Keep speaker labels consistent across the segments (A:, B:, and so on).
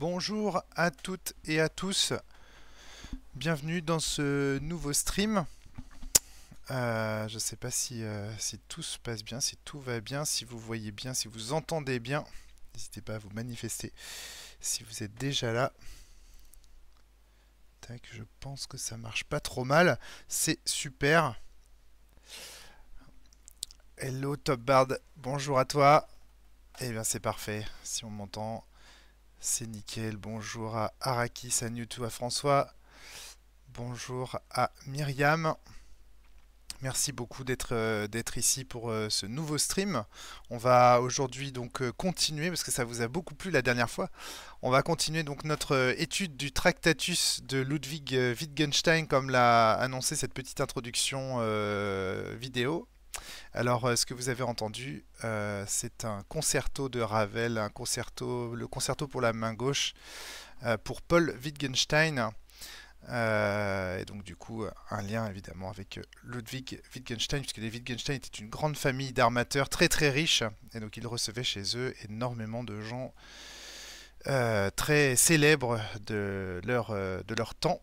A: Bonjour à toutes et à tous. Bienvenue dans ce nouveau stream. Euh, je ne sais pas si, euh, si tout se passe bien, si tout va bien, si vous voyez bien, si vous entendez bien. N'hésitez pas à vous manifester si vous êtes déjà là. Tac, je pense que ça marche pas trop mal. C'est super. Hello Top Bard, bonjour à toi. Eh bien c'est parfait, si on m'entend, c'est nickel. Bonjour à Arakis, à Newtou, à François. Bonjour à Myriam. Merci beaucoup d'être euh, ici pour euh, ce nouveau stream. On va aujourd'hui donc euh, continuer, parce que ça vous a beaucoup plu la dernière fois, on va continuer donc notre étude du Tractatus de Ludwig Wittgenstein, comme l'a annoncé cette petite introduction vidéo. Alors, euh, ce que vous avez entendu, euh, c'est un concerto de Ravel, un concerto, le concerto pour la main gauche, euh, pour Paul Wittgenstein. et donc du coup, un lien évidemment avec Ludwig Wittgenstein, puisque les Wittgenstein étaient une grande famille d'armateurs très très riches, et donc ils recevaient chez eux énormément de gens très célèbres de leur temps.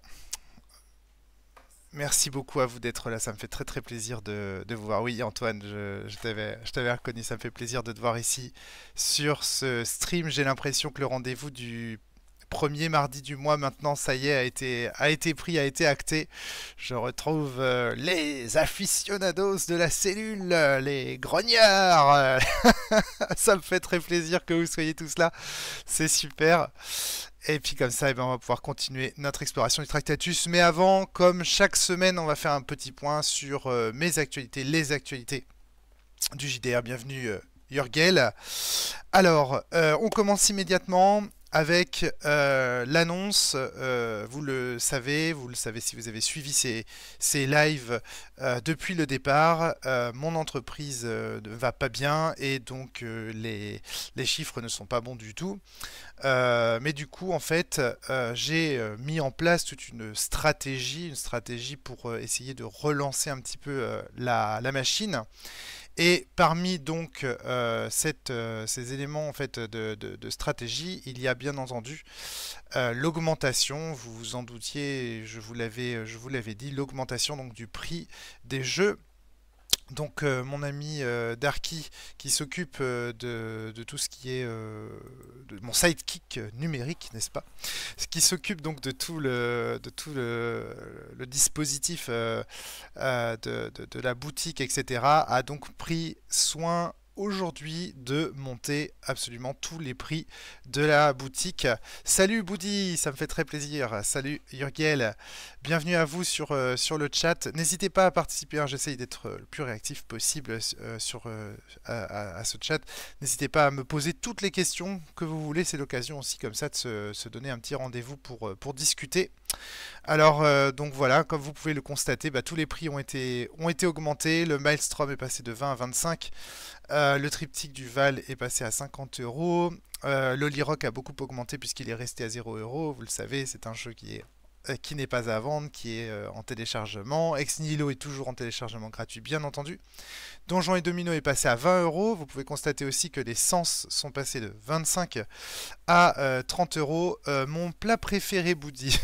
A: Merci beaucoup à vous d'être là, ça me fait très très plaisir de, vous voir. Oui Antoine, je, je t'avais reconnu, ça me fait plaisir de te voir ici sur ce stream. J'ai l'impression que le rendez-vous du premier mardi du mois maintenant, ça y est, a été, a été pris, a été acté. Je retrouve euh, les aficionados de la cellule, euh, les grognards. Euh. ça me fait très plaisir que vous soyez tous là. C'est super. Et puis comme ça, eh ben, on va pouvoir continuer notre exploration du Tractatus. Mais avant, comme chaque semaine, on va faire un petit point sur euh, mes actualités, les actualités du JDR. Bienvenue euh, Alors, euh, on commence immédiatement avec euh, l'annonce, euh, vous le savez, vous le savez si vous avez suivi ces, lives euh, depuis le départ, mon entreprise ne va pas bien et donc les, les, chiffres ne sont pas bons du tout. mais du coup, en fait, j'ai mis en place toute une stratégie, une stratégie pour essayer de relancer un petit peu la, la machine. Et parmi donc euh, euh, ces éléments en fait de, stratégie, il y a bien entendu euh, l'augmentation. Vous vous en doutiez, je vous l'avais, je vous l'avais dit, l'augmentation donc du prix des jeux donc euh, mon ami euh, Darky qui s'occupe euh, de, tout ce qui est mon sidekick numérique, n'est-ce pas Qui s'occupe donc de tout le, dispositif de, de, la boutique, etc. a donc pris soin aujourd'hui de monter absolument tous les prix de la boutique. Salut Boudi, ça me fait très plaisir. Salut Yurgel, bienvenue à vous sur, euh, sur le chat. N'hésitez pas à participer, hein, j'essaye d'être euh, le plus réactif possible euh, sur, à, ce chat. N'hésitez pas à me poser toutes les questions que vous voulez, c'est l'occasion aussi comme ça de se, donner un petit rendez-vous pour, pour discuter. Alors donc voilà, comme vous pouvez le constater, bah, tous les prix ont été, ont été augmentés, le Maelstrom est passé de 20 à 25, euh, le triptyque du Val est passé à 50 euros. Euh, a beaucoup augmenté puisqu'il est resté à 0 euros. Vous le savez, c'est un jeu qui est euh, qui n'est pas à vendre, qui est euh, en téléchargement. Ex Nilo est toujours en téléchargement gratuit, bien entendu. Donjon et Domino est passé à 20 euros. Vous pouvez constater aussi que les sens sont passés de 25 à 30 euh, euros. Mon plat préféré, Boudi.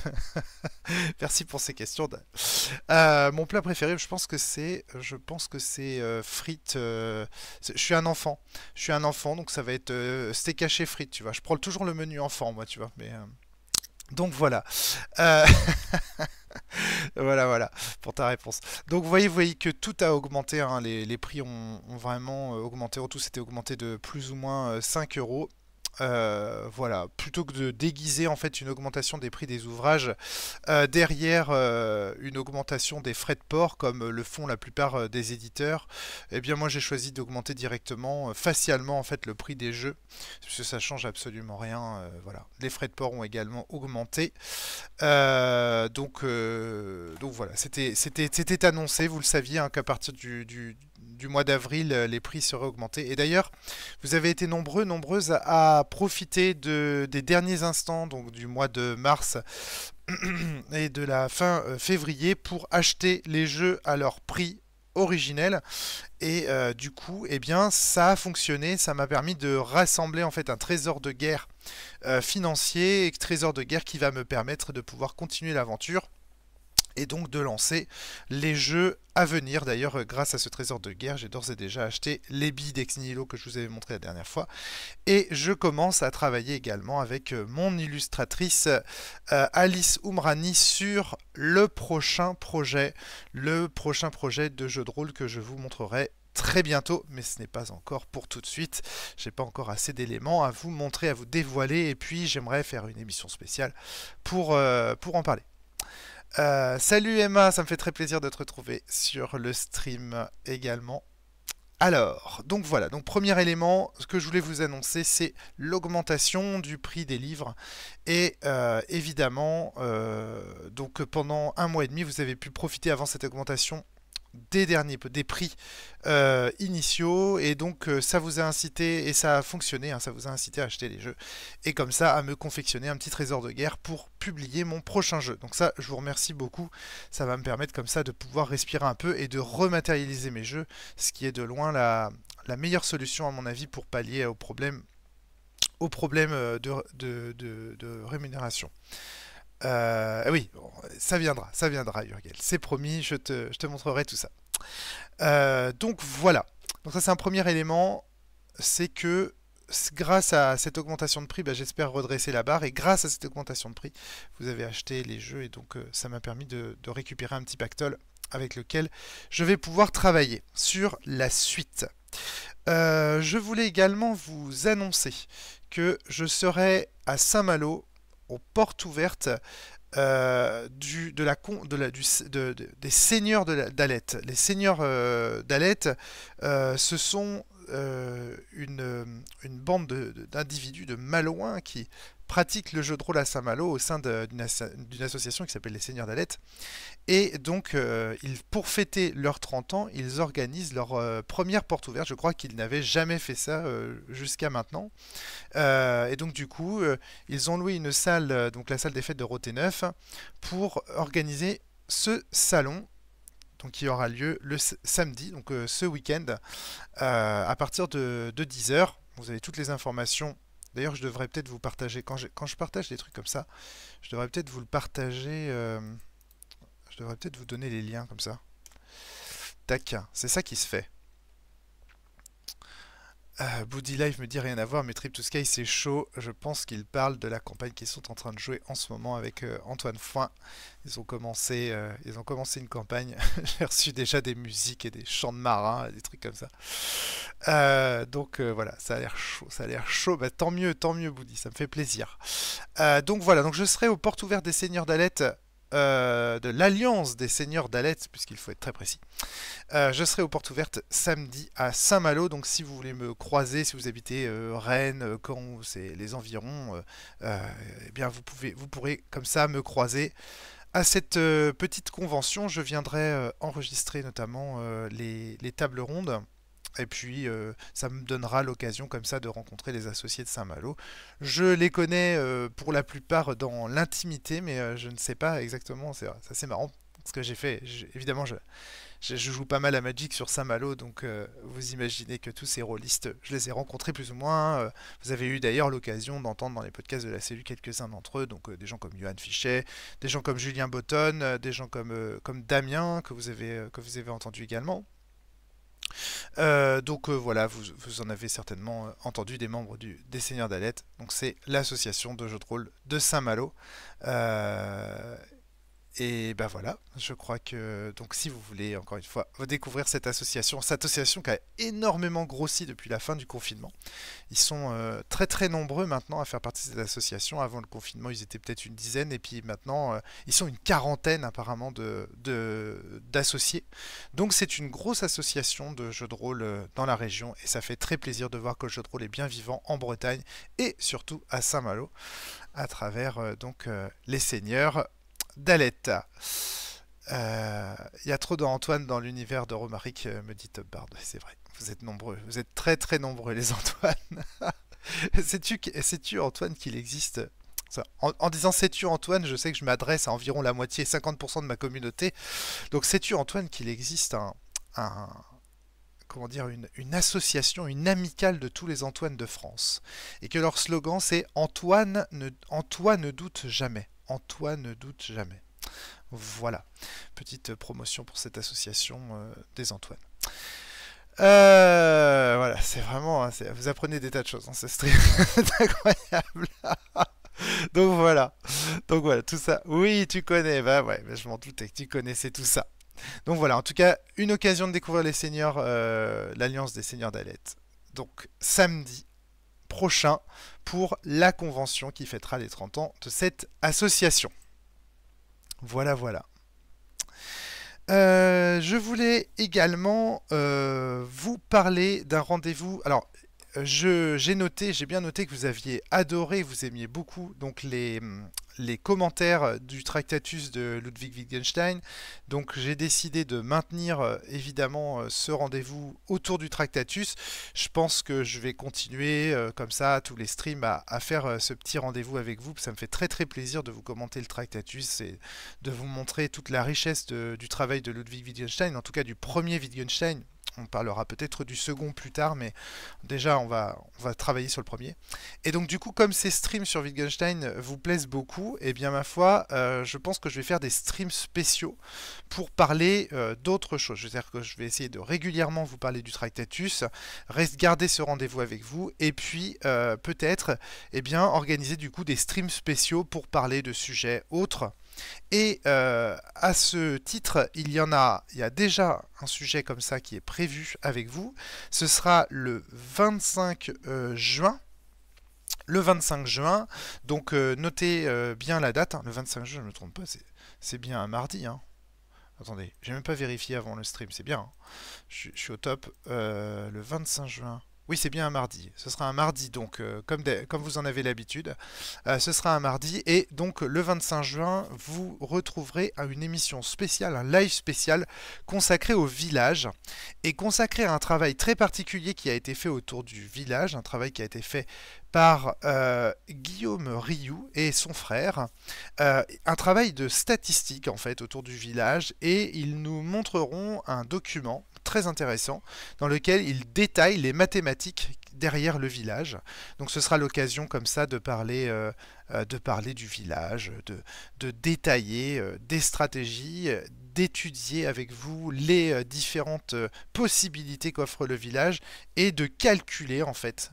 A: Merci pour ces questions. mon plat préféré, je pense que c'est, je pense que c'est frites. je suis un enfant. Je suis un enfant, donc ça va être steak haché frites. Tu vois, je prends toujours le menu enfant, moi, tu vois, mais. Donc voilà. Euh, voilà, voilà, pour ta réponse. Donc vous voyez, vous voyez que tout a augmenté, hein. les, prix ont, vraiment euh, augmenté, tout c'était augmenté de plus ou moins 5 euh, euros. Euh, voilà, plutôt que de déguiser en fait une augmentation des prix des ouvrages euh, derrière euh, une augmentation des frais de port comme le font la plupart des éditeurs, et eh bien moi j'ai choisi d'augmenter directement, facialement en fait le prix des jeux, parce que ça change absolument rien. voilà, les frais de port ont également augmenté. donc donc voilà, c'était c'était annoncé, vous le saviez, hein, qu'à partir du du mois d'avril, euh, les prix seraient augmentés. Et d'ailleurs, vous avez été nombreux, nombreuses à, profiter de, des derniers instants, donc du mois de mars et de la fin euh, février, pour acheter les jeux à leur prix originel et euh, du coup et eh bien ça a fonctionné ça m'a permis de rassembler en fait un trésor de guerre financier et trésor de guerre qui va me permettre de pouvoir continuer l'aventure et donc de lancer les jeux à venir. D'ailleurs, euh, grâce à ce trésor de guerre, j'ai d'ores et déjà acheté les billes d'Ex que je vous avais montré la dernière fois. Et je commence à travailler également avec euh, mon illustratrice euh, Alice Oumrani sur le prochain projet, le prochain projet de jeu de rôle que je vous montrerai très bientôt, mais ce n'est pas encore pour tout de suite. J'ai pas encore assez d'éléments à vous montrer, à vous dévoiler, et puis j'aimerais faire une émission spéciale pour, pour en parler. Euh, salut Emma, ça me fait très plaisir de te retrouver sur le stream également. Alors, donc voilà, donc premier élément, ce que je voulais vous annoncer, c'est l'augmentation du prix des livres. Et euh, évidemment, euh, donc pendant un mois et demi, vous avez pu profiter avant cette augmentation des derniers des prix euh, initiaux et donc euh, ça vous a incité et ça a fonctionné hein, ça vous a incité à acheter les jeux et comme ça à me confectionner un petit trésor de guerre pour publier mon prochain jeu donc ça je vous remercie beaucoup ça va me permettre comme ça de pouvoir respirer un peu et de rematérialiser mes jeux ce qui est de loin la, meilleure solution à mon avis pour pallier au problème au problème euh, de, de, de, de rémunération euh, oui, ça viendra, ça viendra, Urgel. C'est promis, je te, montrerai tout ça. Euh, donc voilà. Donc ça, c'est un premier élément. C'est que grâce à cette augmentation de prix, bah, j'espère redresser la barre. Et grâce à cette augmentation de prix, vous avez acheté les jeux. Et donc, euh, ça m'a permis de, récupérer un petit pactole avec lequel je vais pouvoir travailler sur la suite. je voulais également vous annoncer que je serai à Saint-Malo portes ouvertes euh, du, de la, de la, du, de, des seigneurs d'Alette. Les seigneurs euh, d'Alette, euh, ce sont une, une, bande d'individus de, malouins qui pratique le jeu de rôle à Saint-Malo au sein d'une association qui s'appelle les Seigneurs d'Alette. Et donc, euh, pour fêter leurs 30 ans, ils organisent leur euh, première porte ouverte. Je crois qu'ils n'avaient jamais fait ça euh, jusqu'à maintenant. et donc, du coup, ils ont loué une salle, donc la salle des fêtes de roté 9, pour organiser ce salon donc qui aura lieu le samedi, donc ce week-end, à partir de, de, 10h. Vous avez toutes les informations D'ailleurs, je devrais peut-être vous partager, quand je, quand je, partage des trucs comme ça, je devrais peut-être vous le partager, euh, je devrais peut-être vous donner les liens comme ça. Tac, c'est ça qui se fait. Ah, Boody Live Life me dit rien à voir, mais Trip to Sky c'est chaud. Je pense qu'ils parlent de la campagne qu'ils sont en train de jouer en ce moment avec euh, Antoine Foin. Ils ont commencé, euh, ils ont commencé une campagne. J'ai reçu déjà des musiques et des chants de marins, des trucs comme ça. Euh, donc voilà, ça a l'air chaud, ça a l'air chaud. Bah, tant mieux, tant mieux, Boody, ça me fait plaisir. donc voilà, donc je serai aux portes ouvertes des Seigneurs d'Alette euh, de l'Alliance des Seigneurs d'Alette puisqu'il faut être très précis. Euh, je serai aux portes ouvertes samedi à Saint-Malo, donc si vous voulez me croiser, si vous habitez euh, Rennes, Caen, c'est les environs, eh bien vous, pouvez, vous pourrez comme ça me croiser. À cette petite convention, je viendrai enregistrer notamment les tables rondes et puis, euh, ça me donnera l'occasion comme ça de rencontrer les associés de Saint-Malo. Je les connais euh, pour la plupart dans l'intimité, mais euh, je ne sais pas exactement. C'est assez marrant ce que j'ai fait. Évidemment, je, joue pas mal à Magic sur Saint-Malo, donc vous imaginez que tous ces rôlistes, je les ai rencontrés plus ou moins. vous avez eu d'ailleurs l'occasion d'entendre dans les podcasts de la cellule quelques-uns d'entre eux, donc des gens comme Johan Fichet, des gens comme Julien Botton, des gens comme, comme Damien, que vous, avez, que vous avez entendu également. Euh, donc euh, voilà, vous, en avez certainement euh, entendu des membres du, des Seigneurs d'Alette. Donc c'est l'association de jeux de rôle de Saint-Malo. Et ben voilà, je crois que donc si vous voulez encore une fois découvrir cette association, cette association qui a énormément grossi depuis la fin du confinement, ils sont euh, très très nombreux maintenant à faire partie de cette association. Avant le confinement, ils étaient peut-être une dizaine et puis maintenant euh, ils sont une quarantaine apparemment de d'associés. donc c'est une grosse association de jeux de rôle euh, dans la région et ça fait très plaisir de voir que le jeu de rôle est bien vivant en Bretagne et surtout à Saint-Malo à travers donc les seigneurs d'Aletta. Il euh, y a trop d'Antoine dans l'univers de Romaric, euh, me dit Top Bard. C'est vrai, vous êtes nombreux. Vous êtes très très nombreux, les Antoine. sais-tu, sais-tu, Antoine, qu'il existe en, disant sais-tu Antoine, je sais que je m'adresse à environ la moitié, 50% de ma communauté. Donc sais-tu Antoine qu'il existe un, comment dire une, association, une amicale de tous les Antoine de France, et que leur slogan c'est Antoine ne, Antoine ne doute jamais. Antoine ne doute jamais. Voilà, petite promotion pour cette association euh, des Antoines. Euh, voilà, c'est vraiment, hein, vous apprenez des tas de choses, dans hein, ce stream, c'est incroyable. Donc voilà, donc voilà, tout ça. Oui, tu connais, bah ouais, je m'en doutais que tu connaissais tout ça. Donc voilà, en tout cas, une occasion de découvrir les seigneurs, euh, l'alliance des seigneurs d'Alette. Donc samedi prochain pour la convention qui fêtera les 30 ans de cette association. Voilà, voilà. Euh, je voulais également euh, vous parler d'un rendez-vous. Alors, euh, j'ai noté, j'ai bien noté que vous aviez adoré, vous aimiez beaucoup donc les, les commentaires du Tractatus de Ludwig Wittgenstein. Donc j'ai décidé de maintenir euh, évidemment euh, ce rendez-vous autour du Tractatus. Je pense que je vais continuer euh, comme ça tous les streams à, faire ce petit rendez-vous avec vous. Ça me fait très très plaisir de vous commenter le Tractatus et de vous montrer toute la richesse du travail de Ludwig Wittgenstein, en tout cas du premier Wittgenstein on parlera peut-être du second plus tard, mais déjà on va, travailler sur le premier. Et donc du coup, comme ces streams sur Wittgenstein vous plaisent beaucoup, et eh bien ma foi, euh, je pense que je vais faire des streams spéciaux pour parler euh, d'autres choses. Je dire que je vais essayer de régulièrement vous parler du Tractatus, reste garder ce rendez-vous avec vous, et puis euh, peut-être eh bien organiser du coup des streams spéciaux pour parler de sujets autres et euh, à ce titre, il y en a, il y a déjà un sujet comme ça qui est prévu avec vous. Ce sera le 25 euh, juin. Le 25 juin, donc euh, notez bien la date. Hein. Le 25 juin, je ne me trompe pas, c'est bien un mardi. Hein. Attendez, j'ai même pas vérifié avant le stream, c'est bien. Hein. je, suis au top. le 25 juin. Oui, c'est bien un mardi. Ce sera un mardi, donc, euh, comme, comme, vous en avez l'habitude. Euh, ce sera un mardi. Et donc, le 25 juin, vous retrouverez une émission spéciale, un live spécial consacré au village et consacré à un travail très particulier qui a été fait autour du village, un travail qui a été fait par euh, Guillaume Rioux et son frère. un travail de statistique en fait autour du village et ils nous montreront un document très intéressant dans lequel il détaille les mathématiques derrière le village. Donc ce sera l'occasion comme ça de parler, euh, euh, de parler du village, de, de détailler euh, des stratégies, d'étudier avec vous les différentes possibilités qu'offre le village et de calculer en fait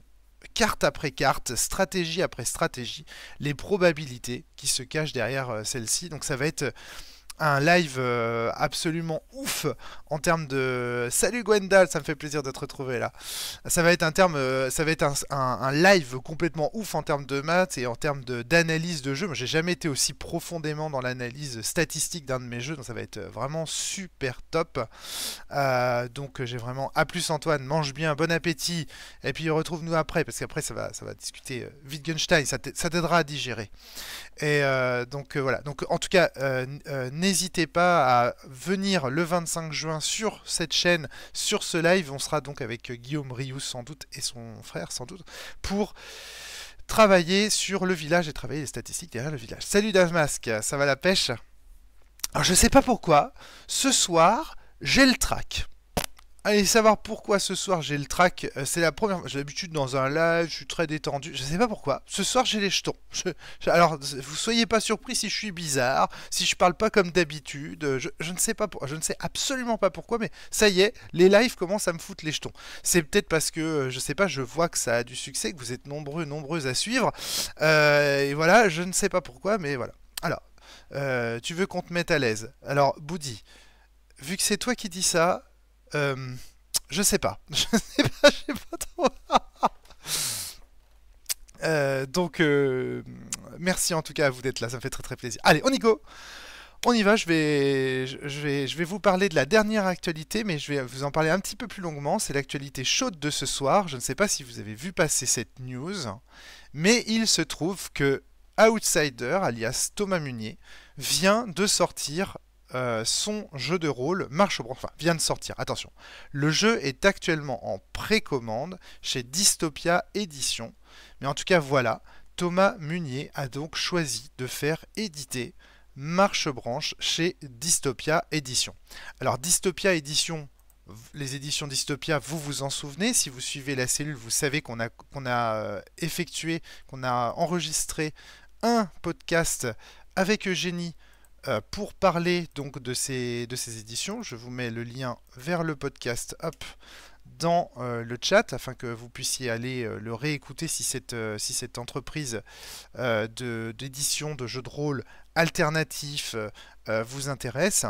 A: carte après carte, stratégie après stratégie, les probabilités qui se cachent derrière celle-ci. Donc ça va être un live euh, absolument ouf en termes de salut Gwendal, ça me fait plaisir de te retrouver là. Ça va être un terme, euh, ça va être un, live complètement ouf en termes de maths et en termes d'analyse de, jeu. Moi, j'ai jamais été aussi profondément dans l'analyse statistique d'un de mes jeux, donc ça va être euh, vraiment super top. donc j'ai vraiment à plus Antoine, mange bien, bon appétit, et puis retrouve-nous après parce qu'après ça va, ça va discuter Wittgenstein, ça t'aidera à digérer. Et donc voilà. Donc en tout cas, n'hésitez N'hésitez pas à venir le 25 juin sur cette chaîne, sur ce live. On sera donc avec Guillaume Rioux sans doute et son frère sans doute pour travailler sur le village et travailler les statistiques derrière le village. Salut Damask, ça va la pêche Alors je sais pas pourquoi, ce soir j'ai le trac. Allez savoir pourquoi ce soir j'ai le track. Euh, c'est la première. J'ai l'habitude dans un live, je suis très détendu. Je sais pas pourquoi. Ce soir j'ai les jetons. Alors vous soyez pas surpris si je suis bizarre, si je parle pas comme d'habitude. Euh, je... ne sais pas. Je ne sais absolument pas pourquoi, mais ça y est, les lives commencent à me foutre les jetons. C'est peut-être parce que euh, je sais pas. Je vois que ça a du succès, que vous êtes nombreux, nombreuses à suivre. Et voilà, je ne sais pas pourquoi, mais voilà. Alors, tu veux qu'on te mette à l'aise. Alors Boudi, vu que c'est toi qui dis ça euh, je sais pas. Je sais pas, pas trop. Euh, donc, euh, merci en tout cas à vous d'être là, ça me fait très très plaisir. Allez, on y go on y va, je vais, je, vais, je vais vous parler de la dernière actualité, mais je vais vous en parler un petit peu plus longuement. C'est l'actualité chaude de ce soir. Je ne sais pas si vous avez vu passer cette news, mais il se trouve que Outsider, alias Thomas Munier, vient de sortir euh, son jeu de rôle Marche au enfin, vient de sortir, attention. Le jeu est actuellement en précommande chez Dystopia Edition. Mais en tout cas, voilà, Thomas Munier a donc choisi de faire éditer Marche-Branche chez Dystopia Edition. Alors Dystopia Edition, les éditions Dystopia, vous vous en souvenez, si vous suivez la cellule, vous savez qu'on a, qu'on a euh, effectué, qu'on a enregistré un podcast avec Eugénie euh, pour parler donc de ces, éditions, je vous mets le lien vers le podcast dans euh, le chat afin que vous puissiez aller euh, le réécouter si cette, entreprise d'édition de, de, jeux de rôle alternatifs vous intéresse.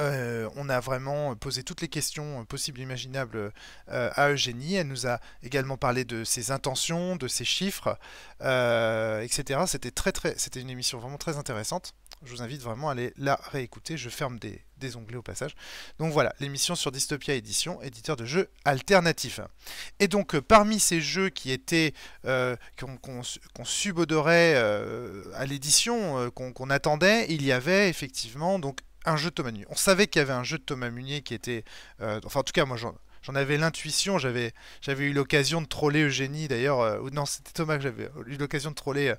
A: Euh, on a vraiment posé toutes les questions euh, possibles et imaginables euh, à Eugénie. Elle nous a également parlé de ses intentions, de ses chiffres, etc. C'était très, très, une émission vraiment très intéressante. Je vous invite vraiment à aller la réécouter. Je ferme des, onglets au passage. Donc voilà, l'émission sur Dystopia édition éditeur de jeux alternatifs. Et donc parmi ces jeux qui étaient qu'on subodorait à l'édition, qu'on attendait, il y avait effectivement donc un jeu de Thomas Munier. On savait qu'il y avait un jeu de Thomas Munier qui était... Euh, enfin, en tout cas, moi, j'en avais l'intuition. J'avais eu l'occasion de troller Eugénie, d'ailleurs. Euh, non, c'était Thomas que j'avais eu l'occasion de troller euh,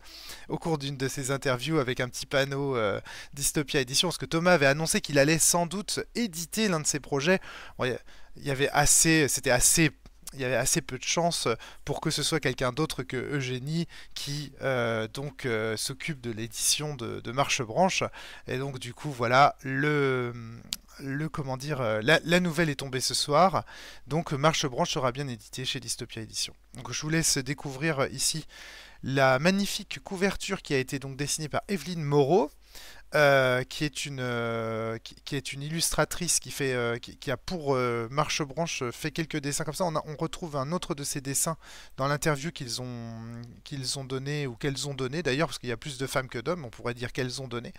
A: au cours d'une de ses interviews avec un petit panneau Dystopia Edition. Parce que Thomas avait annoncé qu'il allait sans doute éditer l'un de ses projets. Il y avait assez, c'était assez il y avait assez peu de chances euh, pour que ce soit quelqu'un d'autre que Eugénie qui euh, donc euh, s'occupe de l'édition de, Marche Branche. Et donc du coup voilà le le comment dire la, nouvelle est tombée ce soir. Donc Marche Branche sera bien édité chez Dystopia Édition. Donc je vous laisse découvrir ici la magnifique couverture qui a été donc dessinée par Evelyne Moreau euh, qui, est une, euh, qui, est une illustratrice qui, fait, euh, qui, a pour Marche Branche fait quelques dessins comme ça. On, on retrouve un autre de ses dessins dans l'interview qu'ils ont, qu'ils ont donné ou qu'elles ont donné d'ailleurs, parce qu'il y a plus de femmes que d'hommes, on pourrait dire qu'elles ont donné,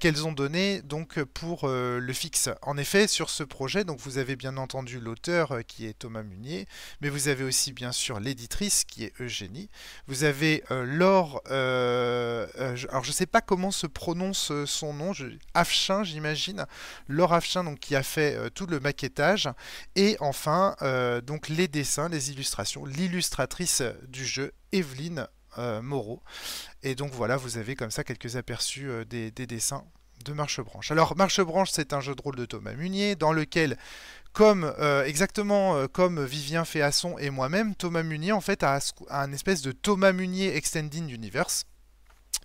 A: qu'elles ont donné donc pour le fixe. En effet, sur ce projet, donc vous avez bien entendu l'auteur qui est Thomas Munier, mais vous avez aussi bien sûr l'éditrice qui est Eugénie. Vous avez Laure, alors je sais pas comment se prononce son nom, je... j'imagine. Laure Afchin, donc, qui a fait euh, tout le maquettage. Et enfin, euh, donc, les dessins, les illustrations, l'illustratrice du jeu, Evelyne euh, Moreau. Et donc, voilà, vous avez comme ça quelques aperçus des, dessins de Marchebranche. Alors Marchebranche, c'est un jeu de rôle de Thomas Munier dans lequel, comme exactement comme Vivien Féasson et moi-même, Thomas Munier en fait a, un espèce de Thomas Munier Extending Universe.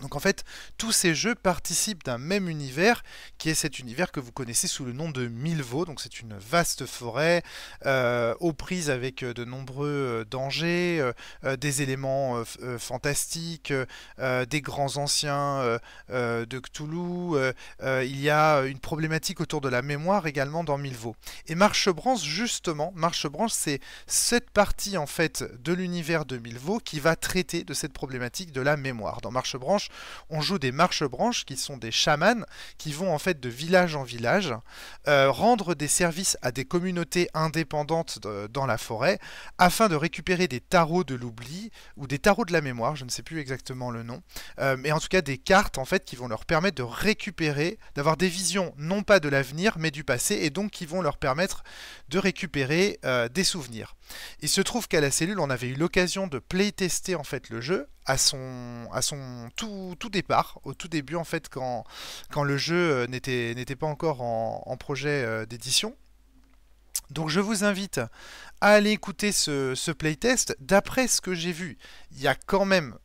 A: Donc en fait, tous ces jeux participent d'un même univers, qui est cet univers que vous connaissez sous le nom de Milvaux. Donc c'est une vaste forêt, euh, aux prises avec euh, de nombreux euh, dangers, des éléments fantastiques, des grands anciens de Cthulhu. il y a une problématique autour de la mémoire également dans Milvaux. Et Marchebranche, justement, Marchebranche, c'est cette partie en fait de l'univers de Milvaux qui va traiter de cette problématique de la mémoire. Dans Marchebranche, on joue des marches-branches qui sont des chamans qui vont en fait de village en village euh, rendre des services à des communautés indépendantes dans la forêt afin de récupérer des tarots de l'oubli ou des tarots de la mémoire, je ne sais plus exactement le nom, euh, mais en tout cas des cartes en fait qui vont leur permettre de récupérer, d'avoir des visions non pas de l'avenir mais du passé et donc qui vont leur permettre de récupérer euh, des souvenirs. Il se trouve qu'à la cellule, on avait eu l'occasion de playtester en fait le jeu à son, à son tout, départ, au tout début en fait quand, le jeu euh, n'était pas encore en, projet euh, d'édition. Donc je vous invite à aller écouter ce, ce playtest. D'après ce que j'ai vu, il y a quand même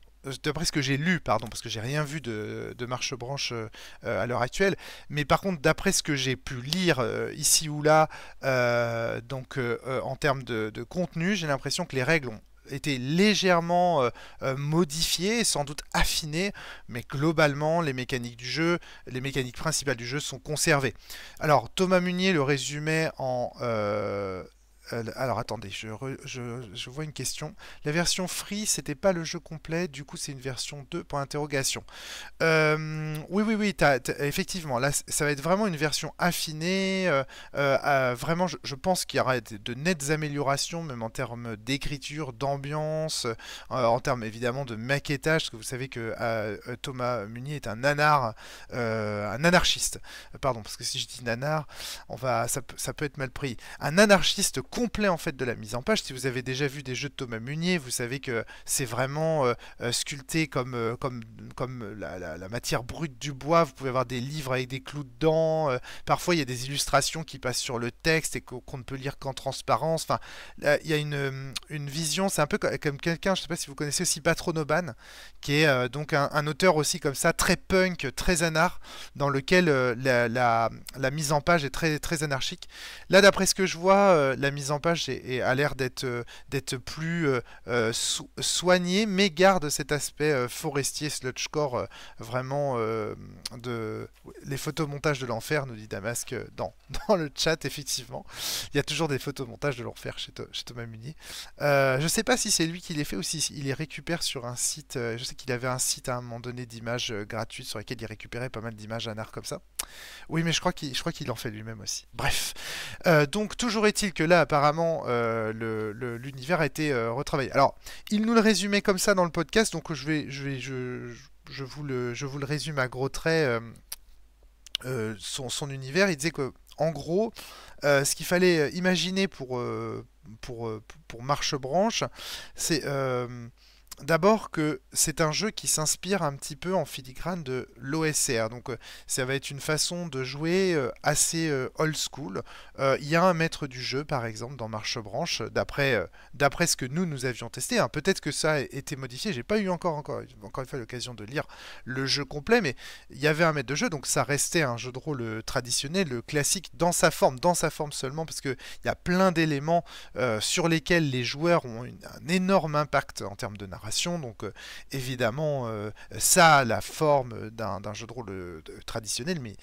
A: d'après ce que j'ai lu, pardon, parce que j'ai rien vu de, Marche-Branche euh, à l'heure actuelle, mais par contre, d'après ce que j'ai pu lire euh, ici ou là, euh, donc en termes de, contenu, j'ai l'impression que les règles ont été légèrement modifiées, sans doute affinées. mais globalement les mécaniques du jeu, les mécaniques principales du jeu sont conservées. Alors Thomas Munier le résumait en euh, alors attendez, je, vois une question. La version free, c'était pas le jeu complet, du coup c'est une version 2 interrogation. Euh, oui, oui, oui, effectivement, là ça va être vraiment une version affinée. Euh, vraiment, je, pense qu'il y aura de, nettes améliorations, même en termes d'écriture, d'ambiance, en termes évidemment de maquettage, parce que vous savez que Thomas Munier est un nanar, un anarchiste. Pardon, parce que si je dis nanar, on va, ça, ça peut être mal pris. Un anarchiste complet en fait de la mise en page. Si vous avez déjà vu des jeux de Thomas Munier, vous savez que c'est vraiment euh, euh, sculpté comme, euh, comme, comme la, matière brute du bois. Vous pouvez avoir des livres avec des clous dedans. parfois, il y a des illustrations qui passent sur le texte et qu'on ne peut lire qu'en transparence. Enfin, il y a une, une vision. C'est un peu comme, quelqu'un, je ne sais pas si vous connaissez aussi Patronoban, qui est donc un, auteur aussi comme ça, très punk, très anard, dans lequel la, la, mise en page est très, très anarchique. Là, d'après ce que je vois, la mise en page et a l'air d'être euh, plus euh, euh, soigné mais garde cet aspect forestier, sludgecore, vraiment de les photomontages de l'enfer, nous dit Damasque dans, dans le chat, effectivement. Il y a toujours des photomontages de l'enfer chez, chez, Thomas Munier. je sais pas si c'est lui qui les fait ou s'il les récupère sur un site. je sais qu'il avait un site à un moment donné d'images gratuites sur lesquelles il récupérait pas mal d'images à art comme ça. Oui, mais je crois qu'il en fait lui-même aussi. Bref. donc, toujours est-il que là, part apparemment euh, l'univers a été euh, retravaillé. Alors, il nous le résumait comme ça dans le podcast, donc je vais, je vais, je, vous le, je vous le résume à gros traits euh, son, univers. Il disait que, en gros, ce qu'il fallait imaginer pour, pour, pour Marche Branche, c'est D'abord que c'est un jeu qui s'inspire un petit peu en filigrane de l'OSR, donc euh, ça va être une façon de jouer euh, assez euh, old school. Il y a un maître du jeu par exemple dans Marche Branche, d'après ce que nous nous avions testé. Hein, peut-être que ça a été modifié, j'ai pas eu encore, encore, encore une fois l'occasion de lire le jeu complet, mais il y avait un maître de jeu, donc ça restait un jeu de rôle traditionnel, le classique dans sa forme, dans sa forme seulement, parce qu'il y a plein d'éléments sur lesquels les joueurs ont un énorme impact en termes de narration donc euh, évidemment, euh, ça a la forme d'un jeu de rôle euh, traditionnel, mais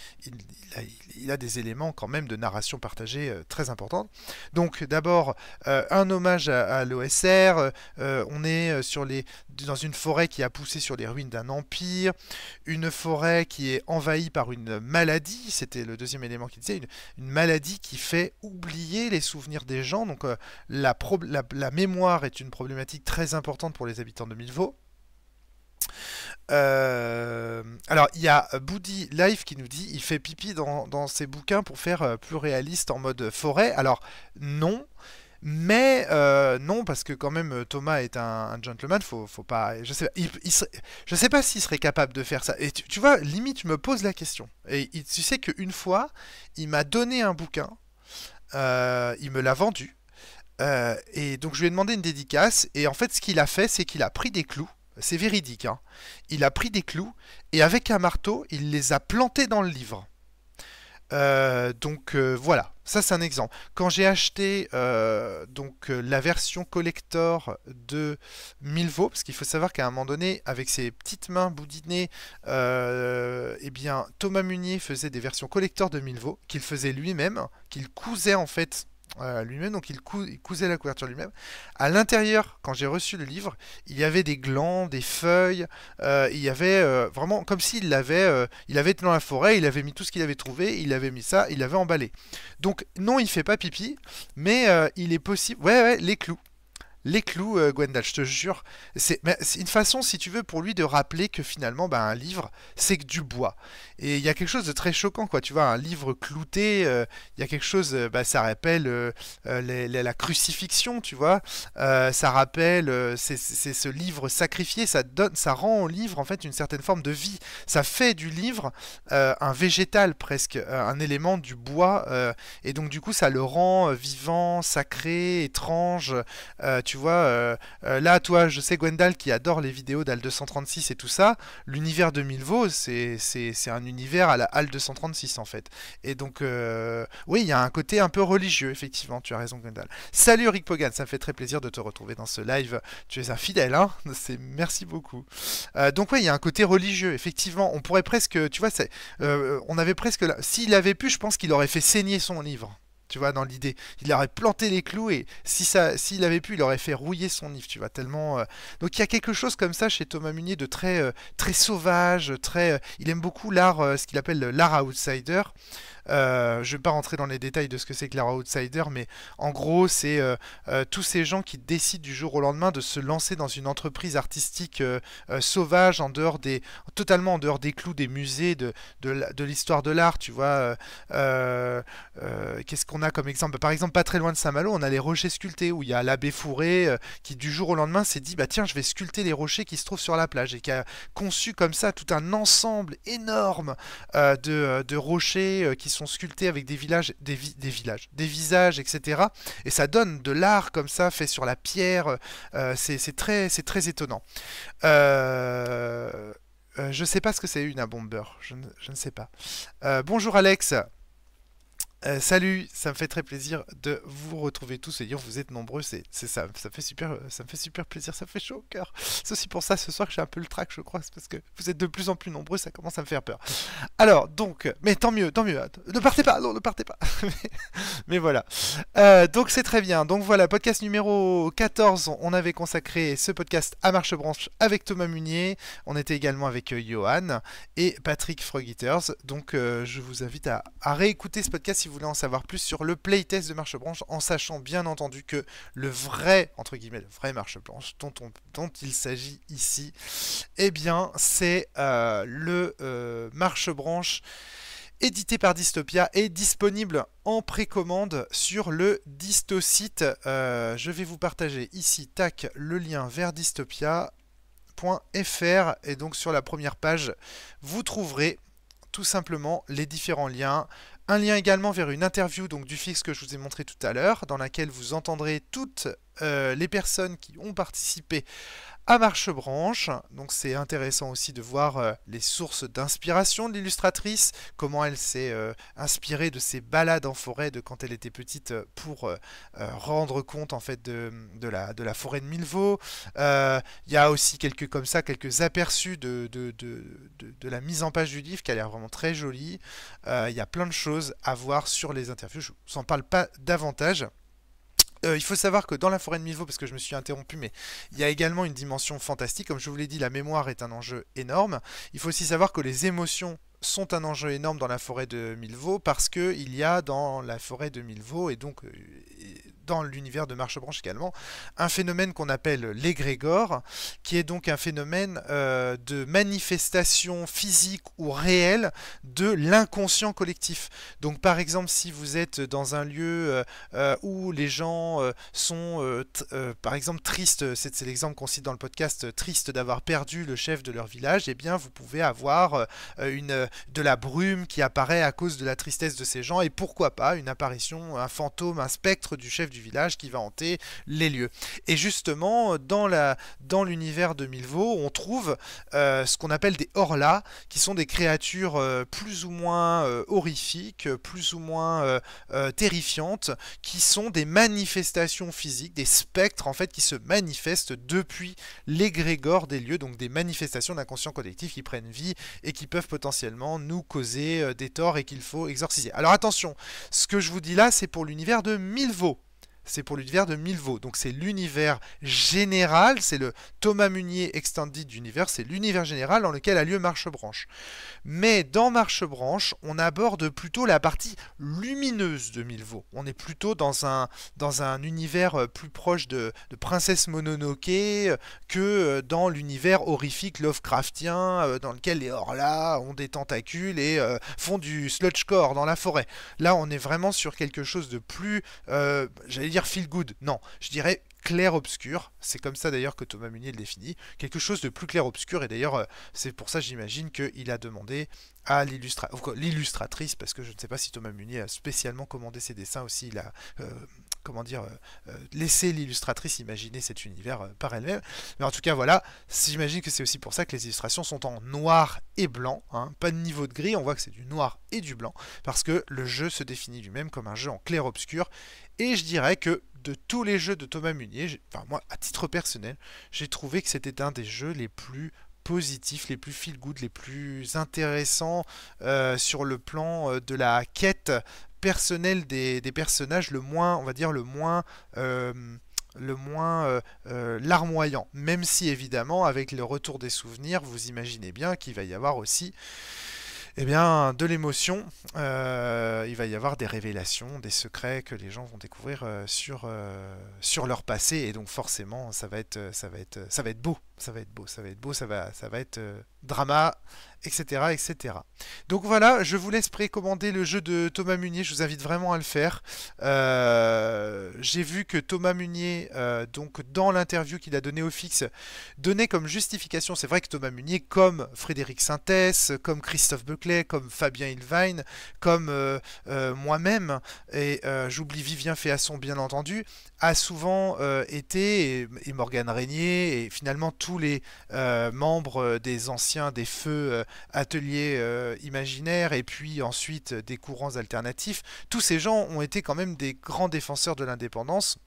A: il, a, des éléments quand même de narration partagée très importante. Donc d'abord, un hommage à, l'OSR. on est sur les, dans une forêt qui a poussé sur les ruines d'un empire, une forêt qui est envahie par une maladie. C'était le deuxième élément qu'il disait, une, maladie qui fait oublier les souvenirs des gens. Donc la, la, la mémoire est une problématique très importante pour les habitants en 2000 Milvaux. alors, il y a Boody Life qui nous dit il fait pipi dans, ses bouquins pour faire euh, plus réaliste en mode forêt. Alors, non. Mais euh, non, parce que quand même Thomas est un, gentleman, faut, faut pas. Je sais, il, je sais pas s'il serait capable de faire ça. Et tu, vois, limite, je me pose la question. Et tu sais qu'une fois, il m'a donné un bouquin, euh, il me l'a vendu, euh, et donc je lui ai demandé une dédicace, et en fait ce qu'il a fait, c'est qu'il a pris des clous, c'est véridique, hein. il a pris des clous, et avec un marteau, il les a plantés dans le livre. Euh, donc euh, voilà, ça c'est un exemple. Quand j'ai acheté donc la version collector de Milvo, parce qu'il faut savoir qu'à un moment donné, avec ses petites mains boudinées, eh bien Thomas Munier faisait des versions collector de Milvo qu'il faisait lui-même, qu'il cousait en fait lui-même, donc il, cousait la couverture lui-même. À l'intérieur, quand j'ai reçu le livre, il y avait des glands, des feuilles, euh, il y avait euh, vraiment comme s'il l'avait, euh, il avait été dans la forêt, il avait mis tout ce qu'il avait trouvé, il avait mis ça, il l'avait emballé. Donc non, il fait pas pipi, mais il est possible. Ouais, ouais, les clous les clous, euh, Gwendal, je te jure. C'est une façon, si tu veux, pour lui de rappeler que finalement, bah, un livre, c'est que du bois. Et il y a quelque chose de très choquant, quoi. Tu vois, un livre clouté, euh, il y a quelque chose, euh, bah, ça rappelle la crucifixion, tu vois. ça rappelle, c'est ce livre sacrifié, ça, donne, ça rend au livre, en fait, une certaine forme de vie. Ça fait du livre un végétal, presque, un élément du bois. et donc, du coup, ça le rend vivant, sacré, étrange. tu tu vois, euh, euh, là, toi, je sais, Gwendal, qui adore les vidéos d'Al 236 et tout ça, l'univers de Milvaux, c'est un univers à la Al 236, en fait. Et donc, euh, oui, il y a un côté un peu religieux, effectivement, tu as raison, Gwendal. Salut, Rick Pogan, ça fait très plaisir de te retrouver dans ce live. Tu es un fidèle, hein Merci beaucoup. donc, oui, il y a un côté religieux, effectivement. On pourrait presque, tu vois, on avait presque... S'il avait pu, je pense qu'il aurait fait saigner son livre tu vois, dans l'idée. Il aurait planté les clous et si ça, s'il avait pu, il aurait fait rouiller son if, tu vois, tellement. Euh. Donc il y a quelque chose comme ça chez Thomas Munier de très, euh, très sauvage, très. Euh, il aime beaucoup l'art, ce qu'il appelle l'art outsider, euh, je ne vais pas rentrer dans les détails de ce que c'est que Outsider, mais en gros, c'est euh, euh, tous ces gens qui décident du jour au lendemain de se lancer dans une entreprise artistique sauvage, en dehors des, totalement en dehors des clous des musées, de, de l'histoire de l'art, tu vois. Qu'est-ce qu'on a comme exemple Par exemple, pas très loin de Saint-Malo, on a les rochers sculptés, où il y a l'abbé Fourré qui, du jour au lendemain, s'est dit, bah tiens, je vais sculpter les rochers qui se trouvent sur la plage, et qui a conçu comme ça tout un ensemble énorme de, de rochers qui sont sont sculptés avec des villages, des, villages, des visages, etc. Et ça donne de l'art comme ça, fait sur la pierre. Euh, c'est très, très étonnant. Je euh, ne euh, je sais pas ce que c'est une abomber. Je, je ne sais pas. bonjour Alex. Euh, salut, ça me fait très plaisir de vous retrouver tous. et dire vous êtes nombreux, c'est ça, ça fait super, euh, ça me fait super plaisir, ça fait chaud au cœur. aussi pour ça, ce soir que j'ai un peu le trac, je crois, parce que vous êtes de plus en plus nombreux, ça commence à me faire peur. Alors donc, mais tant mieux, tant mieux. Ne partez pas, non, ne partez pas. mais, voilà. Euh, donc c'est très bien. Donc voilà, podcast numéro 14. On avait consacré ce podcast à Marche Branche avec Thomas Munier. On était également avec Johan et Patrick Frogiters. Donc je vous invite à, à réécouter ce podcast si vous voulez en savoir plus sur le playtest de Marche Branche en sachant bien entendu que le vrai, entre guillemets, le vrai Marche Branche dont, il s'agit ici, eh bien, c'est euh, le MarcheBranche euh, Marche Branche édité par Dystopia et disponible en précommande sur le Dystosite. Euh, je vais vous partager ici, tac, le lien vers dystopia.fr et donc sur la première page, vous trouverez tout simplement les différents liens, un lien également vers une interview donc, du fixe que je vous ai montré tout à l'heure, dans laquelle vous entendrez toutes euh, les personnes qui ont participé à marche-branche. Donc c'est intéressant aussi de voir euh, les sources d'inspiration de l'illustratrice, comment elle s'est euh, inspirée de ses balades en forêt de quand elle était petite euh, pour rendre compte en fait de, la, de la, forêt de Milvaux. Il y a aussi quelques comme ça, quelques aperçus de, de, de la mise en page du livre qui a l'air vraiment très jolie. Il y a plein de choses à voir sur les interviews. Je ne vous en parle pas davantage. Euh, il faut savoir que dans la forêt de Milvaux, parce que je me suis interrompu, mais il y a également une dimension fantastique. Comme je vous l'ai dit, la mémoire est un enjeu énorme. Il faut aussi savoir que les émotions sont un enjeu énorme dans la forêt de Milvaux parce qu'il y a dans la forêt de Milvaux et donc euh, dans l'univers de Marche Branche également, un phénomène qu'on appelle l'égrégore, qui est donc un phénomène euh, de manifestation physique ou réelle de l'inconscient collectif. Donc par exemple, si vous êtes dans un lieu euh, euh, où les gens sont, par exemple, tristes, c'est l'exemple qu'on cite dans le podcast, tristes d'avoir perdu le chef de leur village, et eh bien vous pouvez avoir une, de la brume qui apparaît à cause de la tristesse de ces gens, et pourquoi pas une apparition, un fantôme, un spectre du chef du village qui va hanter les lieux. Et justement, dans la dans l'univers de Milvaux, on trouve euh, ce qu'on appelle des orlas, qui sont des créatures euh, plus ou moins euh, horrifiques, plus ou moins terrifiantes, qui sont des manifestations physiques, des spectres en fait qui se manifestent depuis l'égrégore des lieux, donc des manifestations d'inconscient collectif qui prennent vie et qui peuvent potentiellement nous causer des torts et qu'il faut exorciser. Alors attention, ce que je vous dis là, c'est pour l'univers de Milvaux c'est pour l'univers de Milvaux. Donc c'est l'univers général, c'est le Thomas Munier Extended Universe, c'est l'univers général dans lequel a lieu Marche-Branche. Mais dans Marche-Branche, on aborde plutôt la partie lumineuse de Milvaux. On est plutôt dans un, dans un univers euh, plus proche de, Princesse Mononoke euh, que euh, dans l'univers horrifique Lovecraftien, dans lequel les Horla ont des tentacules et font du sludgecore dans la forêt. Là, on est vraiment sur quelque chose de plus, j'allais feel good, non, je dirais clair-obscur. C'est comme ça d'ailleurs que Thomas Munier le définit. Quelque chose de plus clair-obscur. Et d'ailleurs, euh, c'est pour ça, j'imagine, qu'il a demandé à l'illustratrice, parce que je ne sais pas si Thomas Munier a spécialement commandé ses dessins aussi. Il a, euh, comment dire, euh, laisser l'illustratrice imaginer cet univers par elle-même. Mais en tout cas, voilà, j'imagine que c'est aussi pour ça que les illustrations sont en noir et blanc. Hein. Pas de niveau de gris, on voit que c'est du noir et du blanc, parce que le jeu se définit lui-même comme un jeu en clair-obscur. Et je dirais que de tous les jeux de Thomas Munier, enfin moi à titre personnel, j'ai trouvé que c'était un des jeux les plus positifs, les plus feel good, les plus intéressants euh, sur le plan euh, de la quête personnelle des, personnages, le moins, on va dire, le moins. Euh, le moins larmoyant. Même si évidemment, avec le retour des souvenirs, vous imaginez bien qu'il va y avoir aussi eh bien, de l'émotion, euh, il va y avoir des révélations, des secrets que les gens vont découvrir euh, sur, euh, sur leur passé, et donc forcément, ça va être, ça va être, ça va être beau, ça va être beau, ça va être beau, ça va, ça va être drama etc., etc. Donc voilà, je vous laisse précommander le jeu de Thomas Munier, je vous invite vraiment à le faire. Euh, j'ai vu que Thomas Munier, euh, donc dans l'interview qu'il a donnée au Fix, donnait comme justification, c'est vrai que Thomas Munier, comme Frédéric Sintès, comme Christophe Buckley, comme Fabien Ilvine, comme euh, moi-même, et j'oublie Vivien Féasson bien entendu, a souvent été, et, et, Morgane Régnier, et finalement tous les membres des anciens, des feux atelier euh, imaginaires imaginaire et puis ensuite euh, des courants alternatifs, tous ces gens ont été quand même des grands défenseurs de l'indépendance.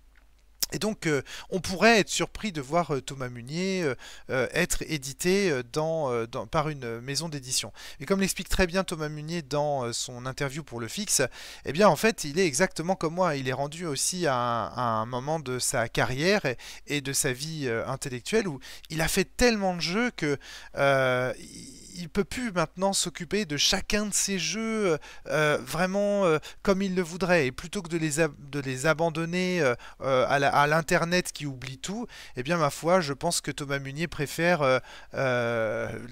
A: Et donc, euh, on pourrait être surpris de voir Thomas Munier être édité dans, par une maison d'édition. Et comme l'explique très bien Thomas Munier dans son interview pour Le Fix eh bien, en fait, il est exactement comme moi. Il est rendu aussi à un, moment de sa carrière et, de sa vie intellectuelle où il a fait tellement de jeux que il peut plus maintenant s'occuper de chacun de ces jeux euh, euh, vraiment euh, comme il le voudrait. Et plutôt que de les, de les abandonner à l'Internet qui oublie tout, eh bien ma foi, je pense que Thomas Munier préfère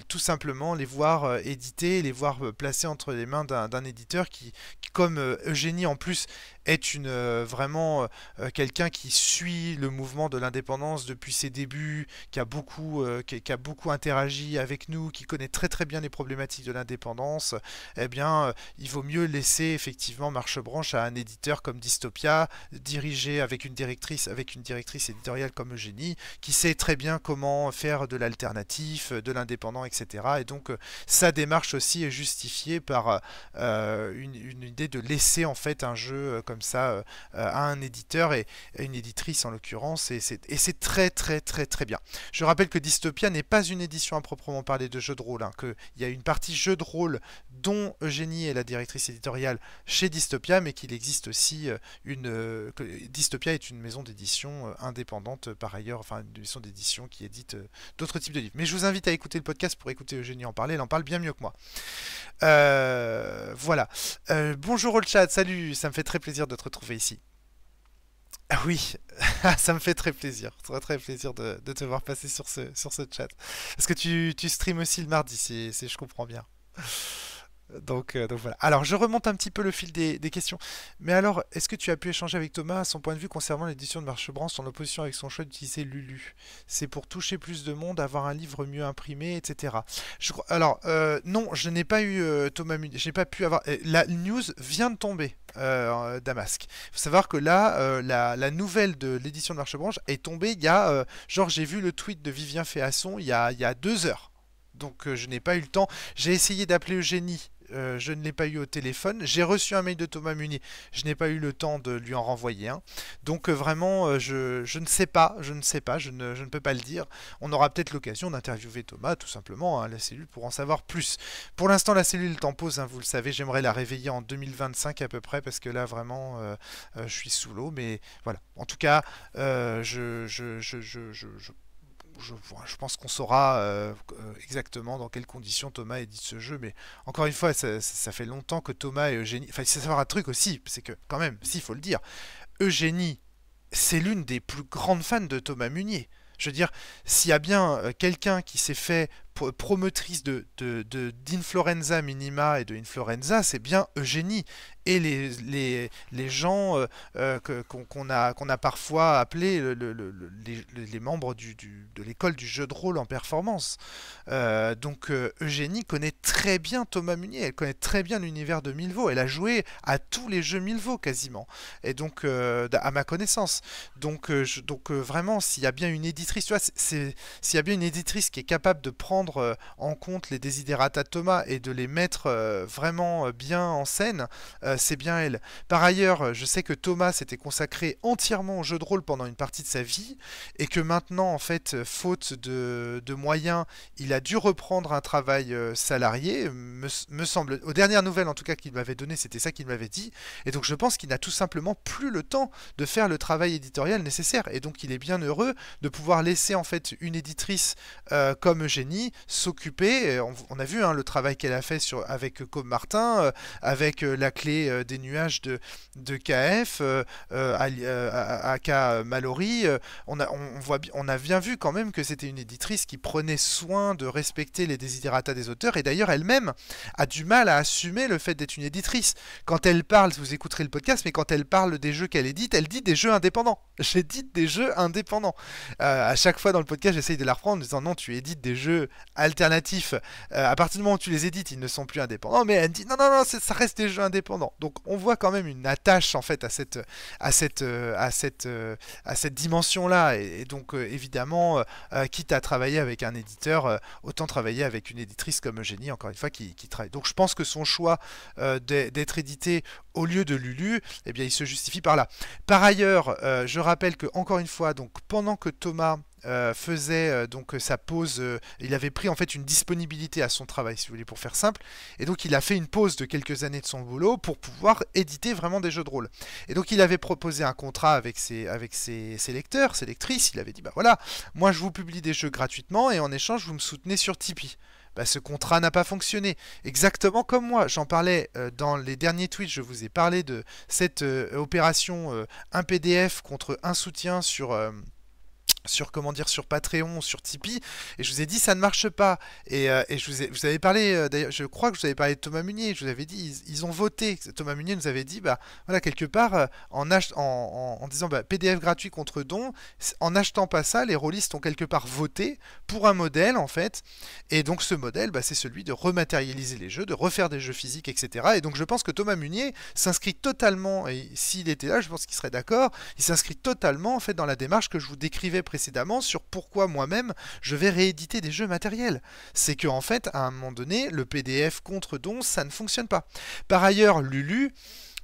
A: tout simplement les voir éditer, les voir placer entre les mains d'un éditeur qui comme Eugénie en plus, est une euh, vraiment euh, euh, quelqu'un qui suit le mouvement de l'indépendance depuis ses débuts, qui a beaucoup qui, a beaucoup interagi avec nous, qui connaît très très bien les problématiques de l'indépendance, eh bien il vaut mieux laisser effectivement marche branche à un éditeur comme Dystopia, dirigé avec une directrice avec une directrice éditoriale comme Eugénie, qui sait très bien comment faire de l'alternatif, de l'indépendant, etc. Et donc sa démarche aussi est justifiée par une, une, idée de laisser en fait un jeu comme comme ça euh, euh, à un éditeur et une éditrice en l'occurrence. Et c'est très très très très bien. Je rappelle que Dystopia n'est pas une édition à proprement parler de jeu de rôle, hein, qu'il y a une partie jeu de rôle dont Eugénie est la directrice éditoriale chez Dystopia, mais qu'il existe aussi euh, une... Dystopia est une maison d'édition indépendante par ailleurs, enfin une maison d'édition qui édite d'autres types de livres. Mais je vous invite à écouter le podcast pour écouter Eugénie en parler, elle en parle bien mieux que moi. voilà. bonjour au chat, salut, ça me fait très plaisir de te retrouver ici. Ah oui, ça me fait très plaisir. Très très plaisir de, te voir passer sur ce, sur ce chat. Parce que tu, tu streames aussi le mardi, si, si je comprends bien. Euh, donc, voilà. Alors je remonte un petit peu le fil des, questions. Mais alors, est-ce que tu as pu échanger avec Thomas à son point de vue concernant l'édition de Marchebranche, son opposition avec son choix d'utiliser Lulu C'est pour toucher plus de monde, avoir un livre mieux imprimé, etc. Je, alors euh, non, je n'ai pas eu euh, Thomas je n'ai pas pu avoir... La news vient de tomber, Damasque. Il faut savoir que là, la, nouvelle de l'édition de Marchebranche est tombée il y a... genre j'ai vu le tweet de Vivien Féasson il y a, il y a deux heures. Donc je n'ai pas eu le temps. J'ai essayé d'appeler Eugénie euh, je ne l'ai pas eu au téléphone. J'ai reçu un mail de Thomas Muni, je n'ai pas eu le temps de lui en renvoyer un. Donc euh, vraiment, euh, je, ne sais pas, je ne sais pas, je ne, peux pas le dire. On aura peut-être l'occasion d'interviewer Thomas, tout simplement, hein, la cellule, pour en savoir plus. Pour l'instant, la cellule t'en pose, hein, vous le savez, j'aimerais la réveiller en 2025 à peu près, parce que là, vraiment, je suis sous l'eau. Mais voilà, en tout cas, je je, pense qu'on saura euh, euh, exactement dans quelles conditions Thomas édite ce jeu. Mais encore une fois, ça, fait longtemps que Thomas et Eugénie. Enfin, il faut savoir un truc aussi, c'est que, quand même, s'il faut le dire, Eugénie, c'est l'une des plus grandes fans de Thomas Munier. Je veux dire, s'il y a bien euh, quelqu'un qui s'est fait promotrice de, de, de d'Inflorenza Minima et de Inflorenza, c'est bien Eugénie et les, les, les gens euh, euh, qu'on, a, qu'on a parfois appelés le, les, membres du, du, de l'école du jeu de rôle en performance. Euh, donc Eugénie connaît très bien Thomas Munier, elle connaît très bien l'univers de Milvaux, elle a joué à tous les jeux Milvaux quasiment, et donc à ma connaissance. Donc, je, donc vraiment, s'il y a bien une éditrice, s'il y a bien une éditrice qui est capable de prendre euh, en compte les de Thomas et de les mettre euh, vraiment euh, bien en scène, c'est bien elle. Par ailleurs, je sais que Thomas s'était consacré entièrement au jeu de rôle pendant une partie de sa vie et que maintenant, en fait, faute de, moyens, il a dû reprendre un travail salarié, me, semble. Aux dernières nouvelles, en tout cas, qu'il m'avait donné, c'était ça qu'il m'avait dit. Et donc, je pense qu'il n'a tout simplement plus le temps de faire le travail éditorial nécessaire. Et donc, il est bien heureux de pouvoir laisser en fait une éditrice comme Eugénie s'occuper. On, a vu hein, le travail qu'elle a fait sur, avec euh, Comme Martin, euh, avec euh, la clé des nuages de, de KF, aka Mallory. on, a, on, voit, on a bien vu quand même que c'était une éditrice qui prenait soin de respecter les désiderata des auteurs. Et d'ailleurs, elle-même a du mal à assumer le fait d'être une éditrice. Quand elle parle, vous écouterez le podcast, mais quand elle parle des jeux qu'elle édite, elle dit des jeux indépendants. J'édite des jeux indépendants. à chaque fois dans le podcast, j'essaye de la reprendre en disant non, tu édites des jeux alternatif euh, à partir du moment où tu les édites, ils ne sont plus indépendants. Mais elle dit non, non, non, ça reste des jeux indépendants. Donc on voit quand même une attache en fait à cette, à cette, euh, à cette, euh, à cette dimension-là. Et, donc évidemment, quitte à travailler avec un éditeur, autant travailler avec une éditrice comme Eugénie, encore une fois, qui, travaille. Donc je pense que son choix d'être édité au lieu de Lulu, et eh bien, il se justifie par là. Par ailleurs, je rappelle que encore une fois, donc pendant que Thomas euh, faisait euh, donc euh, sa pause, il avait pris en fait une disponibilité à son travail, si vous voulez, pour faire simple, et donc il a fait une pause de quelques années de son boulot pour pouvoir éditer vraiment des jeux de rôle. Et donc il avait proposé un contrat avec ses, avec ses, lecteurs, ses lectrices, il avait dit, bah voilà, moi je vous publie des jeux gratuitement et en échange vous me soutenez sur Tipeee. Bah, ce contrat n'a pas fonctionné. Exactement comme moi. J'en parlais dans les derniers tweets, je vous ai parlé de cette opération un PDF contre un soutien sur sur comment dire sur Patreon, sur Tipeee, et je vous ai dit ça ne marche pas. Et, euh, et je vous, vous avez parlé, euh, d'ailleurs, je crois que je vous avais parlé de Thomas Munier, je vous avais dit, ils, ont voté. Thomas Munier nous avait dit, bah voilà, quelque part, euh, en, en, en, disant bah, PDF gratuit contre don, en n'achetant pas ça, les rôlistes ont quelque part voté pour un modèle en fait. Et donc ce modèle, bah, c'est celui de rematérialiser les jeux, de refaire des jeux physiques, etc. Et donc je pense que Thomas Munier s'inscrit totalement, et s'il était là, je pense qu'il serait d'accord, il s'inscrit totalement en fait dans la démarche que je vous décrivais précédemment précédemment sur pourquoi moi-même je vais rééditer des jeux matériels. C'est que en fait, à un moment donné, le PDF contre dons, ça ne fonctionne pas. Par ailleurs, Lulu,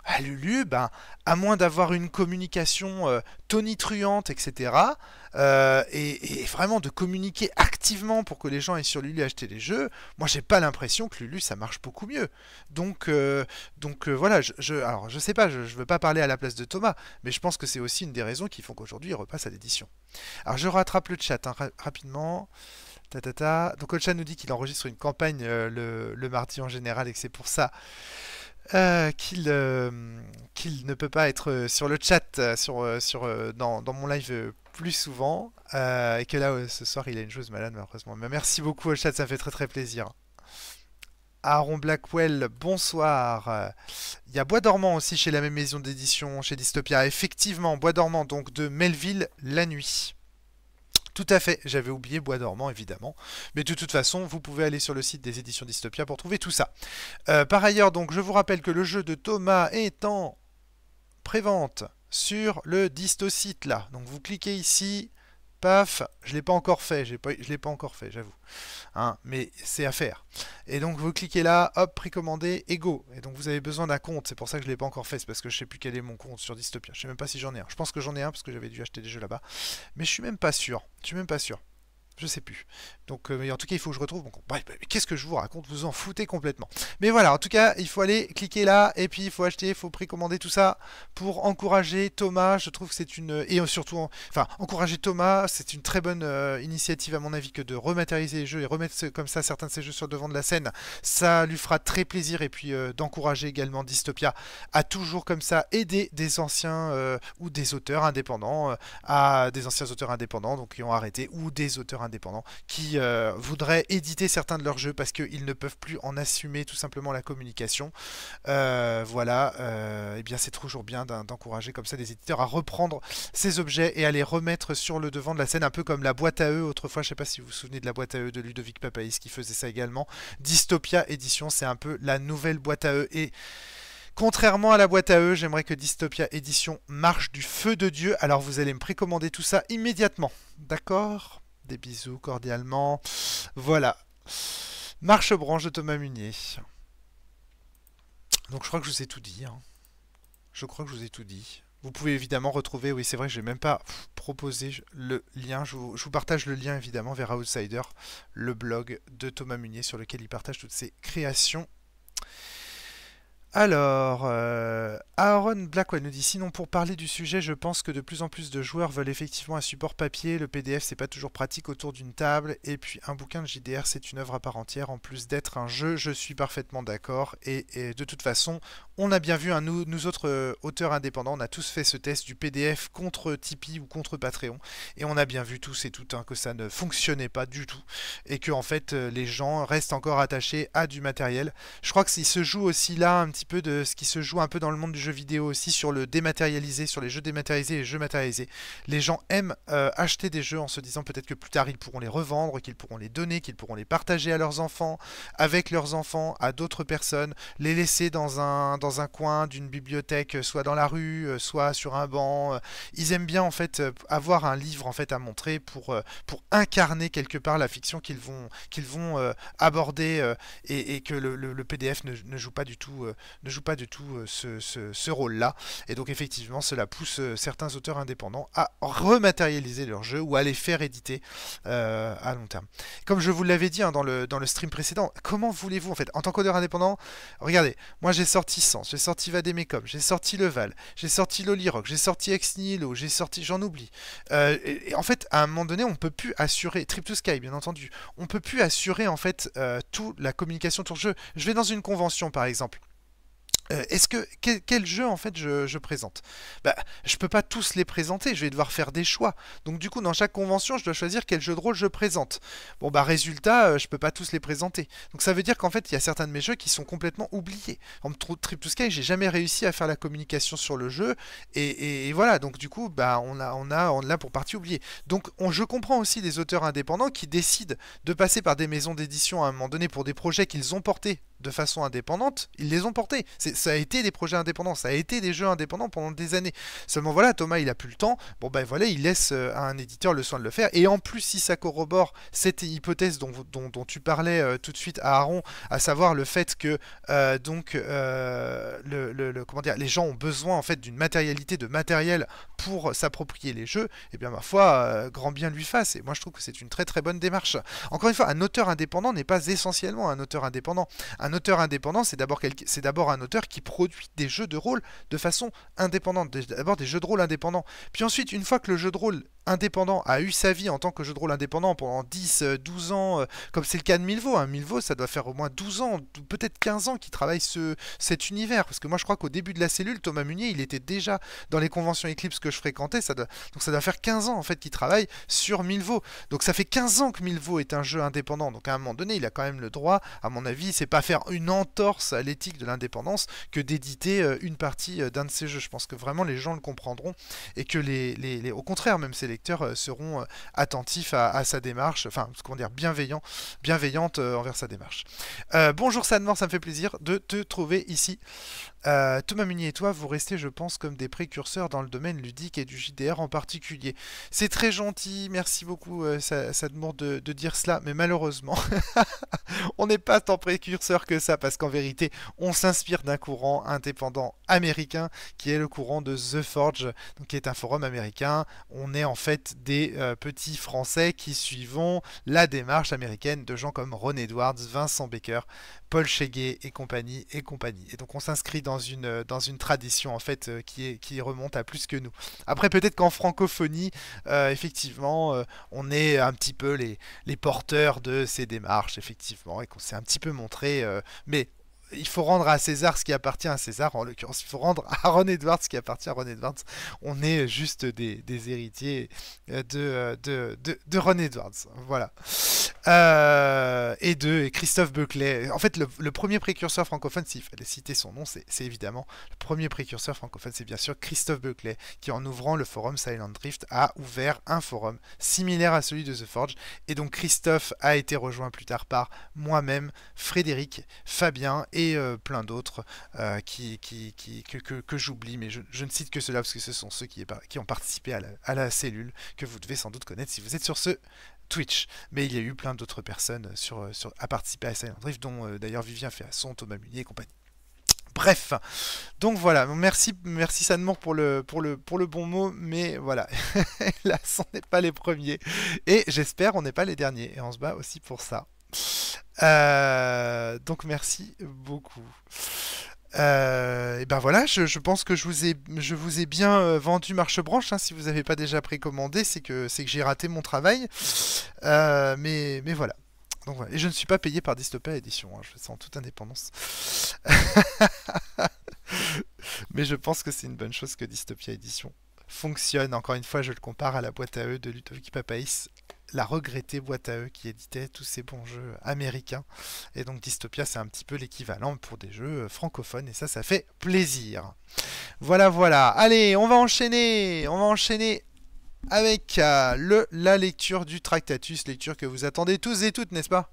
A: à Lulu, ben, à moins d'avoir une communication euh, tonitruante, etc., euh, et, vraiment de communiquer activement pour que les gens aient sur Lulu acheter les jeux, moi j'ai pas l'impression que Lulu ça marche beaucoup mieux. Donc, euh, donc voilà, je, alors je sais pas, je, veux pas parler à la place de Thomas, mais je pense que c'est aussi une des raisons qui font qu'aujourd'hui il repasse à l'édition. Alors je rattrape le chat hein, rapidement. Ta ta ta. Donc nous dit qu'il enregistre une campagne le, le mardi en général et que c'est pour ça euh, euh, qu'il ne peut pas être euh, sur le chat sur, sur, dans, dans mon live plus souvent. et que là, ce soir, il a une chose malade, malheureusement. Mais merci beaucoup au chat, ça fait très très plaisir. Aaron Blackwell, bonsoir. Il y a Bois Dormant aussi chez la même maison d'édition, chez Dystopia. Effectivement, Bois Dormant, donc de Melville la nuit. Tout à fait, j'avais oublié Bois dormant évidemment, mais de toute façon vous pouvez aller sur le site des éditions Dystopia pour trouver tout ça. Euh, par ailleurs donc je vous rappelle que le jeu de Thomas est en prévente sur le Dysto-site là, donc vous cliquez ici, paf, je l'ai pas encore fait, pas, je l'ai pas encore fait, j'avoue. Hein, mais c'est à faire. Et donc vous cliquez là, hop, précommander, et go. Et donc vous avez besoin d'un compte, c'est pour ça que je l'ai pas encore fait, c'est parce que je sais plus quel est mon compte sur Dystopia. Je sais même pas si j'en ai un. Je pense que j'en ai un parce que j'avais dû acheter des jeux là-bas. Mais je suis même pas sûr. Je suis même pas sûr. Je sais plus. Donc, euh, mais en tout cas, il faut que je retrouve qu'est-ce que je vous raconte Vous en foutez complètement. Mais voilà, en tout cas, il faut aller cliquer là, et puis il faut acheter, il faut précommander tout ça pour encourager Thomas. Je trouve que c'est une. Et euh, surtout, enfin, encourager Thomas, c'est une très bonne euh, initiative, à mon avis, que de rematérialiser les jeux et remettre comme ça certains de ces jeux sur le devant de la scène. Ça lui fera très plaisir, et puis d'encourager également Dystopia à toujours comme ça aider des anciens ou des auteurs indépendants, à des anciens auteurs indépendants, donc qui ont arrêté, ou des auteurs indépendants qui euh, voudraient éditer certains de leurs jeux parce qu'ils ne peuvent plus en assumer tout simplement la communication. Euh, voilà, et euh, eh bien c'est toujours bien d'encourager comme ça des éditeurs à reprendre ces objets et à les remettre sur le devant de la scène, un peu comme la boîte à eux autrefois. Je sais pas si vous vous souvenez de la boîte à eux de Ludovic Papaïs qui faisait ça également. Dystopia Edition, c'est un peu la nouvelle boîte à eux et Contrairement à la boîte à eux, j'aimerais que Dystopia Edition marche du feu de Dieu. Alors vous allez me précommander tout ça immédiatement. D'accord des bisous cordialement. Voilà. Marche-branche de Thomas Munier. Donc je crois que je vous ai tout dit. Hein. Je crois que je vous ai tout dit. Vous pouvez évidemment retrouver, oui c'est vrai que je n'ai même pas proposé le lien, je vous, je vous, partage le lien évidemment vers Outsider, le blog de Thomas Munier sur lequel il partage toutes ses créations alors, euh, Aaron Blackwell nous dit sinon pour parler du sujet, je pense que de plus en plus de joueurs veulent effectivement un support papier. Le PDF c'est pas toujours pratique autour d'une table et puis un bouquin de JDR c'est une œuvre à part entière en plus d'être un jeu. Je suis parfaitement d'accord et, de toute façon on a bien vu, hein, nous, autres euh, auteurs indépendants, on a tous fait ce test du PDF contre Tipeee ou contre Patreon, et on a bien vu tous et tout hein, que ça ne fonctionnait pas du tout, et que en fait euh, les gens restent encore attachés à du matériel. Je crois que s'il se joue aussi là un petit peu de ce qui se joue un peu dans le monde du jeu vidéo aussi sur le dématérialisé, sur les jeux dématérialisés et les jeux matérialisés. Les gens aiment euh, acheter des jeux en se disant peut-être que plus tard ils pourront les revendre, qu'ils pourront les donner, qu'ils pourront les partager à leurs enfants, avec leurs enfants, à d'autres personnes, les laisser dans un dans un coin d'une bibliothèque, euh, soit dans la rue, euh, soit sur un banc. Euh, ils aiment bien en fait avoir un livre en fait à montrer pour, pour incarner quelque part la fiction qu'ils vont, qu'ils vont aborder et, que le, PDF ne, joue pas du tout, ne joue pas du tout ce, ce, rôle-là. Et donc effectivement, cela pousse certains auteurs indépendants à rematérialiser leur jeu ou à les faire éditer à long terme. Comme je vous l'avais dit hein, dans, le, dans le stream précédent, comment voulez-vous en fait, en tant qu'auteur indépendant, regardez, moi j'ai sorti j'ai sorti Vademecum, j'ai sorti Leval, j'ai sorti Lolirock, j'ai sorti Ex Nihilo, j'ai sorti, j'en oublie. Euh, et, en fait, à un moment donné, on peut plus assurer, Trip to Sky bien entendu, on peut plus assurer en fait euh, toute la communication autour jeu. Je vais dans une convention par exemple. Euh, est-ce que quel, jeu en fait je, présente Bah, je peux pas tous les présenter, je vais devoir faire des choix. Donc du coup, dans chaque convention, je dois choisir quel jeu de rôle je présente. Bon bah résultat, je euh, je peux pas tous les présenter. Donc ça veut dire qu'en fait, il y a certains de mes jeux qui sont complètement oubliés. En Trip to Sky, j'ai jamais réussi à faire la communication sur le jeu et, voilà. Donc du coup, bah on a l'a pour partie oublié. Donc je comprends aussi des auteurs indépendants qui décident de passer par des maisons d'édition à un moment donné pour des projets qu'ils ont portés de façon indépendante, ils les ont portés. Ça a été des projets indépendants, ça a été des jeux indépendants pendant des années. Seulement voilà, Thomas, il a plus le temps. Bon ben voilà, il laisse euh, à un éditeur le soin de le faire. Et en plus, si ça corrobore cette hypothèse dont, tu parlais euh, tout de suite à Aaron, à savoir le fait que euh, donc comment dire, les gens ont besoin en fait d'une matérialité de matériel pour s'approprier les jeux. Et eh bien ma foi, grand bien lui fasse. Et moi je trouve que c'est une très très bonne démarche. Encore une fois, un auteur indépendant n'est pas essentiellement un auteur indépendant. Un auteur indépendant, c'est d'abord un auteur qui produit des jeux de rôle de façon indépendante, d'abord des jeux de rôle indépendants. Puis ensuite, une fois que le jeu de rôle indépendant a eu sa vie en tant que jeu de rôle indépendant pendant 10, 12 euh, ans, euh, comme c'est le cas de Milvaux Hein. ça doit faire au moins 12 ans, peut-être 15 ans qu'il travaille ce, cet univers. Parce que moi, je crois qu'au début de la cellule, Thomas Munier, il était déjà dans les conventions Eclipse que je fréquentais. Ça donc ça doit faire 15 ans, en fait, qu'il travaille sur Milvaux Donc ça fait 15 ans que Milvaux est un jeu indépendant. Donc à un moment donné, il a quand même le droit, à mon avis, c'est pas faire une entorse à l'éthique de l'indépendance que d'éditer euh, une partie d'un de ces jeux. Je pense que vraiment les gens le comprendront et que les, les au contraire, même c'est lecteurs euh, seront euh, attentifs à, sa démarche, enfin, ce comment dire, bienveillant, bienveillante euh, envers sa démarche. bonjour Sanmore, ça me fait plaisir de te trouver ici. Euh, Thomas Munier et toi, vous restez, je pense, comme des précurseurs dans le domaine ludique et du JDR en particulier. C'est très gentil, merci beaucoup, euh, ça, demande de, dire cela, mais malheureusement, on n'est pas tant précurseur que ça, parce qu'en vérité, on s'inspire d'un courant indépendant américain, qui est le courant de The Forge, qui est un forum américain. On est en fait des euh, petits Français qui suivons la démarche américaine de gens comme Ron Edwards, Vincent Baker, Paul Cheguet et compagnie et compagnie. Et donc on s'inscrit dans dans une, euh, dans une tradition en fait euh, qui, est, qui remonte à plus que nous. Après peut-être qu'en francophonie, euh, effectivement, on est un petit peu les, les porteurs de ces démarches, effectivement, et qu'on s'est un petit peu montré, mais il faut rendre à César ce qui appartient à César, en l'occurrence, il faut rendre à Ron Edwards ce qui appartient à Ron Edwards. On est juste des, héritiers euh, euh, de, de, Ron Edwards. Voilà. Euh, et de Christophe Buckley En fait, le, premier précurseur francophone, s'il fallait citer son nom, c'est évidemment le premier précurseur francophone, c'est bien sûr Christophe Buckley qui en ouvrant le forum Silent Drift a ouvert un forum similaire à celui de The Forge. Et donc Christophe a été rejoint plus tard par moi-même, Frédéric, Fabien et et euh, plein d'autres euh, qui, que, j'oublie, mais je, ne cite que cela parce que ce sont ceux qui, ont participé à la, cellule que vous devez sans doute connaître si vous êtes sur ce Twitch. Mais il y a eu plein d'autres personnes euh, sur, à participer à Silent Drift, dont d'ailleurs Vivien Féasson, Thomas Munier et compagnie. Bref, donc voilà, merci, merci pour le, pour, le, pour le bon mot, mais voilà, là, on n'est pas les premiers, et j'espère on n'est pas les derniers, et on se bat aussi pour ça. Euh, donc merci beaucoup. Euh, et ben voilà, je, pense que je vous ai, je vous ai bien euh, vendu marche branche. Hein, si vous n'avez pas déjà précommandé, c'est que c'est que j'ai raté mon travail. mais, mais voilà. Et je ne suis pas payé par Dystopia Edition. Hein, je fais ça en toute indépendance. mais je pense que c'est une bonne chose que Dystopia Edition fonctionne. Encore une fois, je le compare à la boîte à eux de Ludovic Papais la regrettée boîte à eux qui éditait tous ces bons jeux américains. Et donc Dystopia, c'est un petit peu l'équivalent pour des jeux euh, francophones, et ça, ça fait plaisir. Voilà, voilà. Allez, on va enchaîner. On va enchaîner avec euh, le, la lecture du Tractatus, lecture que vous attendez tous et toutes, n'est-ce pas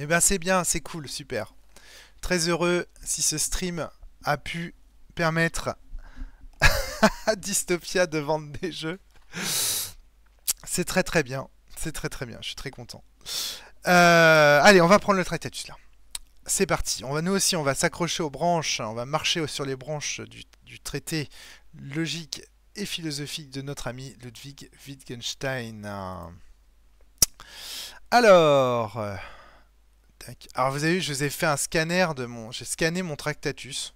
A: Eh bien c'est bien, c'est cool, super. Très heureux si ce stream a pu permettre Dystopia de vente des jeux. C'est très très bien. C'est très très bien. Je suis très content. Euh, allez, on va prendre le Tractatus là. C'est parti. On va nous aussi, on va s'accrocher aux branches. On va marcher sur les branches du, traité logique et philosophique de notre ami Ludwig Wittgenstein. Alors, euh, alors vous avez vu, je vous ai fait un scanner de mon, j'ai scanné mon Tractatus.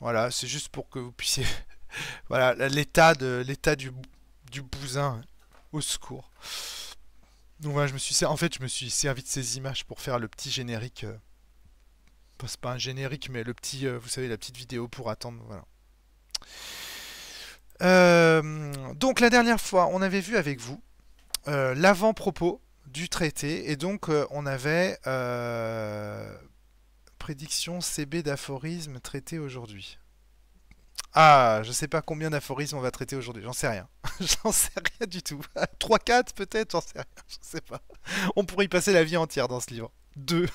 A: Voilà, c'est juste pour que vous puissiez... voilà, l'état du, du bousin. Au secours. Donc voilà, je me suis... En fait, je me suis servi de ces images pour faire le petit générique... Enfin, euh, c'est pas un générique, mais le petit... Euh, vous savez, la petite vidéo pour attendre, voilà. Euh, donc la dernière fois, on avait vu avec vous l'avant-propos du traité, et donc on avait prédiction CB d'aphorismes traités aujourd'hui Ah, je sais pas combien d'aphorismes on va traiter aujourd'hui, j'en sais rien. j'en sais rien du tout. 3, 4 peut-être, j'en sais rien, je sais pas. On pourrait y passer la vie entière dans ce livre. 2.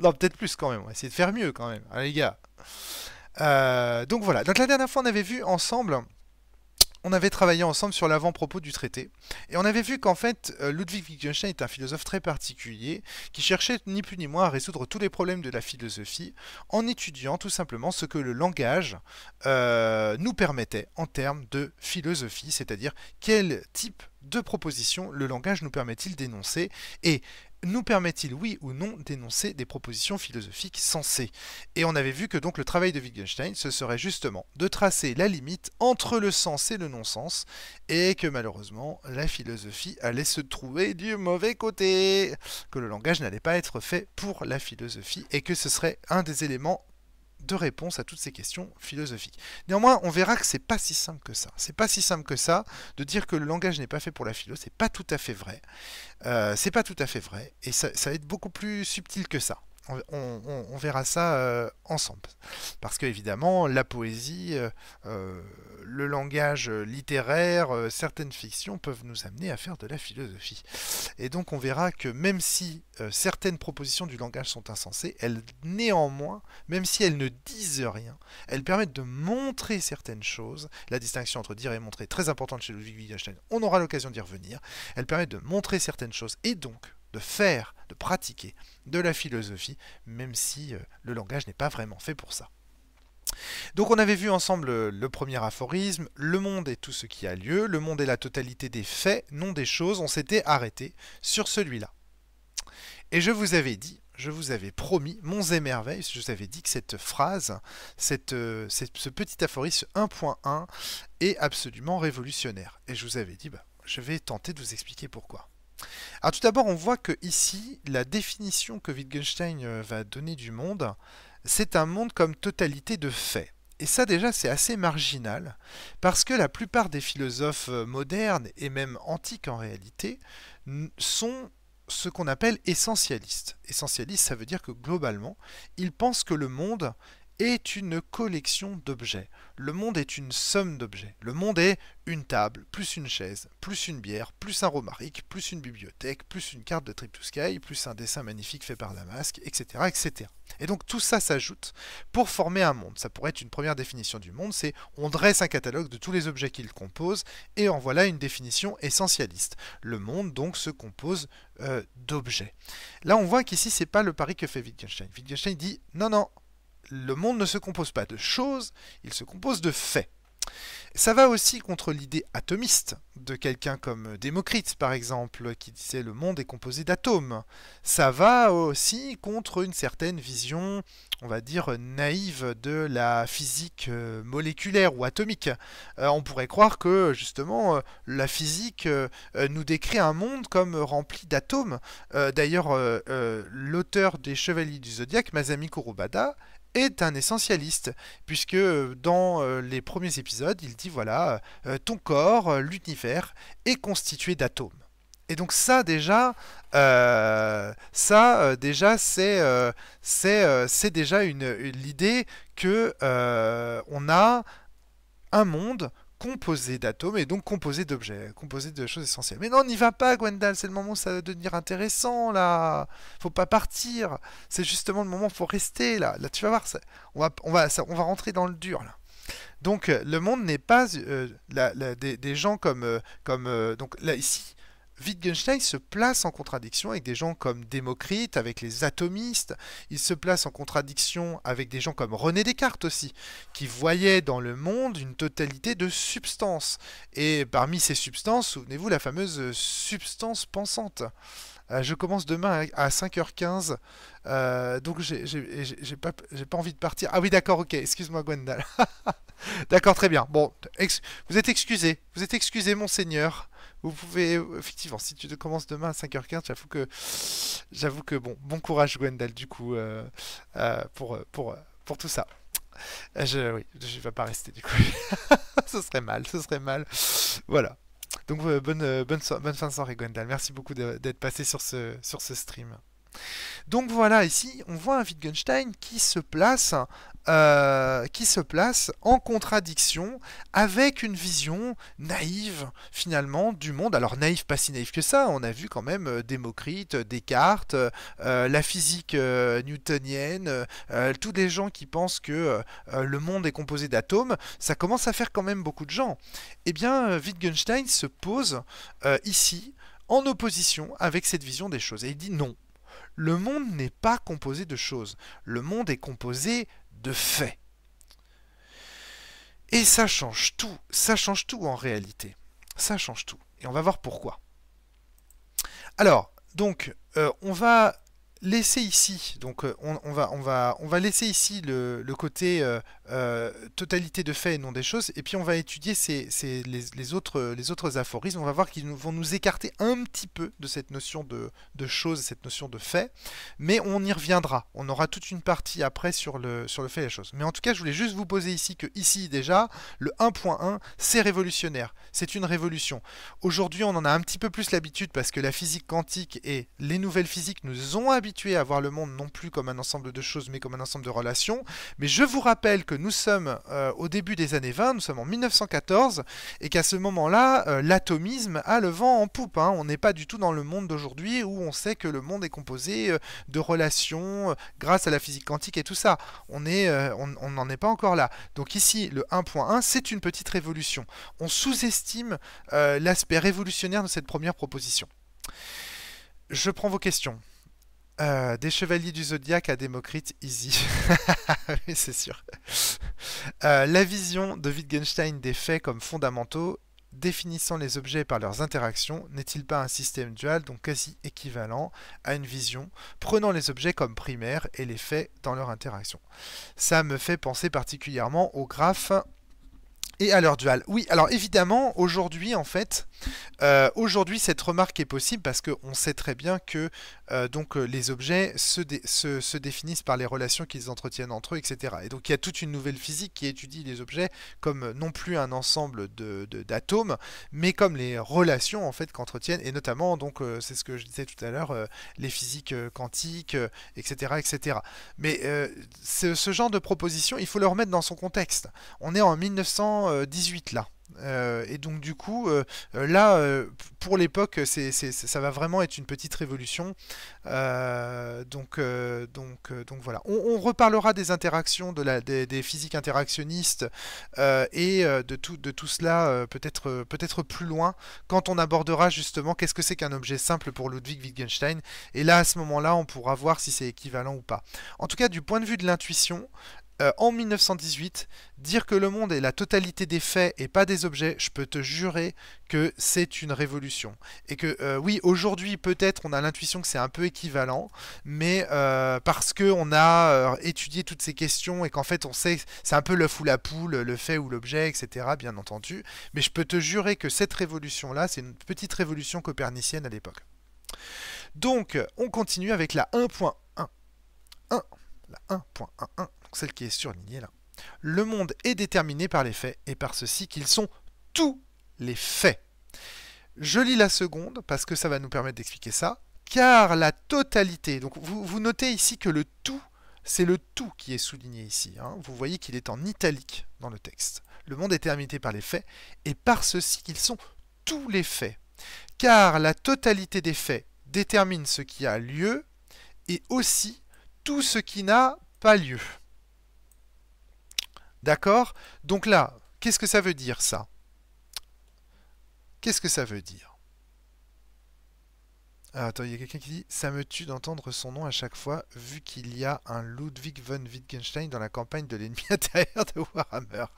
A: non, peut-être plus quand même, on va essayer de faire mieux quand même. Allez les gars. Euh, donc voilà, donc la dernière fois on avait vu ensemble on avait travaillé ensemble sur l'avant-propos du traité, et on avait vu qu'en fait, euh, Ludwig Wittgenstein est un philosophe très particulier, qui cherchait ni plus ni moins à résoudre tous les problèmes de la philosophie en étudiant tout simplement ce que le langage euh, nous permettait en termes de philosophie, c'est-à-dire quel type de proposition le langage nous permet-il d'énoncer, et nous permet-il, oui ou non, d'énoncer des propositions philosophiques sensées Et on avait vu que donc le travail de Wittgenstein, ce serait justement de tracer la limite entre le sens et le non-sens, et que malheureusement, la philosophie allait se trouver du mauvais côté, que le langage n'allait pas être fait pour la philosophie, et que ce serait un des éléments de réponse à toutes ces questions philosophiques. Néanmoins, on verra que c'est pas si simple que ça. C'est pas si simple que ça de dire que le langage n'est pas fait pour la philo, c'est pas tout à fait vrai. Euh, c'est pas tout à fait vrai, et ça, va être beaucoup plus subtil que ça. On, verra ça euh, ensemble. Parce que évidemment, la poésie, euh, le langage euh, littéraire, euh, certaines fictions peuvent nous amener à faire de la philosophie. Et donc on verra que même si euh, certaines propositions du langage sont insensées, elles néanmoins, même si elles ne disent rien, elles permettent de montrer certaines choses. La distinction entre dire et montrer est très importante chez Ludwig Wittgenstein, on aura l'occasion d'y revenir. Elles permettent de montrer certaines choses et donc de faire, de pratiquer de la philosophie, même si le langage n'est pas vraiment fait pour ça. Donc on avait vu ensemble le premier aphorisme, le monde est tout ce qui a lieu, le monde est la totalité des faits, non des choses, on s'était arrêté sur celui-là. Et je vous avais dit, je vous avais promis, mon émerveille, je vous avais dit que cette phrase, euh, ce petit aphorisme 1.1 est absolument révolutionnaire. Et je vous avais dit, bah, je vais tenter de vous expliquer pourquoi. Alors tout d'abord, on voit que ici, la définition que Wittgenstein euh, va donner du monde, c'est un monde comme totalité de faits. Et ça déjà c'est assez marginal, parce que la plupart des philosophes euh, modernes et même antiques en réalité sont ce qu'on appelle essentialistes. Essentialistes », ça veut dire que globalement, ils pensent que le monde est une collection d'objets. Le monde est une somme d'objets. Le monde est une table, plus une chaise, plus une bière, plus un romaric, plus une bibliothèque, plus une carte de Trip to Sky, plus un dessin magnifique fait par Damasque, etc. etc. Et donc tout ça s'ajoute pour former un monde. Ça pourrait être une première définition du monde, c'est on dresse un catalogue de tous les objets qu'il compose et en voilà une définition essentialiste. Le monde donc se compose euh, d'objets. Là on voit qu'ici c'est pas le pari que fait Wittgenstein. Wittgenstein dit non non, le monde ne se compose pas de choses, il se compose de faits. Ça va aussi contre l'idée atomiste de quelqu'un comme Démocrite, par exemple, qui disait le monde est composé d'atomes. Ça va aussi contre une certaine vision, on va dire, naïve de la physique euh, moléculaire ou atomique. Euh, on pourrait croire que, justement, euh, la physique nous décrit un monde comme rempli d'atomes. D'ailleurs, l'auteur des Chevaliers du Zodiaque, Masami Kurobada, est un essentialiste, puisque euh, dans euh, les premiers épisodes, il dit voilà, euh, ton corps, l'univers, est constitué d'atomes. Et donc ça déjà, ça déjà c'est déjà une l'idée que on a un monde composé d'atomes et donc composé d'objets, composé de choses essentielles. Mais non, n'y va pas, Gwendal, c'est le moment où ça va devenir intéressant, là. Faut pas partir. C'est justement le moment où faut rester, là. Là, tu vas voir, ça, on, va, on, va, on va rentrer dans le dur, là. Donc, euh, le monde n'est pas euh, des, gens comme... Euh, comme donc, là, ici, Wittgenstein se place en contradiction avec des gens comme Démocrite, avec les atomistes, il se place en contradiction avec des gens comme René Descartes aussi, qui voyait dans le monde une totalité de substances. Et parmi ces substances, souvenez-vous la fameuse substance pensante. Euh, je commence demain à 5h15, euh, donc j'ai pas, pas envie de partir. Ah oui, d'accord, ok, excuse-moi Gwendal. d'accord, très bien. Bon, vous êtes excusé, vous êtes excusé, monseigneur. Vous pouvez, effectivement, si tu te commences demain à 5h15, j'avoue que, j'avoue que, bon, bon courage Gwendal, du coup, euh, euh, pour, pour, pour tout ça. Je, oui, je vais pas rester, du coup. ce serait mal, ce serait mal. Voilà. Donc, euh, bonne, bonne, bonne fin de soirée, Gwendal. Merci beaucoup d'être passé sur ce, sur ce stream. Donc voilà, ici on voit un Wittgenstein qui se place euh, qui se place en contradiction avec une vision naïve finalement du monde. Alors naïve, pas si naïve que ça, on a vu quand même euh, Démocrite, Descartes, euh, la physique newtonienne, tous les gens qui pensent que le monde est composé d'atomes, ça commence à faire quand même beaucoup de gens. Eh bien, Wittgenstein se pose ici en opposition avec cette vision des choses et il dit non. Le monde n'est pas composé de choses. Le monde est composé de fait. Et ça change tout, ça change tout en réalité. Ça change tout. Et on va voir pourquoi. Alors, donc, euh, on va laisser ici, donc euh, on, va, on, va, on va laisser ici le, côté euh, euh, totalité de faits et non des choses, et puis on va étudier ces, ces, les, autres, les autres aphorismes, on va voir qu'ils vont nous écarter un petit peu de cette notion de, de choses, cette notion de fait, mais on y reviendra, on aura toute une partie après sur le, sur le fait et les choses. Mais en tout cas, je voulais juste vous poser ici que ici déjà, le 1.1, c'est révolutionnaire, c'est une révolution. Aujourd'hui, on en a un petit peu plus l'habitude parce que la physique quantique et les nouvelles physiques nous ont habitués à voir le monde non plus comme un ensemble de choses, mais comme un ensemble de relations, mais je vous rappelle que nous sommes euh, au début des années 20, nous sommes en 1914, et qu'à ce moment-là, euh, l'atomisme a le vent en poupe. Hein. On n'est pas du tout dans le monde d'aujourd'hui où on sait que le monde est composé euh, de relations grâce à la physique quantique et tout ça. On n'en est pas encore là. Donc ici, le 1.1, c'est une petite révolution. On sous-estime l'aspect révolutionnaire de cette première proposition. Je prends vos questions. Euh, des chevaliers du zodiaque à Démocrite, easy. oui, c'est sûr. Euh, la vision de Wittgenstein des faits comme fondamentaux, définissant les objets par leurs interactions, n'est-il pas un système dual, donc quasi équivalent à une vision, prenant les objets comme primaires et les faits dans leur interaction Ça me fait penser particulièrement au graphe et à leur dual. Oui, alors évidemment, aujourd'hui, en fait, euh, aujourd'hui, cette remarque est possible parce qu'on sait très bien que euh, donc, euh, les objets se, se, définissent par les relations qu'ils entretiennent entre eux, etc. Et donc, il y a toute une nouvelle physique qui étudie les objets comme non plus un ensemble d'atomes, de, d'atomes, mais comme les relations en fait qu'entretiennent, et notamment, donc, c'est ce que je disais tout à l'heure, les physiques quantiques, etc., etc. Mais ce genre de proposition, il faut le remettre dans son contexte. On est en 1900 18 là. Euh, et donc du coup, euh, là, euh, pour l'époque, ça va vraiment être une petite révolution. donc, donc, donc voilà. On, reparlera des interactions, de la, des, physiques interactionnistes et de tout, de tout cela peut-être peut-être plus loin quand on abordera justement qu'est-ce que c'est qu'un objet simple pour Ludwig Wittgenstein. Et là, à ce moment-là, on pourra voir si c'est équivalent ou pas. En tout cas, du point de vue de l'intuition, euh, en 1918, dire que le monde est la totalité des faits et pas des objets, je peux te jurer que c'est une révolution. Et que euh, oui, aujourd'hui peut-être on a l'intuition que c'est un peu équivalent, mais euh, parce qu'on a étudié toutes ces questions et qu'en fait on sait, c'est un peu l'œuf ou la poule, le fait ou l'objet, etc. Bien entendu. Mais je peux te jurer que cette révolution-là, c'est une petite révolution copernicienne à l'époque. Donc on continue avec la 1.1. 1. La 1.11 donc celle qui est surlignée là, le monde est déterminé par les faits et par ceci qu'ils sont tous les faits. Je lis la seconde parce que ça va nous permettre d'expliquer ça, car la totalité, donc vous, notez ici que le tout, c'est le tout qui est souligné ici, hein. vous voyez qu'il est en italique dans le texte. Le monde est déterminé par les faits et par ceci qu'ils sont tous les faits, car la totalité des faits détermine ce qui a lieu et aussi tout ce qui n'a pas lieu. D'accord Donc là, qu'est-ce que ça veut dire ça Qu'est-ce que ça veut dire ah, Attends, il y a quelqu'un qui dit « Ça me tue d'entendre son nom à chaque fois, vu qu'il y a un Ludwig von Wittgenstein dans la campagne de l'ennemi intérieur de Warhammer. »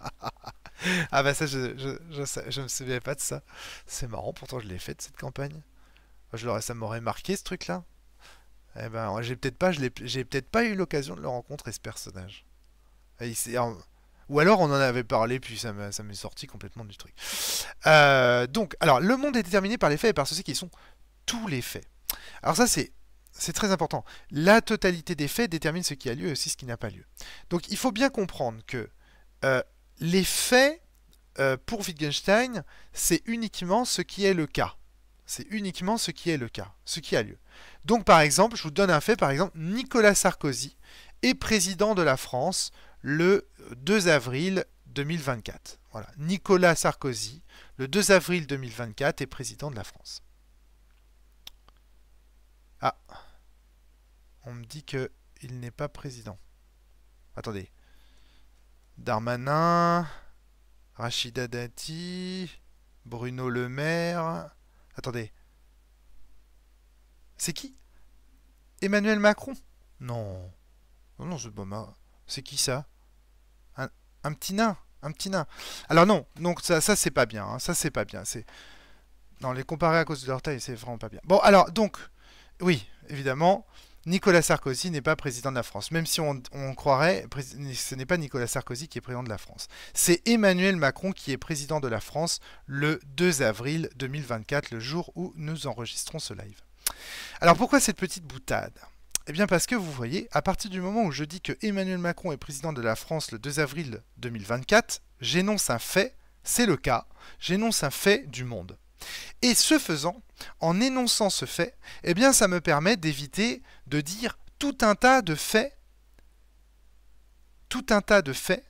A: Ah bah ça, je, ne me souviens pas de ça. C'est marrant, pourtant je l'ai de cette campagne. Je ça m'aurait marqué ce truc-là. Eh ben, j'ai peut-être pas, j'ai peut-être pas eu l'occasion de le rencontrer ce personnage. Ou alors on en avait parlé, puis ça m'est sorti complètement du truc. Euh, donc, alors, le monde est déterminé par les faits et par ceux qui sont tous les faits. Alors ça, c'est... C'est très important. La totalité des faits détermine ce qui a lieu et aussi ce qui n'a pas lieu. Donc il faut bien comprendre que euh, les faits, euh, pour Wittgenstein, c'est uniquement ce qui est le cas. C'est uniquement ce qui est le cas, ce qui a lieu. Donc par exemple, je vous donne un fait, par exemple, Nicolas Sarkozy est président de la France le 2 avril 2024. Voilà, Nicolas Sarkozy, le 2 avril 2024, est président de la France. Ah, on me dit qu'il n'est pas président. Attendez. Darmanin, Rachida Dati, Bruno Le Maire. Attendez. C'est qui Emmanuel Macron Non. Non, non, c'est pas C'est qui ça un petit nain Un petit nain Alors non, donc ça, ça c'est pas bien. Hein. Ça c'est pas bien. C'est Non, les comparer à cause de leur taille, c'est vraiment pas bien. Bon, alors donc, oui, évidemment, Nicolas Sarkozy n'est pas président de la France. Même si on, on croirait, ce n'est pas Nicolas Sarkozy qui est président de la France. C'est Emmanuel Macron qui est président de la France le 2 avril 2024, le jour où nous enregistrons ce live. Alors pourquoi cette petite boutade eh bien parce que vous voyez, à partir du moment où je dis que Emmanuel Macron est président de la France le 2 avril 2024, j'énonce un fait, c'est le cas, j'énonce un fait du monde. Et ce faisant, en énonçant ce fait, eh bien ça me permet d'éviter de dire tout un tas de faits, tout un tas de faits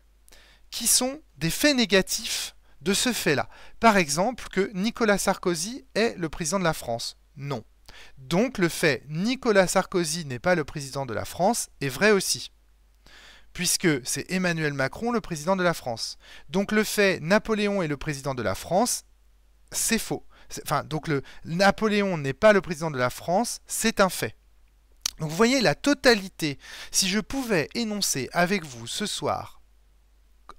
A: qui sont des faits négatifs de ce fait-là. Par exemple, que Nicolas Sarkozy est le président de la France. Non. Donc le fait Nicolas Sarkozy n'est pas le président de la France est vrai aussi, puisque c'est Emmanuel Macron le président de la France. Donc le fait Napoléon est le président de la France, c'est faux. Enfin, donc le Napoléon n'est pas le président de la France, c'est un fait. Donc vous voyez la totalité, si je pouvais énoncer avec vous ce soir,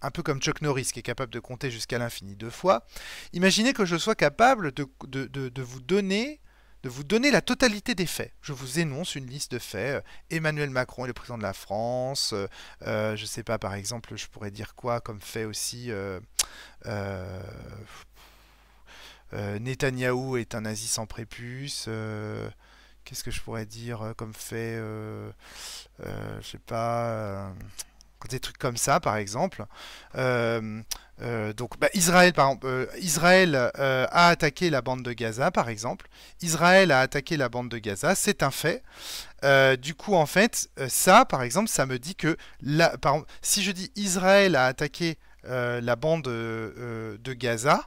A: un peu comme Chuck Norris qui est capable de compter jusqu'à l'infini deux fois, imaginez que je sois capable de, de vous donner de vous donner la totalité des faits. Je vous énonce une liste de faits. Euh, Emmanuel Macron est le président de la France. Euh, euh, je ne sais pas, par exemple, je pourrais dire quoi comme fait aussi. Netanyahu est un nazi sans prépuce. Qu'est-ce que je pourrais dire comme fait Je ne sais pas des trucs comme ça, par exemple. Euh, euh, donc, bah, Israël, par euh, Israël a attaqué la bande de Gaza, par exemple. Israël a attaqué la bande de Gaza, c'est un fait. du coup, en fait, ça, par exemple, ça me dit que, la, si je dis Israël a attaqué la bande de Gaza,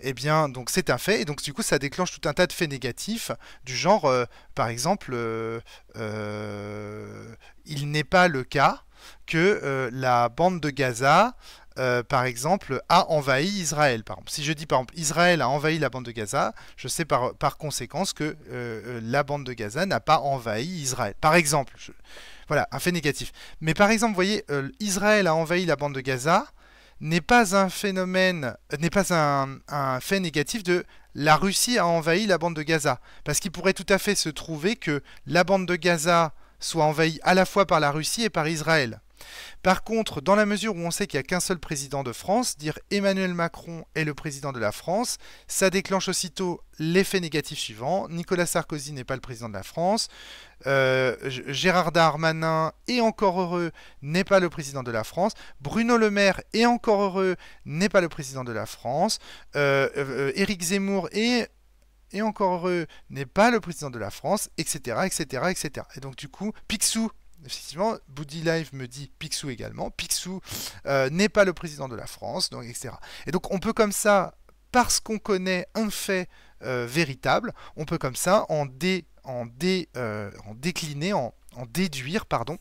A: Et eh bien, donc c'est un fait, et donc du coup, ça déclenche tout un tas de faits négatifs, du genre, par exemple, il n'est pas le cas que euh, la bande de Gaza, euh, par exemple, a envahi Israël. Par exemple. Si je dis par exemple Israël a envahi la bande de Gaza, je sais par, conséquence que euh, la bande de Gaza n'a pas envahi Israël. Par exemple, voilà, un fait négatif. Mais par exemple, vous voyez, Israël a envahi la bande de Gaza n'est pas un phénomène, n'est pas un, un fait négatif de la Russie a envahi la bande de Gaza. Parce qu'il pourrait tout à fait se trouver que la bande de Gaza soit envahi à la fois par la Russie et par Israël. Par contre, dans la mesure où on sait qu'il n'y a qu'un seul président de France, dire Emmanuel Macron est le président de la France, ça déclenche aussitôt l'effet négatif suivant. Nicolas Sarkozy n'est pas le président de la France, euh, Gérard Darmanin, est encore heureux, n'est pas le président de la France, Bruno Le Maire, est encore heureux, n'est pas le président de la France, euh, euh, Éric Zemmour, est et encore heureux, n'est pas le président de la France, etc., etc., etc. Et donc du coup, Picsou, effectivement, Boody Live me dit Picsou également, Picsou euh, n'est pas le président de la France, donc etc. Et donc on peut comme ça, parce qu'on connaît un fait euh, véritable, on peut comme ça en, dé, en, dé, euh, en décliner, en, déduire, pardon,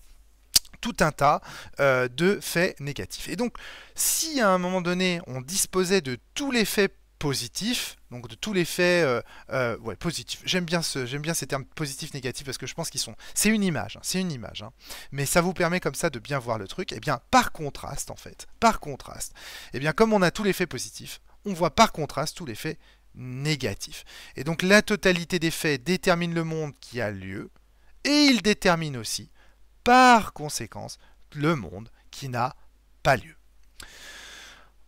A: tout un tas de faits négatifs. Et donc, si à un moment donné, on disposait de tous les faits positif, donc de tous les faits, positifs. Euh, euh, ouais, positif. J'aime bien, ce, j'aime bien ces termes positif, négatif, parce que je pense qu'ils sont. C'est une image, hein, c'est une image, hein. mais ça vous permet comme ça de bien voir le truc. Et eh bien, par contraste, en fait, par contraste, et eh bien, comme on a tous les faits positifs, on voit par contraste tous les faits négatifs. Et donc, la totalité des faits détermine le monde qui a lieu, et il détermine aussi, par conséquence, le monde qui n'a pas lieu.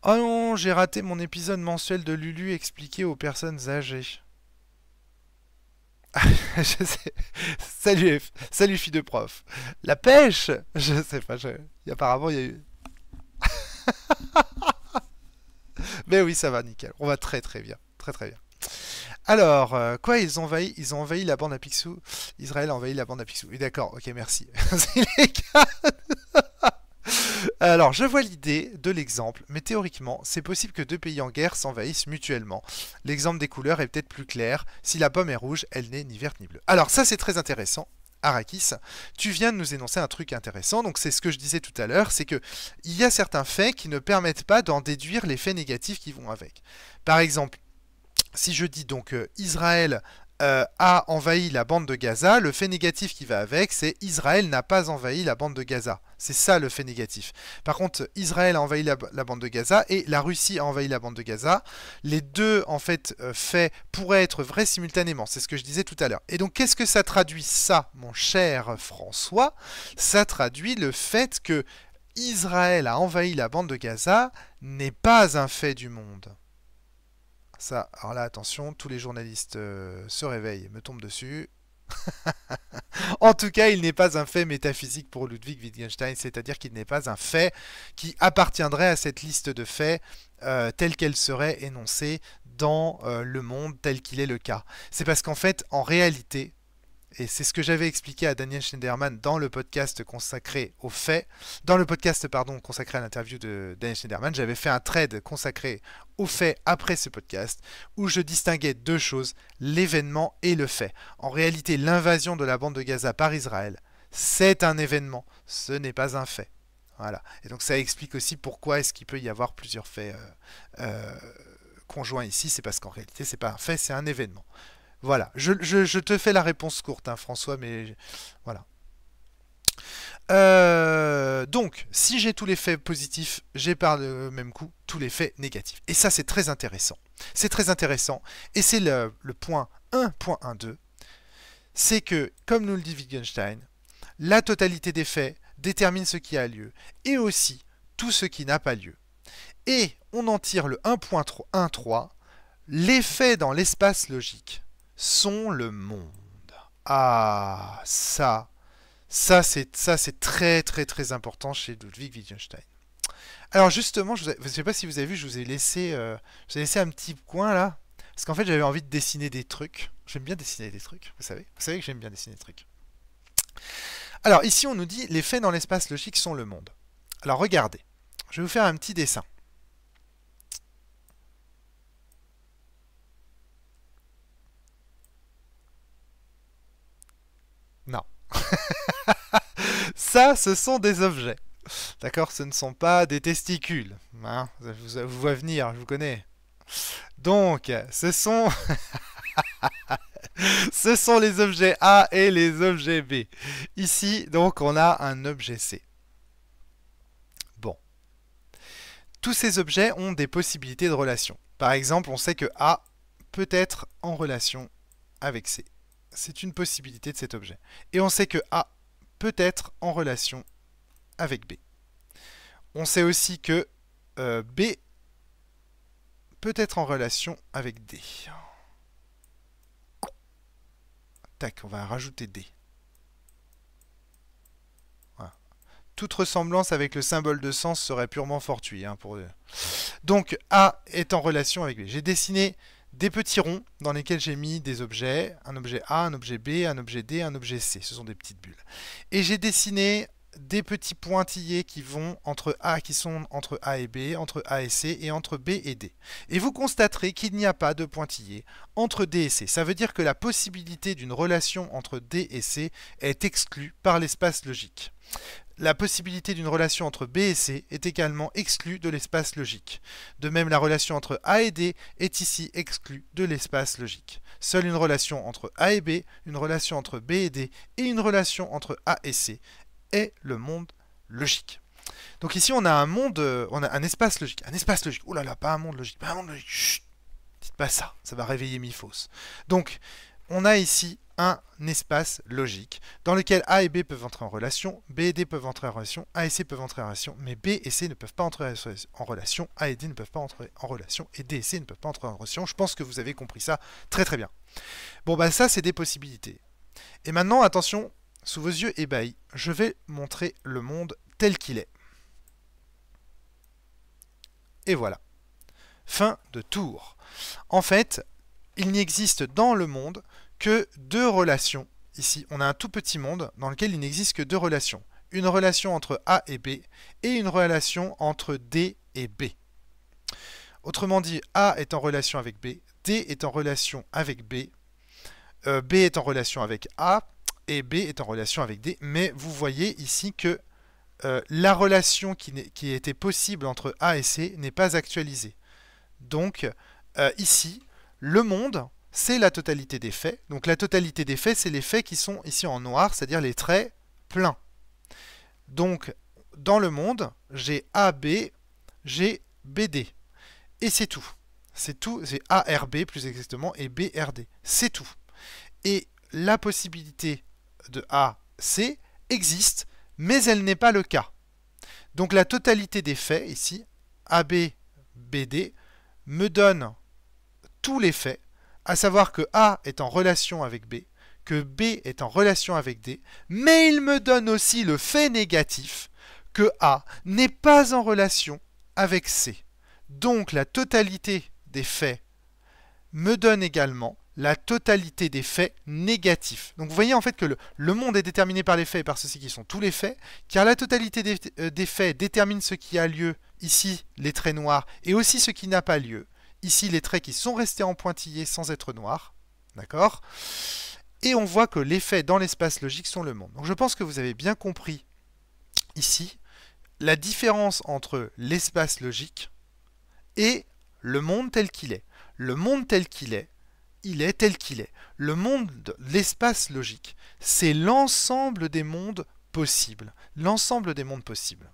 A: Oh non, j'ai raté mon épisode mensuel de Lulu expliqué aux personnes âgées. je sais. Salut, Salut fille de prof. La pêche Je sais pas, apparemment il y a eu... Mais oui, ça va, nickel. On va très très bien. Très très bien. Alors, euh, quoi, ils ont, envahi, ils ont envahi la bande à Picsou Israël a envahi la bande à Picsou. Oui, d'accord, ok, merci. C'est les alors, je vois l'idée de l'exemple, mais théoriquement, c'est possible que deux pays en guerre s'envahissent mutuellement. L'exemple des couleurs est peut-être plus clair. Si la pomme est rouge, elle n'est ni verte ni bleue. Alors, ça, c'est très intéressant. Arrakis, tu viens de nous énoncer un truc intéressant, donc c'est ce que je disais tout à l'heure, c'est que il y a certains faits qui ne permettent pas d'en déduire les faits négatifs qui vont avec. Par exemple, si je dis donc euh, Israël euh, a envahi la bande de Gaza, le fait négatif qui va avec, c'est Israël n'a pas envahi la bande de Gaza. C'est ça le fait négatif. Par contre, Israël a envahi la, bande de Gaza et la Russie a envahi la bande de Gaza. Les deux, en fait, euh, faits pourraient être vrais simultanément. C'est ce que je disais tout à l'heure. Et donc, qu'est-ce que ça traduit ça, mon cher François Ça traduit le fait que Israël a envahi la bande de Gaza n'est pas un fait du monde. Ça, alors là, attention, tous les journalistes euh, se réveillent, me tombent dessus. en tout cas, il n'est pas un fait métaphysique pour Ludwig Wittgenstein, c'est-à-dire qu'il n'est pas un fait qui appartiendrait à cette liste de faits euh, telle qu'elle serait énoncée dans euh, le monde tel qu'il est le cas. C'est parce qu'en fait, en réalité, et c'est ce que j'avais expliqué à Daniel Schneiderman dans le podcast consacré au fait, dans le podcast pardon consacré à l'interview de Daniel Schneiderman, j'avais fait un trade consacré aux faits après ce podcast où je distinguais deux choses, l'événement et le fait. En réalité, l'invasion de la bande de Gaza par Israël, c'est un événement, ce n'est pas un fait. Voilà. Et donc ça explique aussi pourquoi est-ce qu'il peut y avoir plusieurs faits euh, euh, conjoints ici. C'est parce qu'en réalité, ce n'est pas un fait, c'est un événement. Voilà, je, te fais la réponse courte, hein, François, mais voilà. Euh, donc, si j'ai tous les faits positifs, j'ai par le même coup tous les faits négatifs. Et ça, c'est très intéressant. C'est très intéressant. Et c'est le, le point 1.12. C'est que, comme nous le dit Wittgenstein, la totalité des faits détermine ce qui a lieu et aussi tout ce qui n'a pas lieu. Et on en tire le 1.13, l'effet dans l'espace logique sont le monde. Ah, ça, ça c'est ça c'est très très très important chez Ludwig Wittgenstein. Alors justement, je ne sais pas si vous avez vu, je vous ai laissé, euh, je vous ai laissé un petit coin là, parce qu'en fait j'avais envie de dessiner des trucs. J'aime bien dessiner des trucs, vous savez, vous savez que j'aime bien dessiner des trucs. Alors ici on nous dit les faits dans l'espace logique sont le monde. Alors regardez, je vais vous faire un petit dessin. Non. ça, ce sont des objets. D'accord Ce ne sont pas des testicules. Hein. je vous, vous vois venir, je vous connais. Donc, ce sont... ce sont les objets A et les objets B. Ici, donc, on a un objet C. Bon. Tous ces objets ont des possibilités de relation. Par exemple, on sait que A peut être en relation avec C c'est une possibilité de cet objet. Et on sait que A peut être en relation avec B. On sait aussi que euh, B peut être en relation avec D. Tac, on va rajouter D. Toute ressemblance avec le symbole de sens serait purement fortuit. Hein, Donc A est en relation avec B. J'ai dessiné des petits ronds dans lesquels j'ai mis des objets, un objet A, un objet B, un objet D, un objet C. Ce sont des petites bulles. Et j'ai dessiné des petits pointillés qui vont entre A, qui sont entre A et B, entre A et C et entre B et D. Et vous constaterez qu'il n'y a pas de pointillés entre D et C. Ça veut dire que la possibilité d'une relation entre D et C est exclue par l'espace logique la possibilité d'une relation entre B et C est également exclue de l'espace logique. De même, la relation entre A et D est ici exclue de l'espace logique. Seule une relation entre A et B, une relation entre B et D et une relation entre A et C est le monde logique. Donc ici, on a un monde, euh, on a un espace logique, un espace logique. Oh là là, pas un monde logique, pas un monde logique. Chut, dites pas ça, ça va réveiller Miphos. Donc, on a ici un espace logique dans lequel A et B peuvent entrer en relation, B et D peuvent entrer en relation, A et C peuvent entrer en relation, mais B et C ne peuvent pas entrer en relation, A et D ne peuvent pas entrer en relation, et D et C ne peuvent pas entrer en relation. Je pense que vous avez compris ça très très bien. Bon bah ça c'est des possibilités. Et maintenant attention, sous vos yeux ébahis, je vais montrer le monde tel qu'il est. Et voilà. Fin de tour. En fait, il n'existe dans le monde que deux relations. Ici, on a un tout petit monde dans lequel il n'existe que deux relations. Une relation entre A et B et une relation entre D et B. Autrement dit, A est en relation avec B, D est en relation avec B, euh, B est en relation avec A et B est en relation avec D. Mais vous voyez ici que euh, la relation qui, était possible entre A et C n'est pas actualisée. Donc euh, ici, le monde, c'est la totalité des faits. Donc la totalité des faits, c'est les faits qui sont ici en noir, c'est-à-dire les traits pleins. Donc dans le monde, j'ai AB, j'ai BD. Et c'est tout. C'est tout, c'est ARB plus exactement et BRD. C'est tout. Et la possibilité de AC existe, mais elle n'est pas le cas. Donc la totalité des faits ici, AB, BD, me donne tous les faits à savoir que A est en relation avec B, que B est en relation avec D, mais il me donne aussi le fait négatif que A n'est pas en relation avec C. Donc la totalité des faits me donne également la totalité des faits négatifs. Donc vous voyez en fait que le, monde est déterminé par les faits et par ceux qui sont tous les faits, car la totalité des euh, faits détermine ce qui a lieu ici, les traits noirs, et aussi ce qui n'a pas lieu. Ici, les traits qui sont restés en pointillés sans être noirs. D'accord Et on voit que les faits dans l'espace logique sont le monde. Donc je pense que vous avez bien compris ici la différence entre l'espace logique et le monde tel qu'il est. Le monde tel qu'il est, il est tel qu'il est. Le monde, l'espace logique, c'est l'ensemble des mondes possibles. L'ensemble des mondes possibles.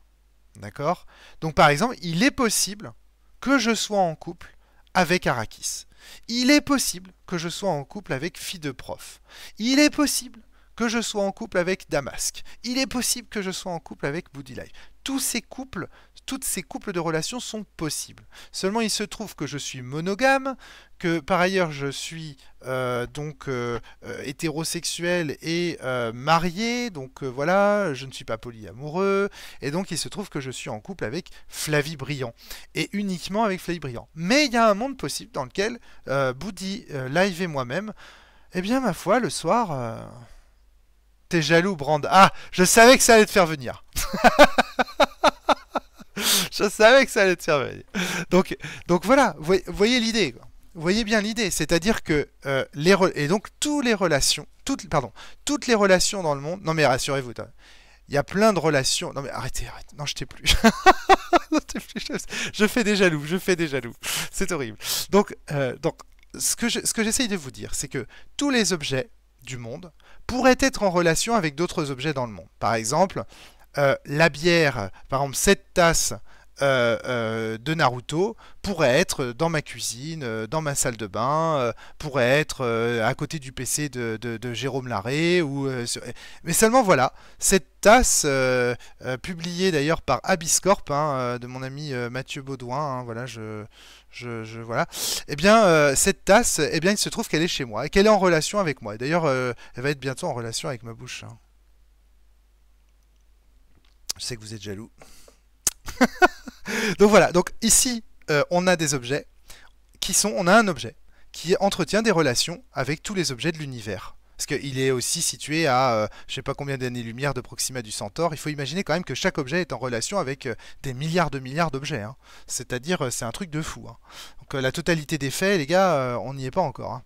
A: D'accord Donc par exemple, il est possible que je sois en couple avec Arakis, Il est possible que je sois en couple avec fille de prof. Il est possible que je sois en couple avec Damasque. Il est possible que je sois en couple avec Life. Tous ces couples toutes ces couples de relations sont possibles. Seulement, il se trouve que je suis monogame, que par ailleurs je suis euh, donc euh, euh, hétérosexuel et marié, donc voilà, je ne suis pas polyamoureux, et donc il se trouve que je suis en couple avec Flavie Brillant et uniquement avec Flavie Brillant. Mais il y a un monde possible dans lequel Boudi, Live et moi-même, eh bien ma foi, le soir... T'es jaloux, Brand. Ah, je savais que ça allait te faire venir. Je savais que ça allait te servir. Donc, donc voilà, voyez, voyez l'idée. Voyez bien l'idée. C'est-à-dire que euh, les et donc toutes les relations, toutes, pardon, toutes les relations dans le monde. Non mais rassurez-vous. Il y a plein de relations. Non mais arrêtez, arrêtez. Non, je t'ai plus. je, fais des jaloux, je fais des jaloux. C'est horrible. Donc, euh, donc ce que j'essaye de vous dire, c'est que tous les objets du monde pourraient être en relation avec d'autres objets dans le monde. Par exemple, euh, la bière, par exemple cette tasse euh, euh, de Naruto pourrait être dans ma cuisine, euh, dans ma salle de bain, pourrait être à côté du PC de, Jérôme Larré. Ou, Mais seulement voilà, cette tasse, publiée d'ailleurs par Abiscorp, hein, de mon ami Mathieu Baudouin, hein, voilà, je, je, voilà. Eh bien, cette tasse, et eh bien, il se trouve qu'elle est chez moi et qu'elle est en relation avec moi. D'ailleurs, elle va être bientôt en relation avec ma bouche. Hein. Je sais que vous êtes jaloux. donc voilà, donc ici, euh, on a des objets qui sont, on a un objet qui entretient des relations avec tous les objets de l'univers. Parce qu'il est aussi situé à je euh, je sais pas combien d'années-lumière de Proxima du Centaure. Il faut imaginer quand même que chaque objet est en relation avec euh, des milliards de milliards d'objets. Hein. C'est-à-dire, c'est un truc de fou. Hein. Donc la totalité des faits, les gars, on n'y est pas encore. Hein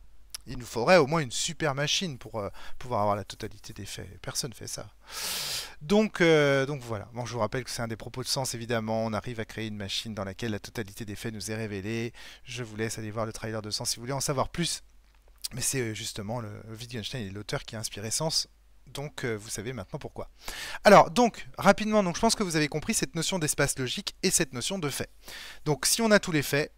A: il nous faudrait au moins une super machine pour euh, pouvoir avoir la totalité des faits. Personne ne fait ça. Donc, euh, donc voilà. Bon, je vous rappelle que c'est un des propos de sens, évidemment. On arrive à créer une machine dans laquelle la totalité des faits nous est révélée. Je vous laisse aller voir le trailer de sens si vous voulez en savoir plus. Mais c'est euh, justement le Wittgenstein et l'auteur qui a inspiré Sens donc vous savez maintenant pourquoi. Alors donc rapidement, donc je pense que vous avez compris cette notion d'espace logique et cette notion de fait. Donc si on a tous les faits,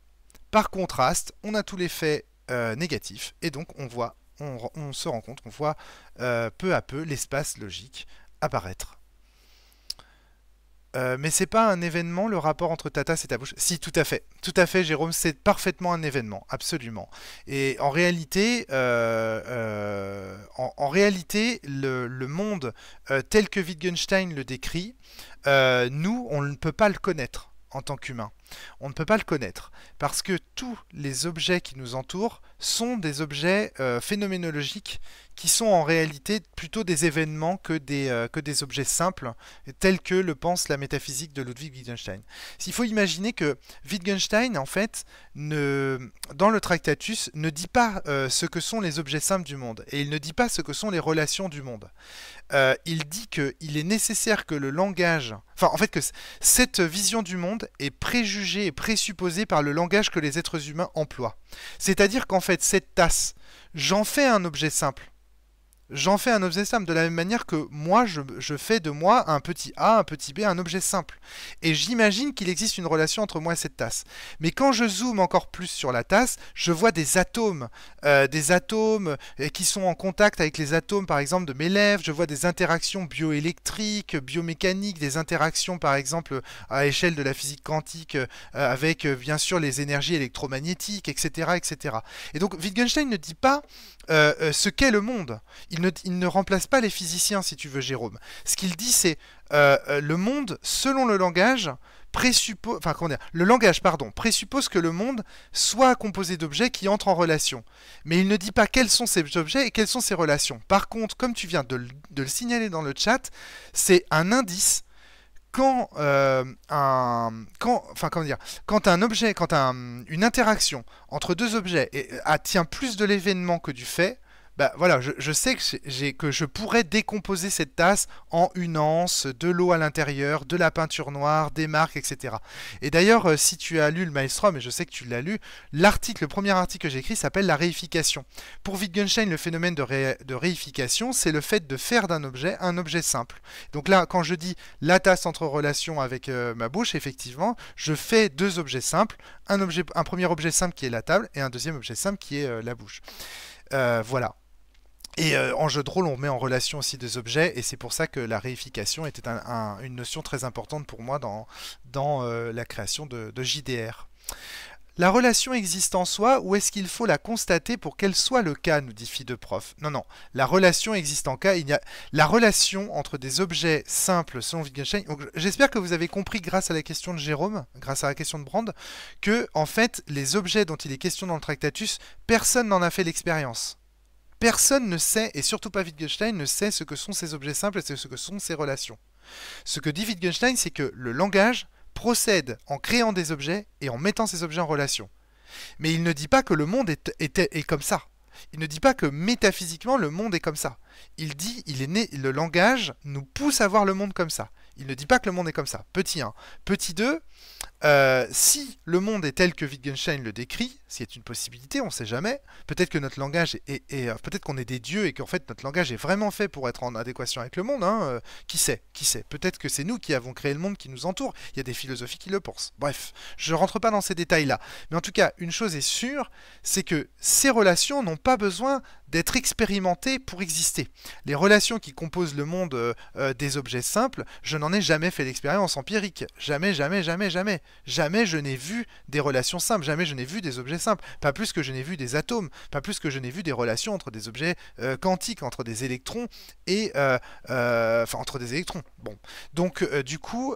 A: par contraste, on a tous les faits euh, négatif. Et donc on voit, on, se rend compte qu'on voit euh, peu à peu l'espace logique apparaître. Euh, mais c'est pas un événement le rapport entre Tata, et ta bouche Si, tout à fait. Tout à fait, Jérôme, c'est parfaitement un événement, absolument. Et en réalité, en, réalité le, le monde tel que Wittgenstein le décrit, nous, on ne peut pas le connaître en tant qu'humain on ne peut pas le connaître, parce que tous les objets qui nous entourent sont des objets euh, phénoménologiques qui sont en réalité plutôt des événements que des, euh, que des objets simples, tels que le pense la métaphysique de Ludwig Wittgenstein. Il faut imaginer que Wittgenstein, en fait, dans le Tractatus, ne dit pas euh, ce que sont les objets simples du monde, et il ne dit pas ce que sont les relations du monde. Euh, il dit qu'il est nécessaire que le langage, enfin en fait que cette vision du monde est préjugée et présupposée par le langage que les êtres humains emploient. C'est-à-dire qu'en fait cette tasse, j'en fais un objet simple, j'en fais un objet simple, de la même manière que moi, je, fais de moi un petit a, un petit b, un objet simple. Et j'imagine qu'il existe une relation entre moi et cette tasse. Mais quand je zoome encore plus sur la tasse, je vois des atomes, euh, des atomes euh, qui sont en contact avec les atomes, par exemple, de mes lèvres, je vois des interactions bioélectriques, biomécaniques, des interactions, par exemple, à échelle de la physique quantique, euh, avec, bien sûr, les énergies électromagnétiques, etc., etc. Et donc, Wittgenstein ne dit pas euh, euh, ce qu'est le monde. Il ne, remplace pas les physiciens, si tu veux, Jérôme. Ce qu'il dit, c'est euh, euh le monde, selon le langage, présuppose, enfin le langage, pardon, présuppose que le monde soit composé d'objets qui entrent en relation. Mais il ne dit pas quels sont ces objets et quelles sont ces relations. Par contre, comme tu viens de le signaler dans le chat, c'est un indice quand euh, un quand enfin comment dire quand un objet quand une interaction entre deux objets et, euh, attient plus de l'événement que du fait bah, voilà, je, sais que, que je pourrais décomposer cette tasse en une anse, de l'eau à l'intérieur, de la peinture noire, des marques, etc. Et d'ailleurs, euh, si tu as lu le Maelstrom, et je sais que tu l'as lu, l'article, le premier article que j'ai écrit s'appelle la réification. Pour Wittgenstein, le phénomène de, réification, c'est le fait de faire d'un objet un objet simple. Donc là, quand je dis la tasse entre relation avec euh, ma bouche, effectivement, je fais deux objets simples, un, objet, un premier objet simple qui est la table et un deuxième objet simple qui est euh, la bouche. voilà. Et euh, en jeu de rôle, on met en relation aussi des objets, et c'est pour ça que la réification était une notion très importante pour moi dans, euh, la création de, JDR. La relation existe en soi, ou est-ce qu'il faut la constater pour qu'elle soit le cas, nous dit Fille de Prof Non, non, la relation existe en cas, il y a la relation entre des objets simples selon Wittgenstein. J'espère que vous avez compris grâce à la question de Jérôme, grâce à la question de Brand, que, en fait, les objets dont il est question dans le Tractatus, personne n'en a fait l'expérience. Personne ne sait, et surtout pas Wittgenstein, ne sait ce que sont ces objets simples et ce que sont ces relations. Ce que dit Wittgenstein, c'est que le langage procède en créant des objets et en mettant ces objets en relation. Mais il ne dit pas que le monde est, comme ça. Il ne dit pas que métaphysiquement le monde est comme ça. Il dit il est né le langage nous pousse à voir le monde comme ça. Il ne dit pas que le monde est comme ça. Petit 1. Petit 2, euh, si le monde est tel que Wittgenstein le décrit, c'est une possibilité, on ne sait jamais. Peut-être que notre langage est, euh, peut-être qu'on est des dieux et qu'en fait notre langage est vraiment fait pour être en adéquation avec le monde. Hein, euh, qui sait, qui sait. Peut-être que c'est nous qui avons créé le monde qui nous entoure. Il y a des philosophies qui le pensent. Bref, je ne rentre pas dans ces détails-là. Mais en tout cas, une chose est sûre, c'est que ces relations n'ont pas besoin d'être expérimentées pour exister. Les relations qui composent le monde euh, des objets simples, je n'en ai jamais fait l'expérience empirique. Jamais, jamais, jamais, jamais. Jamais je n'ai vu des relations simples. Jamais je n'ai vu des objets simple. Pas plus que je n'ai vu des atomes, pas plus que je n'ai vu des relations entre des objets euh, quantiques, entre des électrons et... Euh, euh, entre des électrons. Bon. Donc, du coup,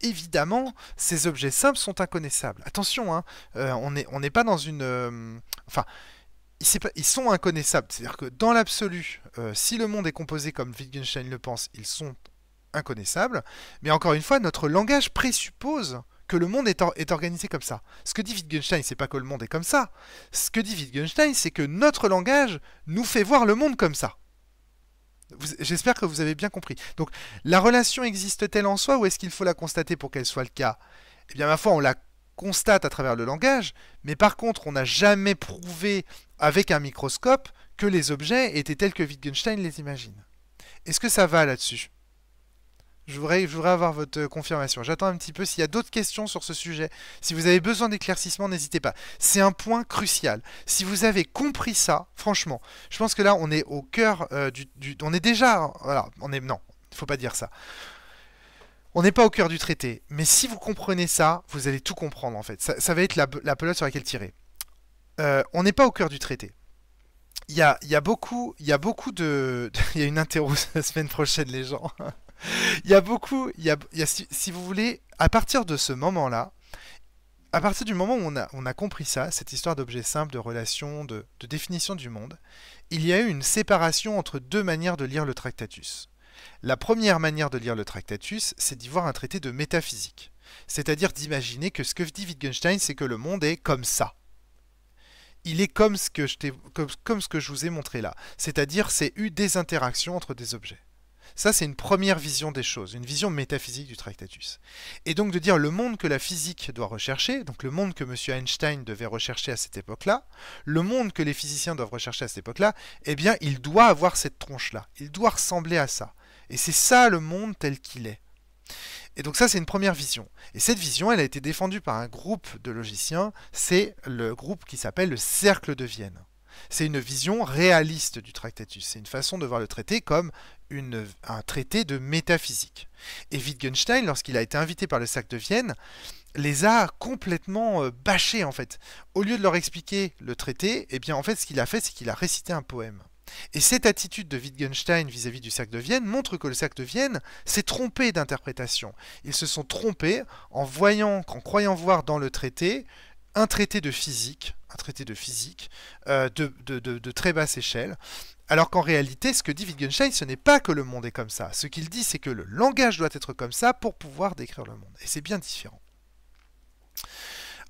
A: évidemment, ces objets simples sont inconnaissables. Attention, hein, on n'est pas dans une... Enfin ils, sont inconnaissables. C'est-à-dire que dans l'absolu, si le monde est composé comme Wittgenstein le pense, ils sont inconnaissables. Mais encore une fois, notre langage présuppose que le monde est, organisé comme ça. Ce que dit Wittgenstein, c'est pas que le monde est comme ça. Ce que dit Wittgenstein, c'est que notre langage nous fait voir le monde comme ça. J'espère que vous avez bien compris. Donc, la relation existe-t-elle en soi ou est-ce qu'il faut la constater pour qu'elle soit le cas Eh bien, ma foi, on la constate à travers le langage, mais par contre, on n'a jamais prouvé avec un microscope que les objets étaient tels que Wittgenstein les imagine. Est-ce que ça va là-dessus je voudrais, voudrais avoir votre euh, confirmation. J'attends un petit peu s'il y a d'autres questions sur ce sujet. Si vous avez besoin d'éclaircissement, n'hésitez pas. C'est un point crucial. Si vous avez compris ça, franchement, je pense que là, on est au cœur euh, du, du, On est déjà... Voilà, on est... Non, il faut pas dire ça. On n'est pas au cœur du traité. Mais si vous comprenez ça, vous allez tout comprendre, en fait. Ça, va être la, pelote sur laquelle tirer. Euh, on n'est pas au cœur du traité. Il y a, beaucoup, y a beaucoup de... Il y a une interro la semaine prochaine, les gens il y a beaucoup, il y a, si, vous voulez, à partir de ce moment-là, à partir du moment où on a, compris ça, cette histoire d'objets simples, de relations, de, définition du monde, il y a eu une séparation entre deux manières de lire le Tractatus. La première manière de lire le Tractatus, c'est d'y voir un traité de métaphysique, c'est-à-dire d'imaginer que ce que dit Wittgenstein, c'est que le monde est comme ça il est comme ce que je, comme ce que je vous ai montré là. C'est-à-dire, c'est eu des interactions entre des objets. Ça, c'est une première vision des choses, une vision métaphysique du Tractatus. Et donc de dire le monde que la physique doit rechercher, donc le monde que M. Einstein devait rechercher à cette époque-là, le monde que les physiciens doivent rechercher à cette époque-là, eh bien, il doit avoir cette tronche-là, il doit ressembler à ça. Et c'est ça le monde tel qu'il est. Et donc ça, c'est une première vision. Et cette vision, elle a été défendue par un groupe de logiciens, c'est le groupe qui s'appelle le Cercle de Vienne c'est une vision réaliste du Tractatus. C'est une façon de voir le traité comme un traité de métaphysique. Et Wittgenstein, lorsqu'il a été invité par le sac de Vienne, les a complètement euh, bâchés en fait. Au lieu de leur expliquer le traité, eh bien en fait ce qu'il a fait, c'est qu'il a récité un poème. Et cette attitude de Wittgenstein vis-à-vis du sac de Vienne montre que le sac de Vienne s'est trompé d'interprétation. Ils se sont trompés en voyant, en croyant voir dans le traité un traité de physique, un traité de physique euh, de, de, très basse échelle. Alors qu'en réalité, ce que dit Wittgenstein, ce n'est pas que le monde est comme ça. Ce qu'il dit, c'est que le langage doit être comme ça pour pouvoir décrire le monde. Et c'est bien différent.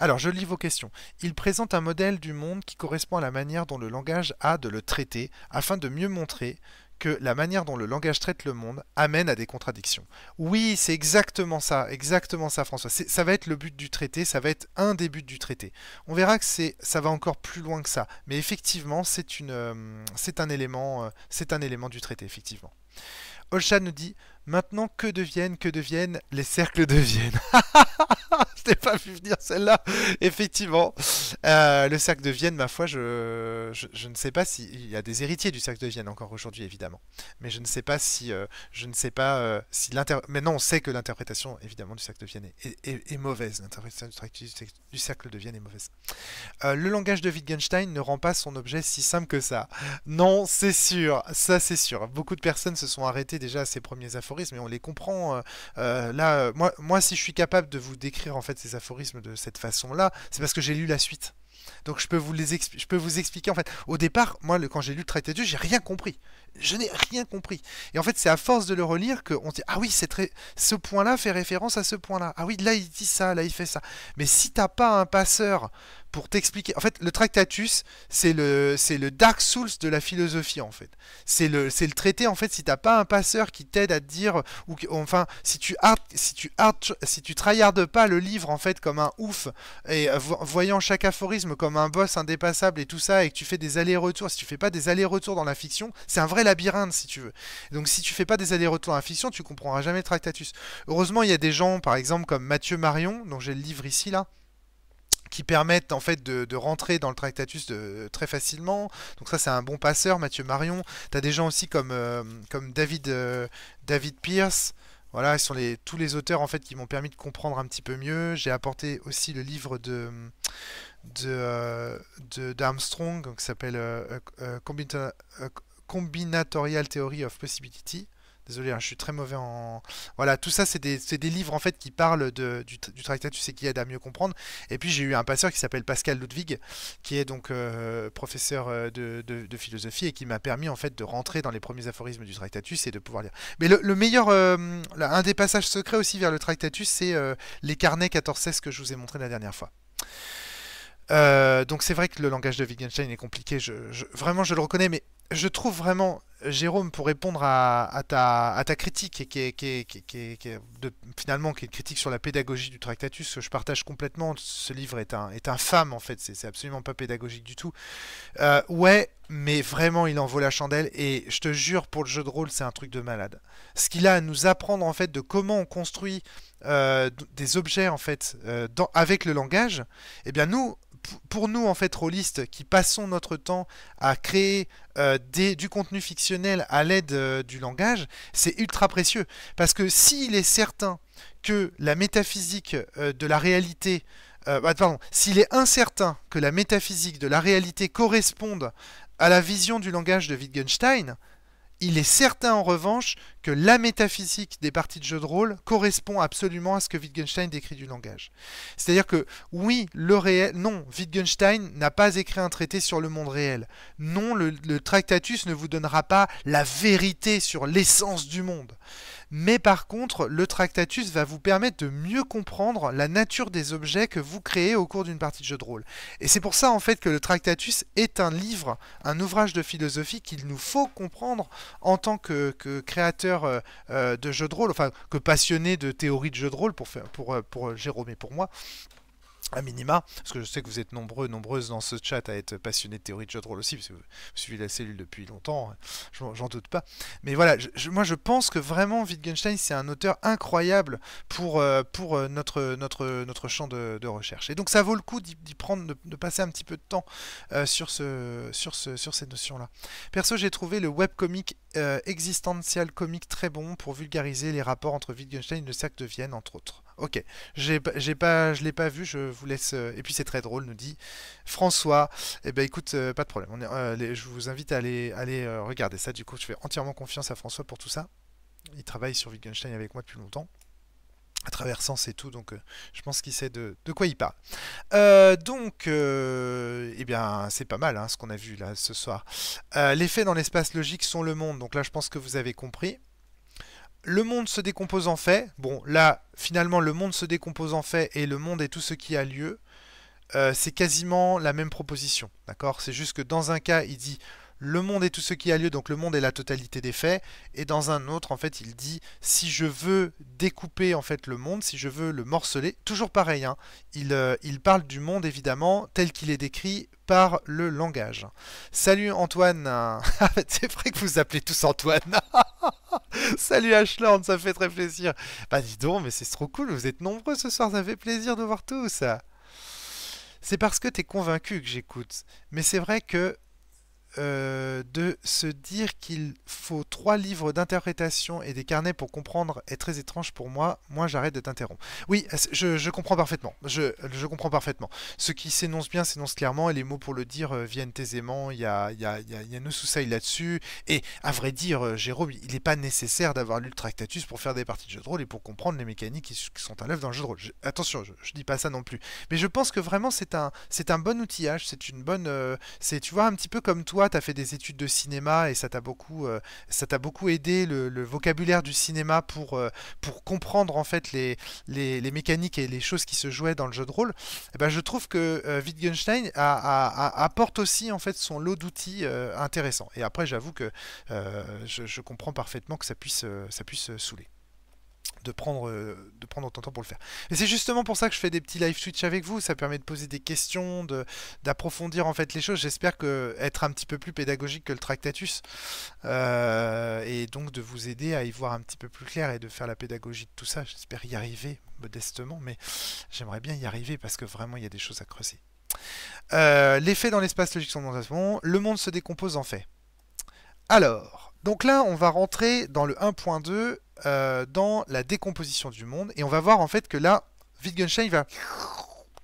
A: Alors, je lis vos questions. Il présente un modèle du monde qui correspond à la manière dont le langage a de le traiter, afin de mieux montrer que la manière dont le langage traite le monde amène à des contradictions. Oui, c'est exactement ça, exactement ça François. Ça va être le but du traité, ça va être un des buts du traité. On verra que ça va encore plus loin que ça. Mais effectivement, c'est euh, c'est un, élément, euh, c'est un élément du traité, effectivement. Olcha nous dit Maintenant, que deviennent, que deviennent, les cercles de Vienne ?» je pas vu venir celle-là. Effectivement. Euh, le cercle de Vienne, ma foi, je, je, ne sais pas s'il y a des héritiers du cercle de Vienne encore aujourd'hui, évidemment. Mais je ne sais pas si. Euh, je ne sais pas euh, si l'inter. Maintenant, on sait que l'interprétation, évidemment, du cercle de Vienne est, est, mauvaise. L'interprétation du, cercle de Vienne est mauvaise. le langage de Wittgenstein ne rend pas son objet si simple que ça. Non, c'est sûr. Ça, c'est sûr. Beaucoup de personnes se sont arrêtées déjà à ces premiers aphorismes et on les comprend. là, moi, moi, si je suis capable de vous décrire, en fait, ces aphorismes de cette façon-là, c'est parce que j'ai lu la suite. Donc je peux vous les je peux vous expliquer en fait. Au départ, moi quand j'ai lu le traité de Dieu, j'ai rien compris. Je n'ai rien compris. Et en fait, c'est à force de le relire qu'on dit ah oui, c'est très ce point-là fait référence à ce point-là. Ah oui, là il dit ça, là il fait ça. Mais si t'as pas un passeur pour t'expliquer. En fait, le Tractatus, c'est le, c'est le Dark Souls de la philosophie, en fait. C'est le, c'est le traité, en fait, si t'as pas un passeur qui t'aide à dire, ou enfin, si tu si tu si tu tryhardes pas le livre, en fait, comme un ouf, et voyant chaque aphorisme comme un boss indépassable et tout ça, et que tu fais des allers-retours, si tu fais pas des allers-retours dans la fiction, c'est un vrai labyrinthe, si tu veux. Donc, si tu fais pas des allers-retours dans la fiction, tu comprendras jamais le Tractatus. Heureusement, il y a des gens, par exemple, comme Mathieu Marion, dont j'ai le livre ici, là, qui permettent en fait de, rentrer dans le Tractatus de, très facilement. Donc ça c'est un bon passeur, Mathieu Marion. Tu as des gens aussi comme, euh, David, euh, David Pierce. Voilà, ce sont tous les auteurs en fait qui m'ont permis de comprendre un petit peu mieux. J'ai apporté aussi le livre de euh, d'Armstrong qui s'appelle Combinatorial Theory of Possibility. Désolé, hein, je suis très mauvais en. Voilà, tout ça, c'est des, livres en fait qui parlent du, Tractatus et qui aident à mieux comprendre. Et puis j'ai eu un passeur qui s'appelle Pascal Ludwig, qui est donc euh, professeur euh, de, philosophie et qui m'a permis en fait de rentrer dans les premiers aphorismes du Tractatus et de pouvoir lire. Mais le, meilleur, euh, un des passages secrets aussi vers le Tractatus, c'est les carnets 14-16 que je vous ai montré la dernière fois. donc c'est vrai que le langage de Wittgenstein est compliqué, vraiment je le reconnais, mais je trouve vraiment Jérôme, pour répondre à, ta, critique, qui est, finalement qui une critique sur la pédagogie du Tractatus, que je partage complètement, ce livre est un, est infâme en fait, c'est absolument pas pédagogique du tout. Euh, ouais, mais vraiment il en vaut la chandelle, et je te jure, pour le jeu de rôle, c'est un truc de malade. Ce qu'il a à nous apprendre en fait de comment on construit euh, des objets en fait euh, dans, avec le langage, eh bien nous, pour nous, en fait, rôlistes, qui passons notre temps à créer euh, du contenu fictionnel à l'aide euh, du langage, c'est ultra précieux. Parce que s'il est certain que la métaphysique euh, de la réalité... Ah, pardon, s'il est incertain que la métaphysique de la réalité corresponde à la vision du langage de Wittgenstein, il est certain en revanche que la métaphysique des parties de jeu de rôle correspond absolument à ce que Wittgenstein décrit du langage. C'est-à-dire que oui, le réel, non, Wittgenstein n'a pas écrit un traité sur le monde réel. Non, le, le tractatus ne vous donnera pas la vérité sur l'essence du monde. Mais par contre, le Tractatus va vous permettre de mieux comprendre la nature des objets que vous créez au cours d'une partie de jeu de rôle. Et c'est pour ça en fait que le Tractatus est un livre, un ouvrage de philosophie qu'il nous faut comprendre en tant que, créateur euh, euh, de jeu de rôle, enfin que passionné de théorie de jeu de rôle pour, pour euh, Jérôme et pour moi à minima, parce que je sais que vous êtes nombreux, nombreuses dans ce chat à être passionnés de théorie de jeu de rôle aussi, parce que vous suivez la cellule depuis longtemps, hein. j'en doute pas. Mais voilà, moi je pense que vraiment Wittgenstein c'est un auteur incroyable pour, euh, pour euh, notre, notre, notre champ de, recherche. Et donc ça vaut le coup d'y prendre, de, passer un petit peu de temps euh, sur, ce, sur, ce, sur ces notions-là. Perso, j'ai trouvé le webcomic existential comic très bon pour vulgariser les rapports entre Wittgenstein et le cercle de Vienne, entre autres. Ok, j'ai pas, je l'ai pas vu, je vous laisse. Euh, et puis c'est très drôle, nous dit François. Eh ben écoute, euh, pas de problème. Euh, je vous invite à aller, aller regarder ça. Du coup, je fais entièrement confiance à François pour tout ça. Il travaille sur Wittgenstein avec moi depuis longtemps à travers Sens et tout, donc je pense qu'il sait de, quoi il parle. donc, eh bien, c'est pas mal hein, ce qu'on a vu là ce soir. les faits dans l'espace logique sont le monde, donc là je pense que vous avez compris le monde se décompose en fait. Bon, là, finalement, le monde se décompose en fait et le monde est tout ce qui a lieu. Euh, c'est quasiment la même proposition, d'accord C'est juste que dans un cas, il dit le monde est tout ce qui a lieu, donc le monde est la totalité des faits, et dans un autre, en fait, il dit, si je veux découper, en fait, le monde, si je veux le morceler, toujours pareil, hein, il, euh, il parle du monde, évidemment, tel qu'il est décrit par le langage. Salut Antoine ah, C'est vrai que vous appelez tous Antoine Salut Ashland, ça fait très plaisir Bah dis donc, mais c'est trop cool, vous êtes nombreux ce soir, ça fait plaisir de voir tous C'est parce que t'es convaincu que j'écoute. Mais c'est vrai que euh, de se dire qu'il faut trois livres d'interprétation et des carnets pour comprendre est très étrange pour moi. Moi, j'arrête de t'interrompre. Oui, je, comprends parfaitement. Je, comprends parfaitement. Ce qui s'énonce bien s'énonce clairement et les mots pour le dire euh, viennent aisément. Il y a, il y a, là-dessus. Et à vrai dire, euh, Jérôme, il n'est pas nécessaire d'avoir lu le Tractatus pour faire des parties de jeu de rôle et pour comprendre les mécaniques qui, sont à l'œuvre dans le jeu de rôle. attention, je, ne dis pas ça non plus. Mais je pense que vraiment, c'est un, un bon outillage. C'est une bonne. c'est, tu vois, un petit peu comme toi tu as fait des études de cinéma et ça t'a beaucoup, euh, ça t'a beaucoup aidé le, vocabulaire du cinéma pour, euh, pour comprendre en fait les, les, mécaniques et les choses qui se jouaient dans le jeu de rôle. Et eh ben, je trouve que euh, Wittgenstein apporte aussi en fait son lot d'outils intéressants. Et après, j'avoue que je, je, comprends parfaitement que ça puisse, ça puisse saouler de prendre, euh, de prendre autant de temps pour le faire. Et c'est justement pour ça que je fais des petits live switch avec vous. Ça permet de poser des questions, d'approfondir en fait les choses. J'espère que être un petit peu plus pédagogique que le Tractatus euh, et donc de vous aider à y voir un petit peu plus clair et de faire la pédagogie de tout ça. J'espère y arriver modestement, mais j'aimerais bien y arriver parce que vraiment il y a des choses à creuser. Euh, les faits dans l'espace logique sont dans moment. Le monde se décompose en fait. Alors, donc là, on va rentrer dans le 1.2 euh, dans la décomposition du monde. Et on va voir en fait que là, Wittgenstein va,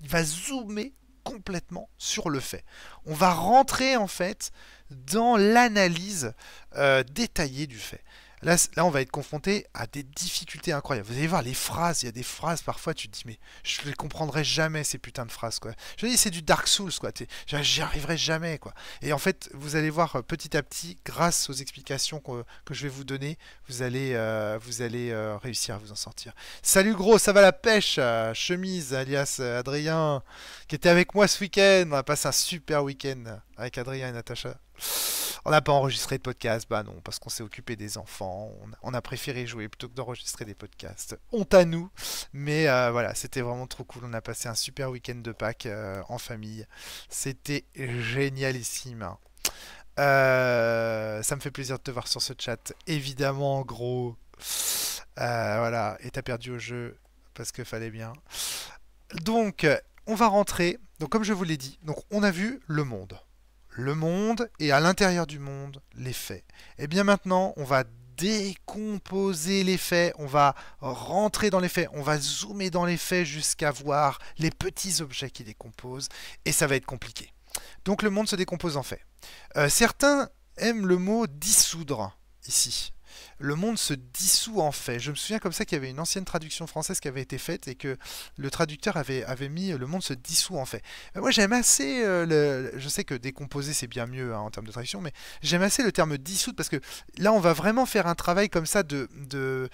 A: il va zoomer complètement sur le fait. On va rentrer en fait dans l'analyse euh, détaillée du fait. Là, on va être confronté à des difficultés incroyables. Vous allez voir les phrases, il y a des phrases parfois, tu te dis, mais je les comprendrai jamais ces putains de phrases, quoi. Je dis, c'est du Dark Souls, quoi. J'y arriverai jamais, quoi. Et en fait, vous allez voir euh, petit à petit, grâce aux explications que, je vais vous donner, vous allez, euh, vous allez euh, réussir à vous en sortir. Salut gros, ça va la pêche Chemise, alias Adrien, qui était avec moi ce week-end. On a passé un super week-end avec Adrien et Natacha. On n'a pas enregistré de podcast, bah non, parce qu'on s'est occupé des enfants, on, a préféré jouer plutôt que d'enregistrer des podcasts. Honte à nous, mais euh, voilà, c'était vraiment trop cool. On a passé un super week-end de Pâques euh, en famille. C'était génialissime. Euh, ça me fait plaisir de te voir sur ce chat. Évidemment, gros. voilà, et t'as perdu au jeu parce que fallait bien. Donc, on va rentrer. Donc, comme je vous l'ai dit, donc on a vu le monde le monde et à l'intérieur du monde les faits. Et eh bien maintenant, on va décomposer les faits, on va rentrer dans les faits, on va zoomer dans les faits jusqu'à voir les petits objets qui décomposent et ça va être compliqué. Donc le monde se décompose en faits. Euh, certains aiment le mot dissoudre ici le monde se dissout en fait. Je me souviens comme ça qu'il y avait une ancienne traduction française qui avait été faite et que le traducteur avait, mis le monde se dissout en fait. Euh, moi j'aime assez euh, le, je sais que décomposer c'est bien mieux hein, en termes de traduction, mais j'aime assez le terme dissoudre parce que là on va vraiment faire un travail comme ça de, de,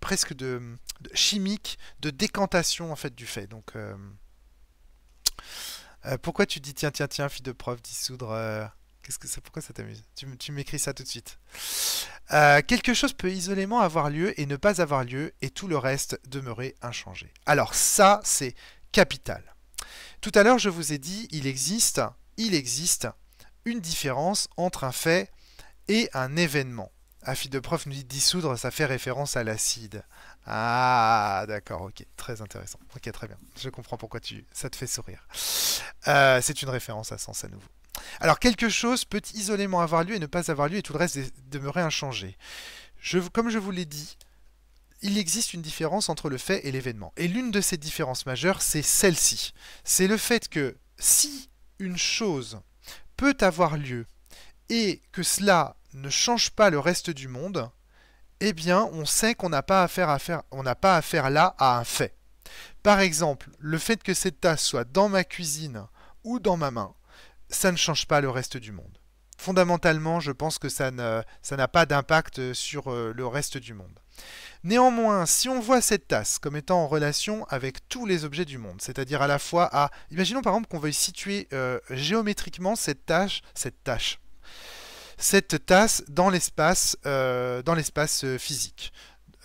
A: presque de, chimique, de décantation en fait du fait. Donc euh, pourquoi tu dis tiens tiens tiens fille de prof dissoudre pourquoi ça t'amuse Tu, m'écris ça tout de suite. Euh, quelque chose peut isolément avoir lieu et ne pas avoir lieu, et tout le reste demeurer inchangé. Alors ça, c'est capital. Tout à l'heure, je vous ai dit, il existe, il existe une différence entre un fait et un événement. Affide de prof nous dit dissoudre, ça fait référence à l'acide. Ah, d'accord, ok, très intéressant. Ok, très bien. Je comprends pourquoi tu, ça te fait sourire. Euh, c'est une référence à Sens à nouveau. Alors quelque chose peut isolément avoir lieu et ne pas avoir lieu et tout le reste demeurer inchangé. comme je vous l'ai dit, il existe une différence entre le fait et l'événement. Et l'une de ces différences majeures, c'est celle-ci. C'est le fait que si une chose peut avoir lieu et que cela ne change pas le reste du monde, eh bien on sait qu'on on n'a pas affaire là à un fait. Par exemple, le fait que cette tasse soit dans ma cuisine ou dans ma main, ça ne change pas le reste du monde. Fondamentalement, je pense que ça n'a ça pas d'impact sur euh, le reste du monde. Néanmoins, si on voit cette tasse comme étant en relation avec tous les objets du monde, c'est-à-dire à la fois à... Imaginons par exemple qu'on veuille situer euh, géométriquement cette tâche, cette tâche, cette tasse dans l'espace euh, physique.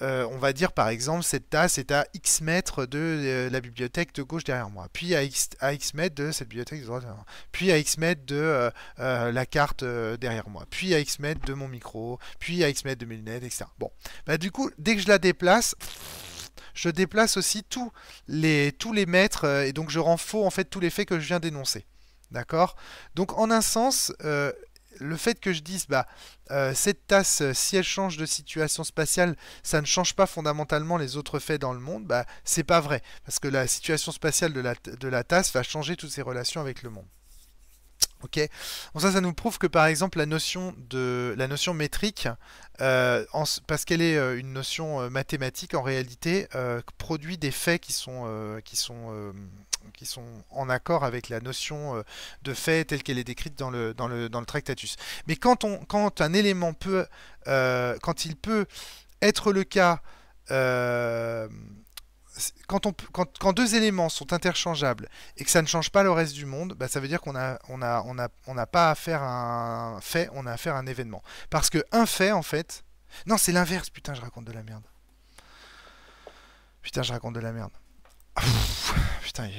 A: Euh, on va dire par exemple cette tasse est à X mètres de euh, la bibliothèque de gauche derrière moi, puis à X, mètres de cette bibliothèque de droite puis à X mètres de euh, la carte derrière moi, puis à X mètres de mon micro, puis à X mètres de mes lunettes, etc. Bon, bah, du coup, dès que je la déplace, je déplace aussi tous les, tous les mètres et donc je rends faux en fait tous les faits que je viens d'énoncer. D'accord Donc en un sens, le fait que je dise, bah, euh, cette tasse, euh, si elle change de situation spatiale, ça ne change pas fondamentalement les autres faits dans le monde, bah, c'est pas vrai. Parce que la situation spatiale de la, de la tasse va changer toutes ses relations avec le monde. Ok, donc ça, ça nous prouve que par exemple la notion de la notion métrique, euh, parce qu'elle est une notion mathématique en réalité, produit des faits qui sont qui sont qui sont en accord avec la notion euh, de fait telle qu'elle est décrite dans le, dans le, Tractatus. Mais quand, on, quand un élément peut, euh, quand il peut être le cas, euh, quand, on, quand, quand, deux éléments sont interchangeables et que ça ne change pas le reste du monde, bah, ça veut dire qu'on n'a a, on a, on pas à faire un fait, on a affaire à un événement. Parce qu'un fait, en fait... Non, c'est l'inverse, putain, je raconte de la merde. Putain, je raconte de la merde putain,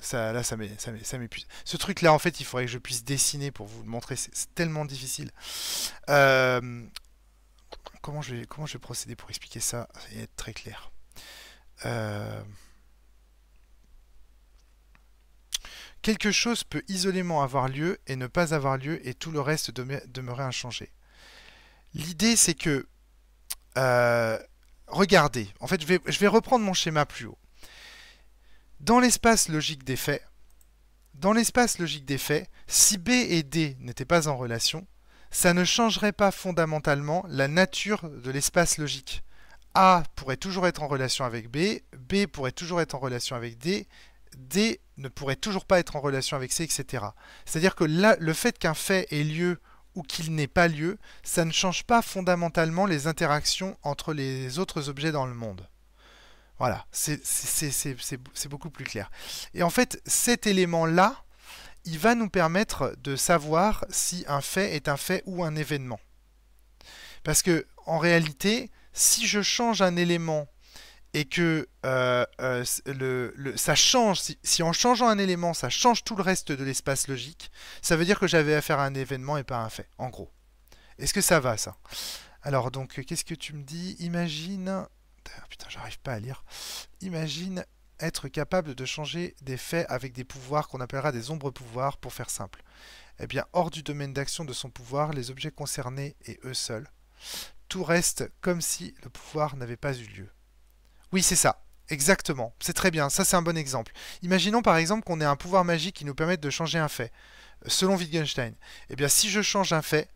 A: ça, là, ça m'épuise. Ce truc-là, en fait, il faudrait que je puisse dessiner pour vous le montrer. C'est tellement difficile. Euh, comment, je vais, procéder pour expliquer ça et être très clair euh, Quelque chose peut isolément avoir lieu et ne pas avoir lieu et tout le reste demeurer inchangé. L'idée c'est que... Euh, regardez, en fait je vais reprendre mon schéma plus haut. Dans l'espace logique des faits, si B et D n'étaient pas en relation, ça ne changerait pas fondamentalement la nature de l'espace logique. A pourrait toujours être en relation avec B, B pourrait toujours être en relation avec D, D ne pourrait toujours pas être en relation avec C, etc. C'est-à-dire que le fait qu'un fait ait lieu ou qu'il n'ait pas lieu, ça ne change pas fondamentalement les interactions entre les autres objets dans le monde. Voilà, c'est beaucoup plus clair. Et en fait, cet élément-là, il va nous permettre de savoir si un fait est un fait ou un événement. Parce que, en réalité, si je change un élément et que euh, euh, le, ça change, si, si, en changeant un élément, ça change tout le reste de l'espace logique, ça veut dire que j'avais affaire à un événement et pas à un fait, en gros. Est-ce que ça va, ça Alors, donc, qu'est-ce que tu me dis Imagine Putain, j'arrive pas à lire. Imagine être capable de changer des faits avec des pouvoirs qu'on appellera des ombres pouvoirs pour faire simple. Eh bien, hors du domaine d'action de son pouvoir, les objets concernés et eux seuls. Tout reste comme si le pouvoir n'avait pas eu lieu. Oui, c'est ça. Exactement, c'est très bien, ça c'est un bon exemple. Imaginons par exemple qu'on ait un pouvoir magique qui nous permette de changer un fait, euh, selon Wittgenstein. Eh bien si je change un fait,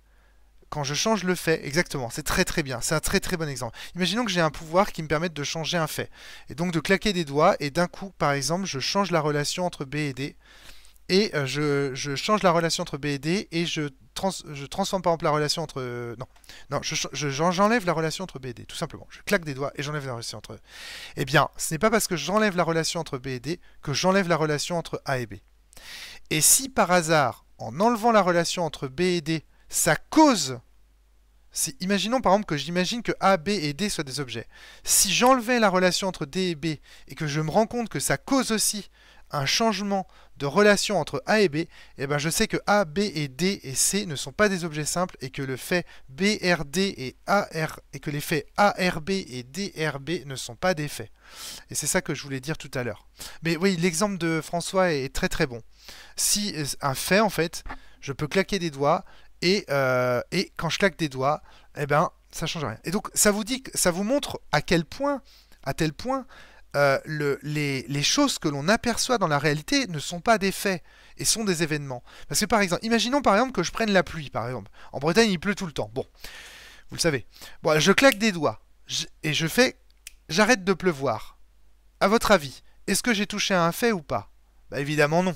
A: quand je change le fait, exactement, c'est très très bien, c'est un très très bon exemple. Imaginons que j'ai un pouvoir qui me permette de changer un fait, et donc de claquer des doigts, et d'un coup, par exemple, je change la relation entre B et D, et euh, je, change la relation entre B et D, et je, je transforme par exemple la relation entre... non, non j'enlève la relation entre B et D, tout simplement. Je claque des doigts et j'enlève la relation entre... Eh bien, ce n'est pas parce que j'enlève la relation entre B et D que j'enlève la relation entre A et B. Et si par hasard, en enlevant la relation entre B et D, ça cause. imaginons par exemple que j'imagine que A, B et D soient des objets. Si j'enlevais la relation entre D et B et que je me rends compte que ça cause aussi un changement de relation entre A et B, eh ben je sais que A, B et D et C ne sont pas des objets simples et que le fait B, R, D et A, R, et que les faits A, R, B et D, R, B ne sont pas des faits. Et c'est ça que je voulais dire tout à l'heure. Mais oui, l'exemple de François est très très bon. Si euh, un fait en fait, je peux claquer des doigts euh, et, quand je claque des doigts, eh ben, ça change rien. Et donc, ça vous dit, ça vous montre à quel point, à tel point, euh, le, les, choses que l'on aperçoit dans la réalité ne sont pas des faits et sont des événements. Parce que par exemple, imaginons par exemple que je prenne la pluie, par exemple. En Bretagne, il pleut tout le temps. Bon, vous le savez. Bon, je claque des doigts et je fais, j'arrête de pleuvoir. À votre avis, est-ce que j'ai touché à un fait ou pas Bah évidemment non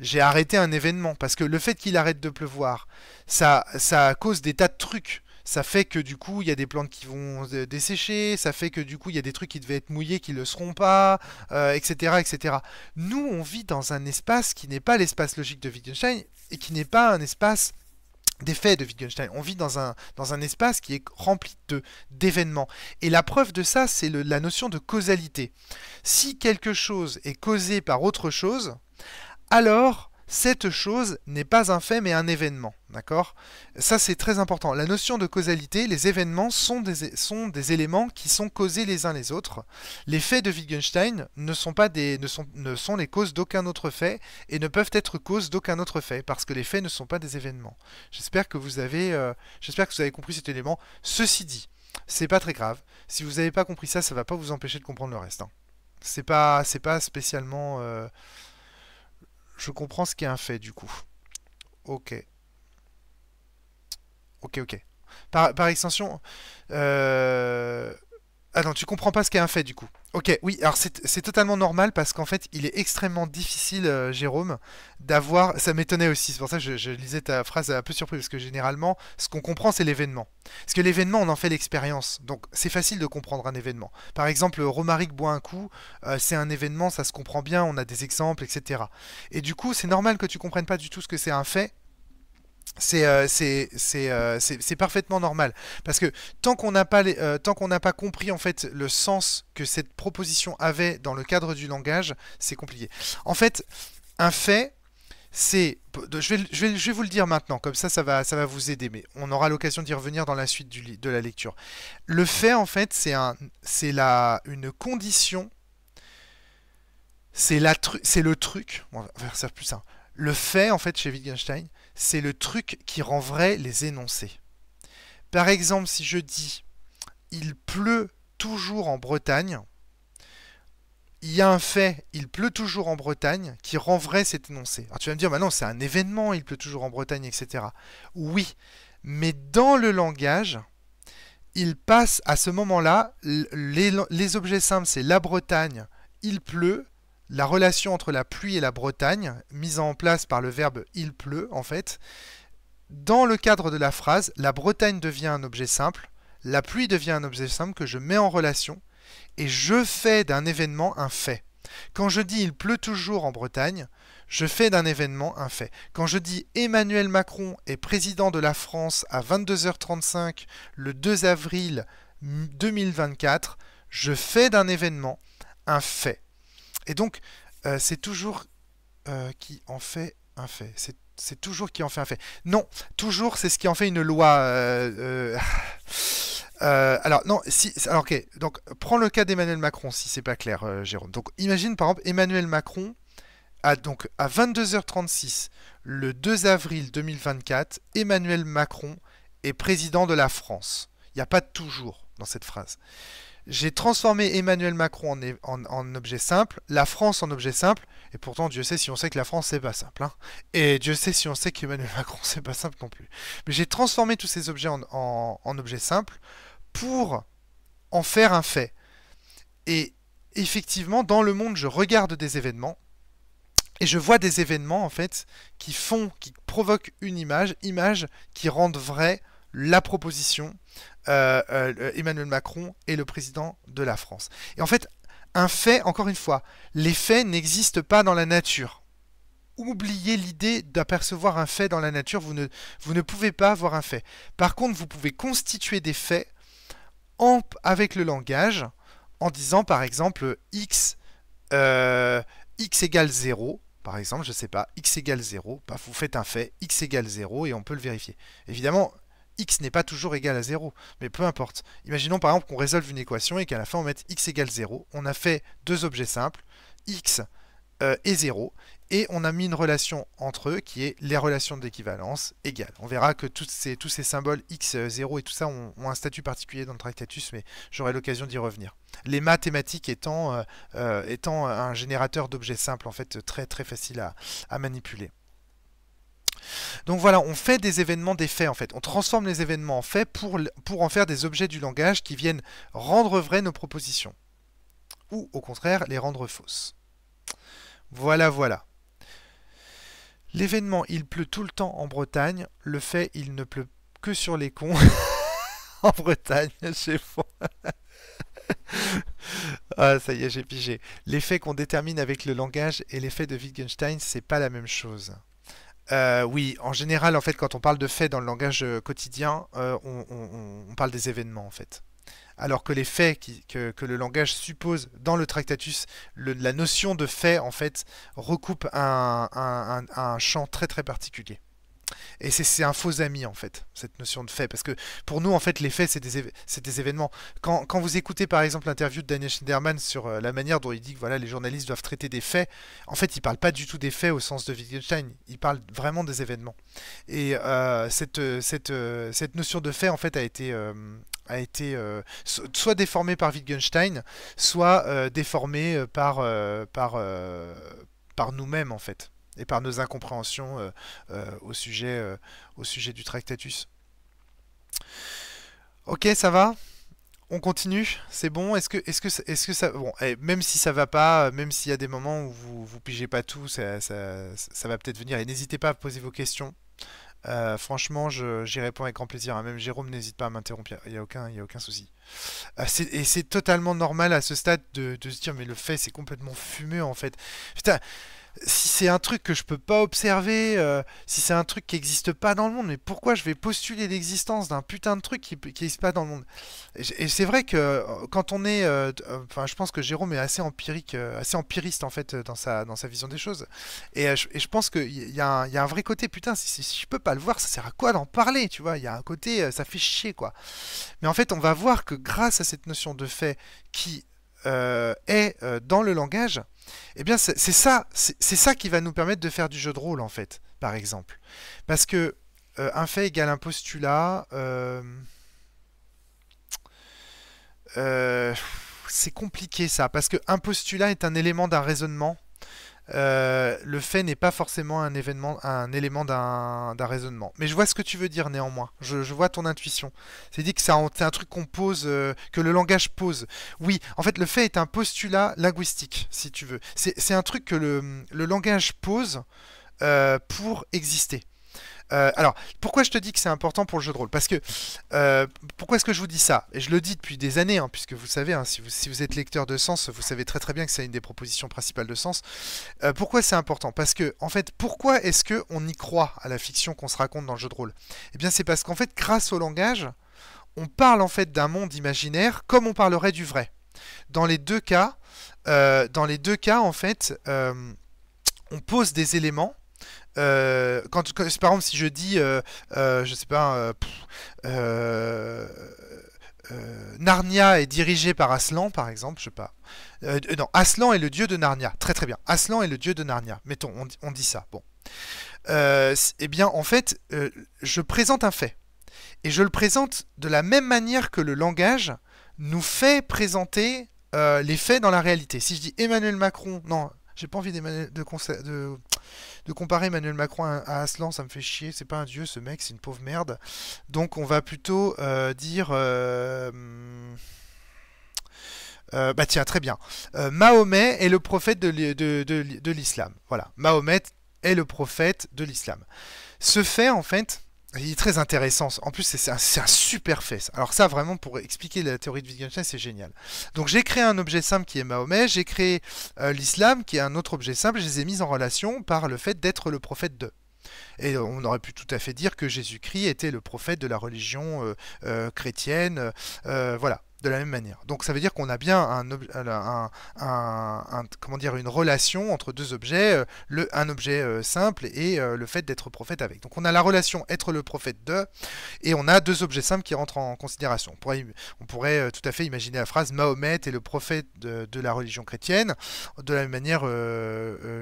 A: j'ai arrêté un événement. Parce que le fait qu'il arrête de pleuvoir, ça, ça cause des tas de trucs. Ça fait que du coup, il y a des plantes qui vont dessécher, ça fait que du coup, il y a des trucs qui devaient être mouillés qui ne le seront pas, etc., euh, etc. Nous, on vit dans un espace qui n'est pas l'espace logique de Wittgenstein et qui n'est pas un espace d'effet de Wittgenstein. On vit dans un, dans un espace qui est rempli de d'événements. Et la preuve de ça, c'est la notion de causalité. Si quelque chose est causé par autre chose, alors cette chose n'est pas un fait mais un événement. D'accord Ça c'est très important. La notion de causalité, les événements sont des, éléments qui sont causés les uns les autres. Les faits de Wittgenstein ne sont, pas des, ne sont, ne sont les causes d'aucun autre fait et ne peuvent être causes d'aucun autre fait parce que les faits ne sont pas des événements. J'espère que, vous avez, euh, que vous avez compris cet élément. Ceci dit, c'est pas très grave. Si vous n'avez pas compris ça, ça va pas vous empêcher de comprendre le reste. Hein. C'est pas, pas spécialement... Euh, je comprends ce qui est un fait du coup. Ok. Ok, ok. Par, par extension, euh, ah non, tu comprends pas ce qu'est un fait du coup. Ok, oui, alors c'est totalement normal parce qu'en fait, il est extrêmement difficile, euh, Jérôme, d'avoir. Ça m'étonnait aussi, c'est pour ça que je, lisais ta phrase un peu surpris, parce que généralement, ce qu'on comprend, c'est l'événement. Parce que l'événement, on en fait l'expérience, donc c'est facile de comprendre un événement. Par exemple, Romaric boit un coup, euh, c'est un événement, ça se comprend bien, on a des exemples, etc. Et du coup, c'est normal que tu comprennes pas du tout ce que c'est un fait, euh, euh, c'est parfaitement normal. Parce que tant qu'on n'a pas, euh, pas compris en fait le sens que cette proposition avait dans le cadre du langage, c'est compliqué. En fait, un fait, c'est... Je vais, je, vais, vous le dire maintenant, comme ça ça va, ça va vous aider, mais on aura l'occasion d'y revenir dans la suite du, de la lecture. Le fait, en fait, c'est un, une condition, c'est c'est le truc, on va faire plus simple. Le fait, en fait, chez Wittgenstein, c'est le truc qui rend vrai les énoncés. Par exemple, si je dis il pleut toujours en Bretagne, il y a un fait, il pleut toujours en Bretagne, qui rend vrai cet énoncé. Alors tu vas me dire, bah c'est un événement, il pleut toujours en Bretagne, etc. Oui, mais dans le langage, il passe à ce moment-là, les objets simples, c'est la Bretagne, il pleut, la relation entre la pluie et la Bretagne, mise en place par le verbe il pleut en fait. Dans le cadre de la phrase, la Bretagne devient un objet simple, la pluie devient un objet simple que je mets en relation, et je fais d'un événement un fait. Quand je dis il pleut toujours en Bretagne, je fais d'un événement un fait. Quand je dis Emmanuel Macron est président de la France à 22h35 le 2 avril 2024, je fais d'un événement un fait. Et donc, euh, c'est toujours euh, qui en fait un fait. C'est toujours qui en fait un fait. Non, toujours c'est ce qui en fait une loi. Euh, alors non, si, alors ok. Donc prends le cas d'Emmanuel Macron si c'est pas clair, Jérôme. Donc imagine par exemple Emmanuel Macron a donc à 22h36 le 2 avril 2024, Emmanuel Macron est président de la France. Il n'y a pas de toujours dans cette phrase. J'ai transformé Emmanuel Macron en, objet simple, la France en objet simple, et pourtant Dieu sait si on sait que la France c'est pas simple, hein. et Dieu sait si on sait qu'Emmanuel Macron c'est pas simple non plus. Mais j'ai transformé tous ces objets en, objets simples pour en faire un fait. Et effectivement, dans le monde, je regarde des événements, et je vois des événements en fait qui font, qui provoquent une image, image qui rendent vrai la proposition euh, euh, Emmanuel Macron est le président de la France. Et en fait, un fait, encore une fois, les faits n'existent pas dans la nature. Oubliez l'idée d'apercevoir un fait dans la nature, vous ne, vous ne pouvez pas avoir un fait. Par contre, vous pouvez constituer des faits en, avec le langage en disant par exemple x, euh, x égale 0, par exemple, je ne sais pas, x égale 0, bah, vous faites un fait, x égale 0 et on peut le vérifier. Évidemment, x n'est pas toujours égal à 0, mais peu importe. Imaginons par exemple qu'on résolve une équation et qu'à la fin on mette x égale 0, on a fait deux objets simples, x euh, et 0, et on a mis une relation entre eux qui est les relations d'équivalence égales. On verra que ces, tous ces symboles x, 0 euh, et tout ça ont, un statut particulier dans le Tractatus, mais j'aurai l'occasion d'y revenir. Les mathématiques étant, euh, étant un générateur d'objets simples en fait très très facile à manipuler. Donc voilà, on fait des événements des faits en fait. On transforme les événements en faits pour, en faire des objets du langage qui viennent rendre vraies nos propositions. Ou au contraire, les rendre fausses. Voilà, voilà. L'événement il pleut tout le temps en Bretagne, le fait il ne pleut que sur les cons en Bretagne, c'est faux. ah, ça y est, j'ai pigé. L'effet qu'on détermine avec le langage et l'effet de Wittgenstein, c'est pas la même chose. Euh, oui, en général, en fait, quand on parle de faits dans le langage euh, quotidien, euh, on, parle des événements, en fait. Alors que les faits que, le langage suppose dans le Tractatus, la notion de fait, en fait, recoupe un, un champ très très particulier. Et c'est un faux ami, en fait, cette notion de fait. Parce que pour nous, en fait, les faits, c'est des, des, événements. Quand, quand, vous écoutez, par exemple, l'interview de Daniel Schneiderman sur euh, la manière dont il dit que voilà, les journalistes doivent traiter des faits, en fait, il parle pas du tout des faits au sens de Wittgenstein. Il parle vraiment des événements. Et euh, cette, euh, cette, cette, notion de fait, en fait, a été, a été soit déformée par Wittgenstein, soit déformée par, par, par nous-mêmes en fait et par nos incompréhensions euh, euh, au, sujet, euh, au sujet du Tractatus. Ok, ça va on continue, c'est bon. Est-ce que, est-ce que, est-ce que ça, bon, eh, même si ça va pas, même s'il y a des moments où vous, vous pigez pas tout, ça, ça, ça va peut-être venir. Et n'hésitez pas à poser vos questions. franchement, j'y réponds avec grand plaisir. Hein. Même Jérôme n'hésite pas à m'interrompre. Il n'y a, aucun, y a aucun souci. et c'est totalement normal à ce stade de, de, se dire, mais le fait, c'est complètement fumeux en fait. Putain, si c'est un truc que je peux pas observer, euh, si c'est un truc qui n'existe pas dans le monde, mais pourquoi je vais postuler l'existence d'un putain de truc qui n'existe pas dans le monde Et, c'est vrai que euh, quand on est, euh, enfin, je pense que Jérôme est assez empirique, assez empiriste en fait dans sa dans sa vision des choses. Et, je, pense qu'il y, y, a un vrai côté, putain, si, si, je peux pas le voir, ça sert à quoi d'en parler, tu vois Il y a un côté, ça fait chier quoi. Mais en fait, on va voir que grâce à cette notion de fait qui est dans le langage eh bien, c'est ça, c'est ça qui va nous permettre de faire du jeu de rôle, en fait, par exemple. Parce que euh, un fait égale un postulat. Euh, euh, c'est compliqué ça, parce que un postulat est un élément d'un raisonnement euh, le fait n'est pas forcément un, événement, un élément d'un raisonnement. Mais je vois ce que tu veux dire néanmoins. Je, vois ton intuition. C'est dit que c'est un, truc qu'on pose, euh, que le langage pose. Oui, en fait, le fait est un postulat linguistique, si tu veux. C'est un truc que le, langage pose euh, pour exister. Euh, alors, pourquoi je te dis que c'est important pour le jeu de rôle Parce que, euh, pourquoi est-ce que je vous dis ça Et je le dis depuis des années, hein, puisque vous savez, hein, si, vous, êtes lecteur de Sens, vous savez très très bien que c'est une des propositions principales de Sens. Euh, pourquoi c'est important Parce que, en fait, pourquoi est-ce qu'on y croit à la fiction qu'on se raconte dans le jeu de rôle Eh bien, c'est parce qu'en fait, grâce au langage, on parle en fait d'un monde imaginaire comme on parlerait du vrai. Dans les deux cas, dans les deux cas, en fait, on pose des éléments euh, par exemple, si je dis, euh, euh, je sais pas, Narnia est dirigé par Aslan, par exemple, je sais pas. non, Aslan est le dieu de Narnia. Très très bien. Aslan est le dieu de Narnia. Mettons, on, dit ça. Bon. eh bien, en fait, je présente un fait. Et je le présente de la même manière que le langage nous fait présenter les faits dans la réalité. Si je dis Emmanuel Macron, non, j'ai pas envie de, de de comparer Emmanuel Macron à, Aslan, ça me fait chier. C'est pas un dieu, ce mec, c'est une pauvre merde. Donc on va plutôt euh, dire. Euh, euh, bah tiens, très bien. Mahomet est le prophète de l'islam. Voilà. Mahomet est le prophète de l'islam. Ce fait, en fait, il est très intéressant. En plus, c'est un, super fait, Alors ça, vraiment, pour expliquer la théorie de Wittgenstein, c'est génial. Donc j'ai créé un objet simple qui est Mahomet, j'ai créé euh, l'islam qui est un autre objet simple, je les ai mis en relation par le fait d'être le prophète de. Et on aurait pu tout à fait dire que Jésus-Christ était le prophète de la religion euh, euh, chrétienne. voilà de la même manière. Donc ça veut dire qu'on a bien un, euh, un, comment dire, une relation entre deux objets, euh, le, un objet euh, simple et le fait d'être prophète avec. Donc on a la relation être le prophète de, et on a deux objets simples qui rentrent en considération. On pourrait, on pourrait tout à fait imaginer la phrase Mahomet est le prophète de, la religion chrétienne, de la même manière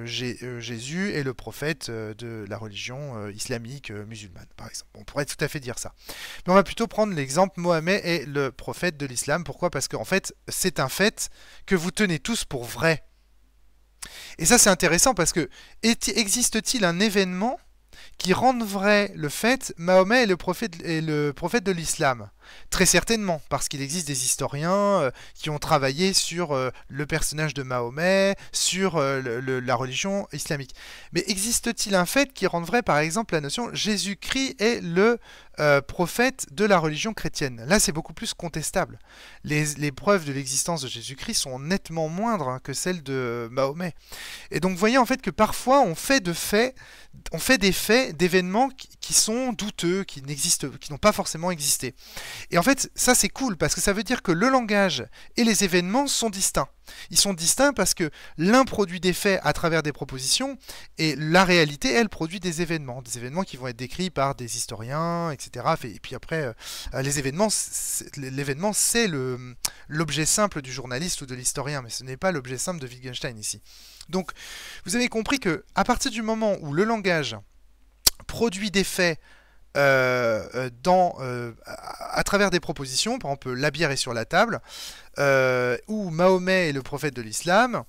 A: Jésus est le prophète de la religion islamique musulmane, par exemple. On pourrait tout à fait dire ça. Mais on va plutôt prendre l'exemple Mohamed est le prophète de l'islam pourquoi Parce qu'en fait, c'est un fait que vous tenez tous pour vrai. Et ça, c'est intéressant parce que existe-t-il un événement qui rende vrai le fait Mahomet est le prophète, et le prophète de l'islam Très certainement, parce qu'il existe des historiens euh, qui ont travaillé sur euh, le personnage de Mahomet, sur euh, la religion islamique. Mais existe-t-il un fait qui rende vrai, par exemple, la notion Jésus-Christ est le prophète de la religion chrétienne Là, c'est beaucoup plus contestable. Les, preuves de l'existence de Jésus-Christ sont nettement moindres hein, que celles de Mahomet. Et donc, vous voyez en fait que parfois, on fait de faits, on fait des faits, d'événements qui, sont douteux, qui n'existent, qui n'ont pas forcément existé. Et en fait, ça c'est cool parce que ça veut dire que le langage et les événements sont distincts. Ils sont distincts parce que l'un produit des faits à travers des propositions et la réalité, elle, produit des événements. Des événements qui vont être décrits par des historiens, etc. Et puis après, euh, euh, les événements, l'événement, c'est l'objet simple du journaliste ou de l'historien, mais ce n'est pas l'objet simple de Wittgenstein ici. Donc, vous avez compris que à partir du moment où le langage produit des faits euh, euh, dans, euh, à, travers des propositions, par exemple la bière est sur la table, euh, où Mahomet est le prophète de l'islam,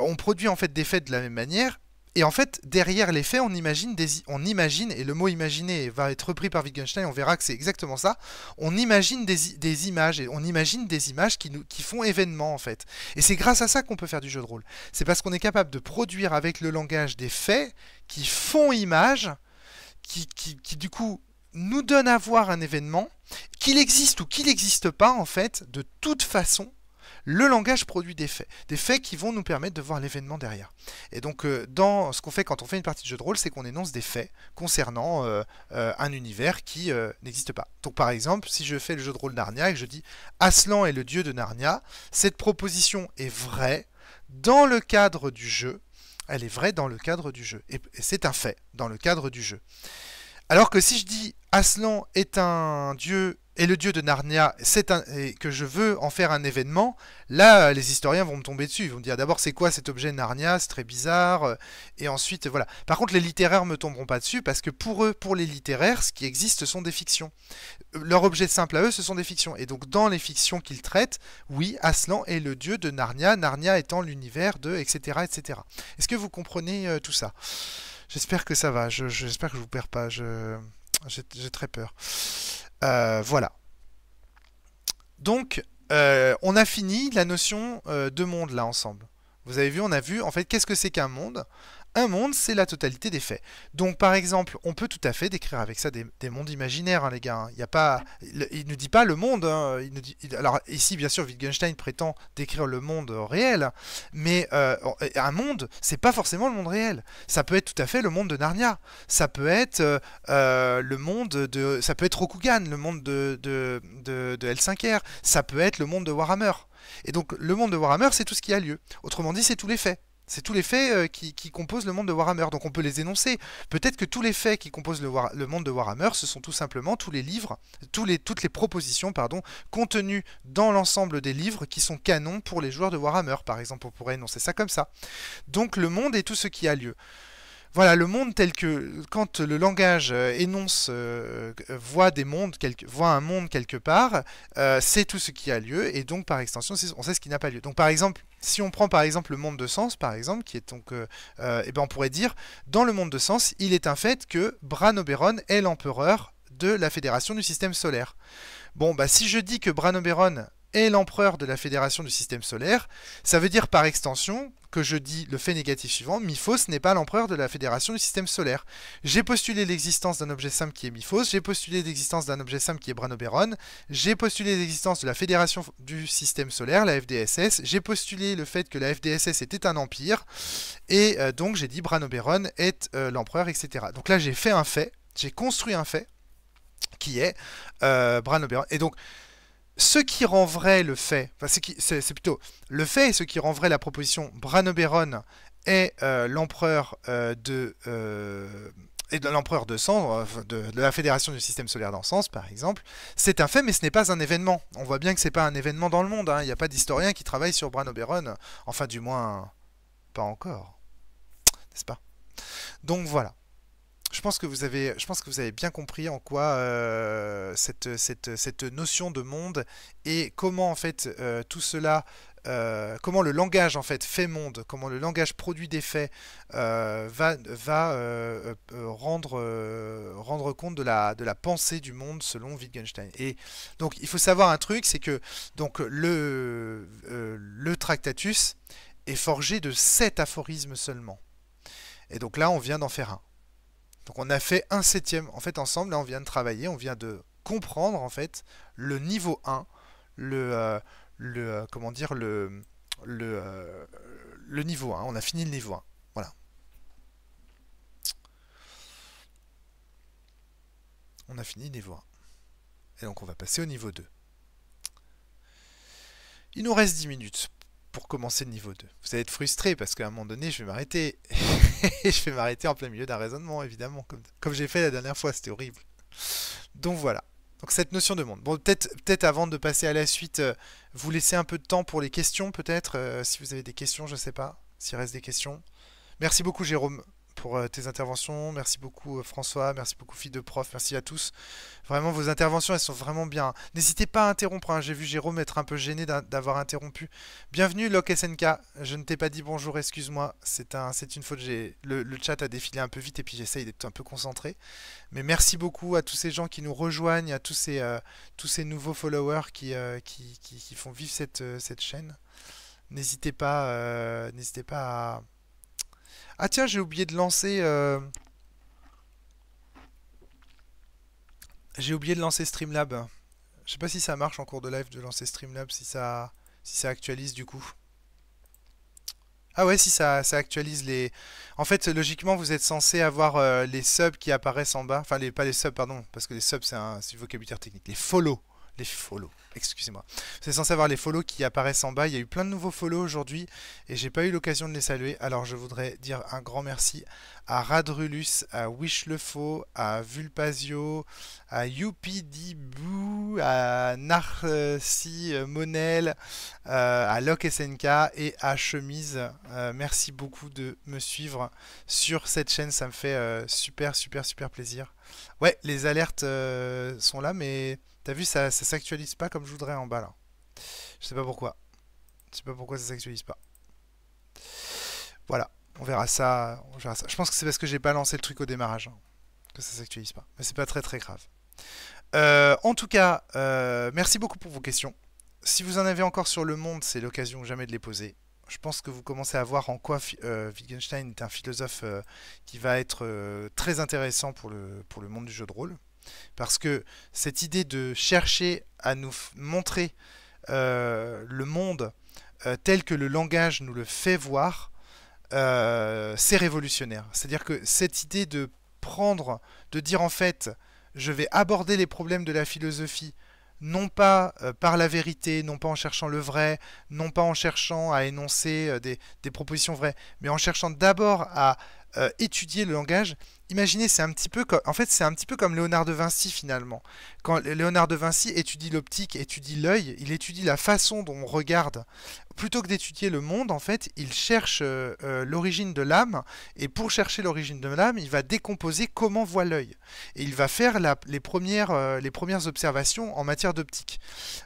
A: on produit en fait des faits de la même manière. Et en fait, derrière les faits, on imagine, des, on imagine, et le mot imaginer va être repris par Wittgenstein, on verra que c'est exactement ça, on imagine des, images, et on imagine des images qui, nous, qui font événement en fait. Et c'est grâce à ça qu'on peut faire du jeu de rôle. C'est parce qu'on est capable de produire avec le langage des faits qui font image, qui, du coup nous donne à voir un événement, qu'il existe ou qu'il n'existe pas, en fait, de toute façon, le langage produit des faits, des faits qui vont nous permettre de voir l'événement derrière. Et donc, euh, dans ce qu'on fait quand on fait une partie de jeu de rôle, c'est qu'on énonce des faits concernant euh, euh, un univers qui n'existe pas. Donc, par exemple, si je fais le jeu de rôle Narnia et que je dis Aslan est le dieu de Narnia, cette proposition est vraie dans le cadre du jeu, elle est vraie dans le cadre du jeu. Et, c'est un fait dans le cadre du jeu. Alors que si je dis Aslan est un dieu et le dieu de Narnia, c'est et que je veux en faire un événement, là, euh, les historiens vont me tomber dessus. Ils vont me dire d'abord, c'est quoi cet objet Narnia C'est très bizarre. Euh, et ensuite, voilà. Par contre, les littéraires ne me tomberont pas dessus parce que pour eux, pour les littéraires, ce qui existe, ce sont des fictions. Euh, leur objet simple à eux, ce sont des fictions. Et donc, dans les fictions qu'ils traitent, oui, Aslan est le dieu de Narnia, Narnia étant l'univers de, etc., etc. Est-ce que vous comprenez tout ça J'espère que ça va. J'espère que je, que je vous perds pas. J'ai très peur. Euh, voilà. Donc, euh, on a fini la notion euh, de monde là ensemble. Vous avez vu, on a vu en fait qu'est-ce que c'est qu'un monde. Un monde, c'est la totalité des faits. Donc, par exemple, on peut tout à fait décrire avec ça des, mondes imaginaires, hein, les gars. Hein. Il, a pas, il, ne dit pas le monde. Hein. alors, ici, bien sûr, Wittgenstein prétend décrire le monde réel, mais euh, un monde, c'est pas forcément le monde réel. Ça peut être tout à fait le monde de Narnia. Ça peut être euh, euh, le monde de. Ça peut être Rokugan, le monde de, de L5R. Ça peut être le monde de Warhammer. Et donc, le monde de Warhammer, c'est tout ce qui a lieu. Autrement dit, c'est tous les faits. C'est tous les faits euh, qui, composent le monde de Warhammer, donc on peut les énoncer. Peut-être que tous les faits qui composent le, monde de Warhammer, ce sont tout simplement tous les livres, toutes les propositions pardon, contenues dans l'ensemble des livres qui sont canons pour les joueurs de Warhammer, par exemple. On pourrait énoncer ça comme ça. Donc le monde est tout ce qui a lieu voilà, le monde tel que quand le langage euh, énonce, euh, euh, voit des mondes, quelque, voit un monde quelque part, c'est tout ce qui a lieu et donc par extension, on sait ce qui n'a pas lieu. Donc par exemple, si on prend par exemple le monde de sens, par exemple, qui est donc, eh ben on pourrait dire dans le monde de sens, il est un fait que Bran est l'empereur de la Fédération du Système Solaire. Bon, bah si je dis que Bran est l'empereur de la Fédération du Système Solaire, ça veut dire par extension que je dis le fait négatif suivant, Miphos n'est pas l'empereur de la fédération du système solaire. J'ai postulé l'existence d'un objet simple qui est Miphos, j'ai postulé l'existence d'un objet simple qui est Branoberon, j'ai postulé l'existence de la fédération du système solaire, la FDSS, j'ai postulé le fait que la FDSS était un empire, et euh, donc j'ai dit Branoberon est euh, l'empereur, etc. Donc là j'ai fait un fait, j'ai construit un fait, qui est euh, Branoberon. Et donc ce qui rend vrai le fait, enfin c'est plutôt le fait et ce qui rend vrai la proposition Branoberon est euh, l'empereur euh, de euh, et de l'empereur de sang, de, la fédération du système solaire Sens, par exemple, c'est un fait mais ce n'est pas un événement. On voit bien que n'est pas un événement dans le monde, hein. il n'y a pas d'historien qui travaille sur Branoberon, enfin du moins pas encore, n'est-ce pas Donc voilà je pense que vous avez, je pense que vous avez bien compris en quoi euh, cette, cette, notion de monde et comment en fait euh, tout cela, euh, comment le langage en fait fait monde, comment le langage produit des faits va, va rendre, rendre compte de la, de la pensée du monde selon Wittgenstein. Et donc il faut savoir un truc, c'est que donc le, le Tractatus est forgé de sept aphorismes seulement. Et donc là, on vient d'en faire un. Donc on a fait un septième. En fait, ensemble, là, on vient de travailler, on vient de comprendre, en fait, le niveau 1, le... Euh, le euh, comment dire, le... Le, euh, le, niveau 1. On a fini le niveau 1. Voilà. On a fini le niveau 1. Et donc on va passer au niveau 2. Il nous reste 10 minutes pour commencer le niveau 2. Vous allez être frustré parce qu'à un moment donné, je vais m'arrêter. Et je vais m'arrêter en plein milieu d'un raisonnement, évidemment, comme, comme j'ai fait la dernière fois, c'était horrible. Donc voilà. Donc cette notion de monde. Bon, peut-être peut avant de passer à la suite, euh, vous laissez un peu de temps pour les questions, peut-être, euh, si vous avez des questions, je sais pas, s'il reste des questions. Merci beaucoup, Jérôme pour euh, tes interventions. Merci beaucoup euh, François, merci beaucoup fille de prof, merci à tous. Vraiment vos interventions, elles sont vraiment bien. N'hésitez pas à interrompre, hein. j'ai vu Jérôme être un peu gêné d'avoir interrompu. Bienvenue Locke SNK, je ne t'ai pas dit bonjour, excuse-moi, c'est un, une faute, le, le chat a défilé un peu vite et puis j'essaye d'être un peu concentré. Mais merci beaucoup à tous ces gens qui nous rejoignent, à tous ces, euh, tous ces nouveaux followers qui, qui, font vivre cette, cette chaîne. N'hésitez pas, n'hésitez pas à ah tiens, j'ai oublié de lancer... Euh, j'ai oublié de lancer Streamlab. Je sais pas si ça marche en cours de live de lancer Streamlab, si ça, si ça actualise du coup. Ah ouais, si ça, ça actualise les... En fait, logiquement, vous êtes censé avoir euh, les subs qui apparaissent en bas. Enfin, les, pas les subs, pardon, parce que les subs, c'est un, vocabulaire technique. Les follow. Les follow excusez-moi. C'est censé avoir les follow qui apparaissent en bas. Il y a eu plein de nouveaux follow aujourd'hui et j'ai pas eu l'occasion de les saluer. Alors je voudrais dire un grand merci à Radrulus, à Wishlefo, à Vulpasio, à Yupidibou, à Narcy euh, Monel, euh, à Locke et à Chemise. Euh, merci beaucoup de me suivre sur cette chaîne. Ça me fait super, super, super plaisir. Ouais, les alertes sont là, mais T'as vu, ça, ça s'actualise pas comme je voudrais en bas là. Je sais pas pourquoi. Je sais pas pourquoi ça s'actualise pas. Voilà, on verra ça. Je pense que c'est parce que j'ai balancé le truc au démarrage hein, que ça s'actualise pas. Mais c'est pas très très grave. Euh, en tout cas, euh, merci beaucoup pour vos questions. Si vous en avez encore sur le monde, c'est l'occasion jamais de les poser. Je pense que vous commencez à voir en quoi euh, Wittgenstein est un philosophe qui va être très intéressant pour le, pour le monde du jeu de rôle. Parce que cette idée de chercher à nous montrer euh, le monde euh, tel que le langage nous le fait voir, euh, c'est révolutionnaire. C'est-à-dire que cette idée de prendre, de dire en fait, je vais aborder les problèmes de la philosophie, non pas par la vérité, non pas en cherchant le vrai, non pas en cherchant à énoncer des, propositions vraies, mais en cherchant d'abord à étudier le langage, imaginez, c'est un petit peu comme, en fait, c'est un petit peu comme Léonard de Vinci finalement. Quand Léonard de Vinci étudie l'optique, étudie l'œil, il étudie la façon dont on regarde. Plutôt que d'étudier le monde, en fait, il cherche euh, euh, l'origine de l'âme. Et pour chercher l'origine de l'âme, il va décomposer comment voit l'œil. Et il va faire euh, les, premières, observations en matière d'optique.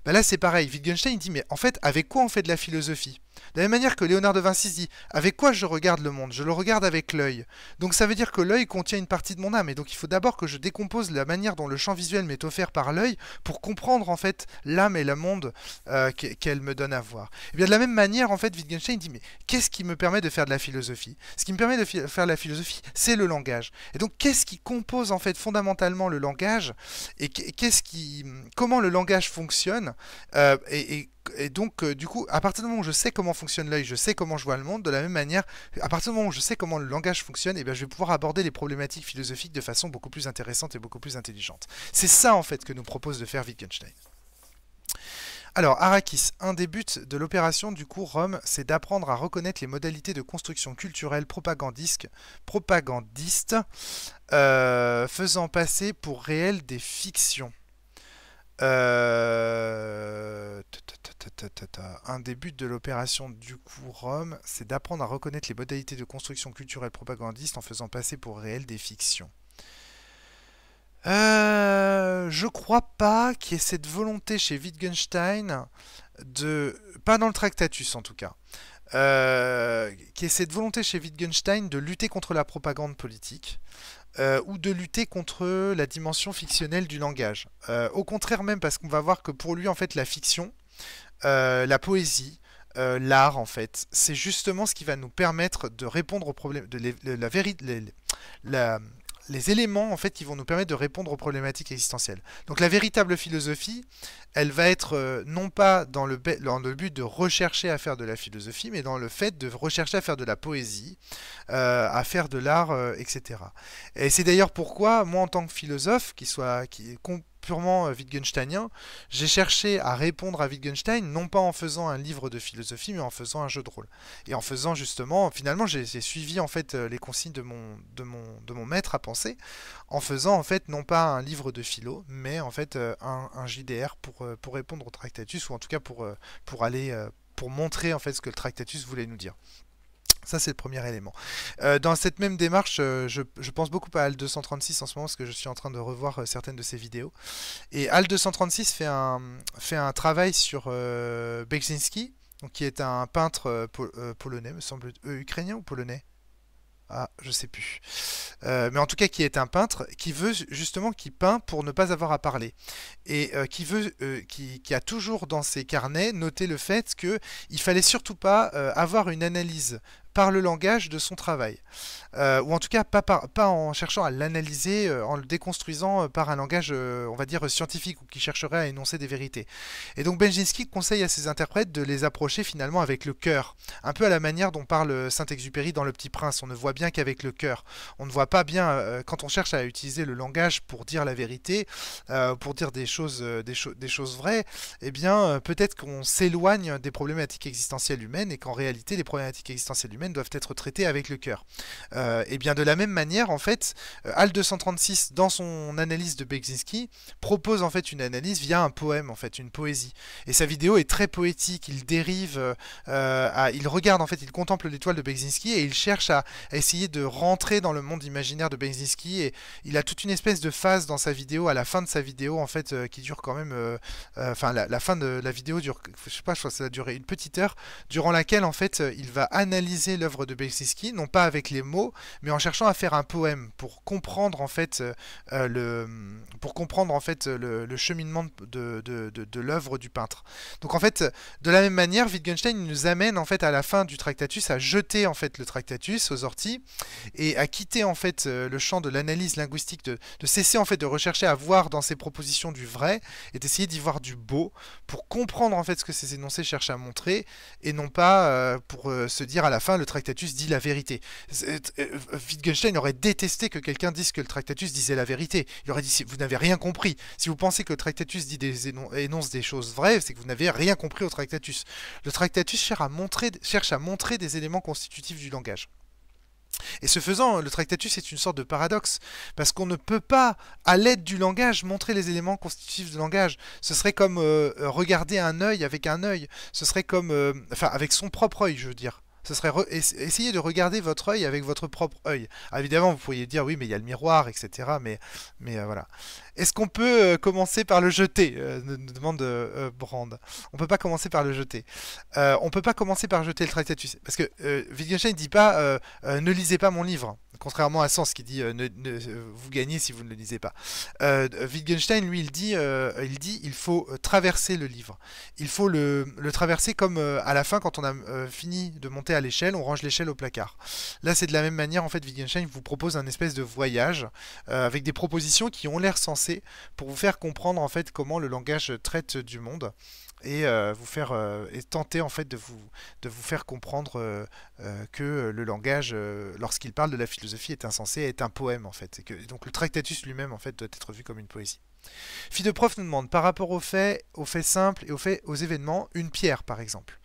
A: Bah là, c'est pareil. Wittgenstein dit, mais en fait, avec quoi on fait de la philosophie de la même manière que Léonard de Vinci dit Avec quoi je regarde le monde Je le regarde avec l'œil. Donc ça veut dire que l'œil contient une partie de mon âme, et donc il faut d'abord que je décompose la manière dont le champ visuel m'est offert par l'œil pour comprendre en fait l'âme et le monde euh, qu'elle me donne à voir. Et eh bien de la même manière, en fait, Wittgenstein dit Mais qu'est-ce qui me permet de faire de la philosophie Ce qui me permet de faire de la philosophie, c'est le langage. Et donc qu'est-ce qui compose en fait fondamentalement le langage Et qu'est-ce qui. comment le langage fonctionne euh, et et donc, euh, du coup, à partir du moment où je sais comment fonctionne l'œil, je sais comment je vois le monde, de la même manière, à partir du moment où je sais comment le langage fonctionne, et eh je vais pouvoir aborder les problématiques philosophiques de façon beaucoup plus intéressante et beaucoup plus intelligente. C'est ça, en fait, que nous propose de faire Wittgenstein. Alors, Arrakis, un des buts de l'opération du cours Rome, c'est d'apprendre à reconnaître les modalités de construction culturelle propagandiste, euh, faisant passer pour réelles des fictions. Euh, Un des buts de l'opération du coup c'est d'apprendre à reconnaître les modalités de construction culturelle propagandiste en faisant passer pour réelles des fictions. Euh, je crois pas qu'il y ait cette volonté chez Wittgenstein de... Pas dans le Tractatus en tout cas. Euh, qu'il y ait cette volonté chez Wittgenstein de lutter contre la propagande politique. Euh, ou de lutter contre la dimension fictionnelle du langage. Euh, au contraire même, parce qu'on va voir que pour lui, en fait, la fiction, euh, la poésie, l'art, en fait, c'est justement ce qui va nous permettre de répondre au problème de, la, vérité les éléments en fait qui vont nous permettre de répondre aux problématiques existentielles. Donc la véritable philosophie, elle va être euh, non pas dans le, dans le, but de rechercher à faire de la philosophie, mais dans le fait de rechercher à faire de la poésie, euh, à faire de l'art, euh, etc. Et c'est d'ailleurs pourquoi moi en tant que philosophe, qui soit qui, purement euh, wittgensteinien, j'ai cherché à répondre à Wittgenstein, non pas en faisant un livre de philosophie, mais en faisant un jeu de rôle. Et en faisant justement, finalement, j'ai suivi en fait euh, les consignes de mon, de, mon, de mon maître à penser, en faisant en fait non pas un livre de philo, mais en fait euh, un, JDR pour, pour répondre au Tractatus, ou en tout cas pour, pour aller pour montrer en fait ce que le Tractatus voulait nous dire. Ça, c'est le premier élément. Euh, dans cette même démarche, euh, je, pense beaucoup à Al236 en ce moment parce que je suis en train de revoir euh, certaines de ses vidéos. Et Al236 fait un, travail sur Bekzinski, donc, qui est un peintre polonais, me semble ukrainien ou polonais ah, je sais plus. mais en tout cas, qui est un peintre, qui veut justement, qui peint pour ne pas avoir à parler. Et qui veut, qui, a toujours dans ses carnets noté le fait qu'il fallait surtout pas avoir une analyse par le langage de son travail. Euh, ou en tout cas, pas, pas en cherchant à l'analyser, euh, en le déconstruisant euh, par un langage, on va dire, scientifique, ou qui chercherait à énoncer des vérités. Et donc Benjinski conseille à ses interprètes de les approcher finalement avec le cœur, un peu à la manière dont parle Saint-Exupéry dans Le Petit Prince, on ne voit bien qu'avec le cœur. On ne voit pas bien, quand on cherche à utiliser le langage pour dire la vérité, pour dire des choses, des, des choses vraies, eh bien, peut-être qu'on s'éloigne des problématiques existentielles humaines, et qu'en réalité, les problématiques existentielles humaines, doivent être traités avec le cœur. Euh, et bien de la même manière, en fait, euh, Al 236 dans son analyse de Bezinski propose en fait une analyse via un poème, en fait, une poésie. Et sa vidéo est très poétique, il dérive, euh, à, il regarde en fait, il contemple l'étoile de bezinski et il cherche à, essayer de rentrer dans le monde imaginaire de Bezinski et il a toute une espèce de phase dans sa vidéo, à la fin de sa vidéo en fait, qui dure quand même, enfin la, fin de la vidéo dure, je sais pas, je crois que ça a duré une petite heure, durant laquelle en fait il va analyser l'œuvre de Belsinski, non pas avec les mots, mais en cherchant à faire un poème pour comprendre en fait euh, euh, le pour comprendre en fait le, cheminement de, de, de, l'œuvre du peintre. Donc en fait, de la même manière, Wittgenstein nous amène en fait à la fin du Tractatus à jeter en fait le Tractatus aux orties et à quitter en fait euh, le champ de l'analyse linguistique, de, cesser en fait de rechercher à voir dans ses propositions du vrai et d'essayer d'y voir du beau pour comprendre en fait ce que ces énoncés cherchent à montrer et non pas pour se dire à la fin le le Tractatus dit la vérité. Euh, Wittgenstein aurait détesté que quelqu'un dise que le Tractatus disait la vérité. Il aurait dit vous n'avez rien compris. Si vous pensez que le Tractatus dit des, énonce des choses vraies, c'est que vous n'avez rien compris au Tractatus. Le Tractatus cherche à montrer, cherche à montrer des éléments constitutifs du langage. Et ce faisant, le Tractatus est une sorte de paradoxe, parce qu'on ne peut pas, à l'aide du langage, montrer les éléments constitutifs du langage. Ce serait comme euh, regarder un œil avec un œil, ce serait comme... Euh, enfin, avec son propre œil, je veux dire ce serait essayer de regarder votre œil avec votre propre œil. Ah, évidemment, vous pourriez dire oui, mais il y a le miroir, etc. Mais, mais euh, voilà. Est-ce qu'on peut euh, commencer par le jeter euh, nous demande euh, Brand. On peut pas commencer par le jeter. on peut pas commencer par jeter le Tractatus. Parce que Wittgenstein ne dit pas ne lisez pas mon livre. Contrairement à Sens qui dit vous gagnez si vous ne le lisez pas. Wittgenstein, lui, il dit, il dit il faut traverser le livre. Il faut le, le traverser comme à la fin quand on a fini de monter à l'échelle, on range l'échelle au placard. Là, c'est de la même manière en fait. Wittgenstein vous propose un espèce de voyage avec des propositions qui ont l'air sensées pour vous faire comprendre en fait comment le langage traite du monde et euh, vous faire euh, et tenter en fait de vous de vous faire comprendre euh, que le langage lorsqu'il parle de la philosophie est insensé est un poème en fait et que donc le Tractatus lui-même en fait doit être vu comme une poésie. Fille nous demande par rapport aux faits, aux faits simples et aux faits aux événements, une pierre par exemple.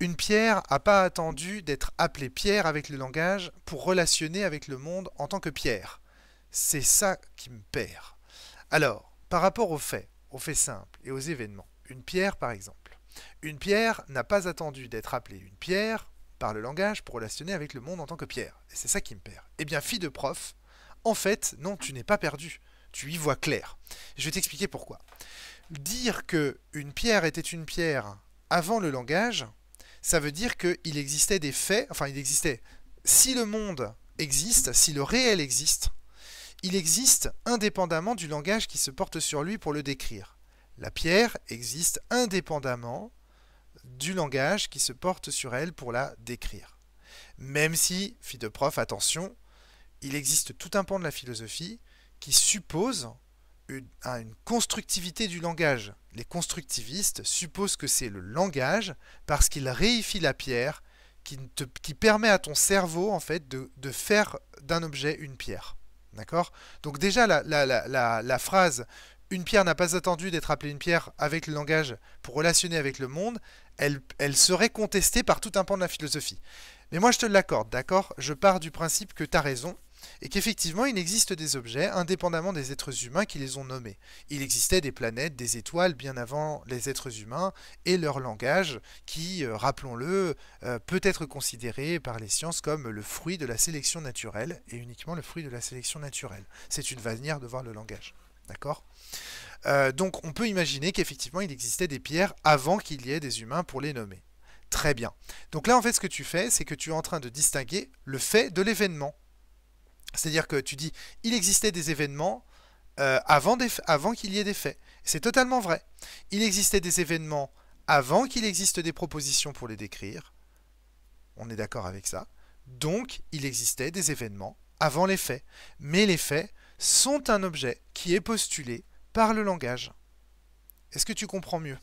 A: Une pierre a pas attendu d'être appelée pierre avec le langage pour relationner avec le monde en tant que pierre. C'est ça qui me perd. Alors, par rapport aux faits, aux faits simples et aux événements, une pierre par exemple. Une pierre n'a pas attendu d'être appelée une pierre par le langage pour relationner avec le monde en tant que pierre. Et c'est ça qui me perd. Eh bien, fille de prof, en fait, non, tu n'es pas perdu. Tu y vois clair. Je vais t'expliquer pourquoi. Dire que une pierre était une pierre avant le langage, ça veut dire qu'il existait des faits, enfin il existait, si le monde existe, si le réel existe, il existe indépendamment du langage qui se porte sur lui pour le décrire. La pierre existe indépendamment du langage qui se porte sur elle pour la décrire. Même si, fille de prof, attention, il existe tout un pan de la philosophie qui suppose une, constructivité du langage. Les constructivistes supposent que c'est le langage parce qu'il réifie la pierre qui, permet à ton cerveau en fait de faire d'un objet une pierre. D'accord Donc déjà, la, la, la, phrase « Une pierre n'a pas attendu d'être appelée une pierre avec le langage pour relationner avec le monde », elle serait contestée par tout un pan de la philosophie. Mais moi, je te l'accorde, d'accord Je pars du principe que tu as raison, et qu'effectivement il existe des objets indépendamment des êtres humains qui les ont nommés. Il existait des planètes, des étoiles bien avant les êtres humains et leur langage qui, euh, rappelons-le, euh, peut être considéré par les sciences comme le fruit de la sélection naturelle et uniquement le fruit de la sélection naturelle. C'est une manière de voir le langage. D'accord euh, Donc on peut imaginer qu'effectivement il existait des pierres avant qu'il y ait des humains pour les nommer. Très bien. Donc là en fait ce que tu fais, c'est que tu es en train de distinguer le fait de l'événement. C'est-à-dire que tu dis, il existait des événements euh, avant, avant qu'il y ait des faits. C'est totalement vrai. Il existait des événements avant qu'il existe des propositions pour les décrire. On est d'accord avec ça. Donc, il existait des événements avant les faits. Mais les faits sont un objet qui est postulé par le langage. Est-ce que tu comprends mieux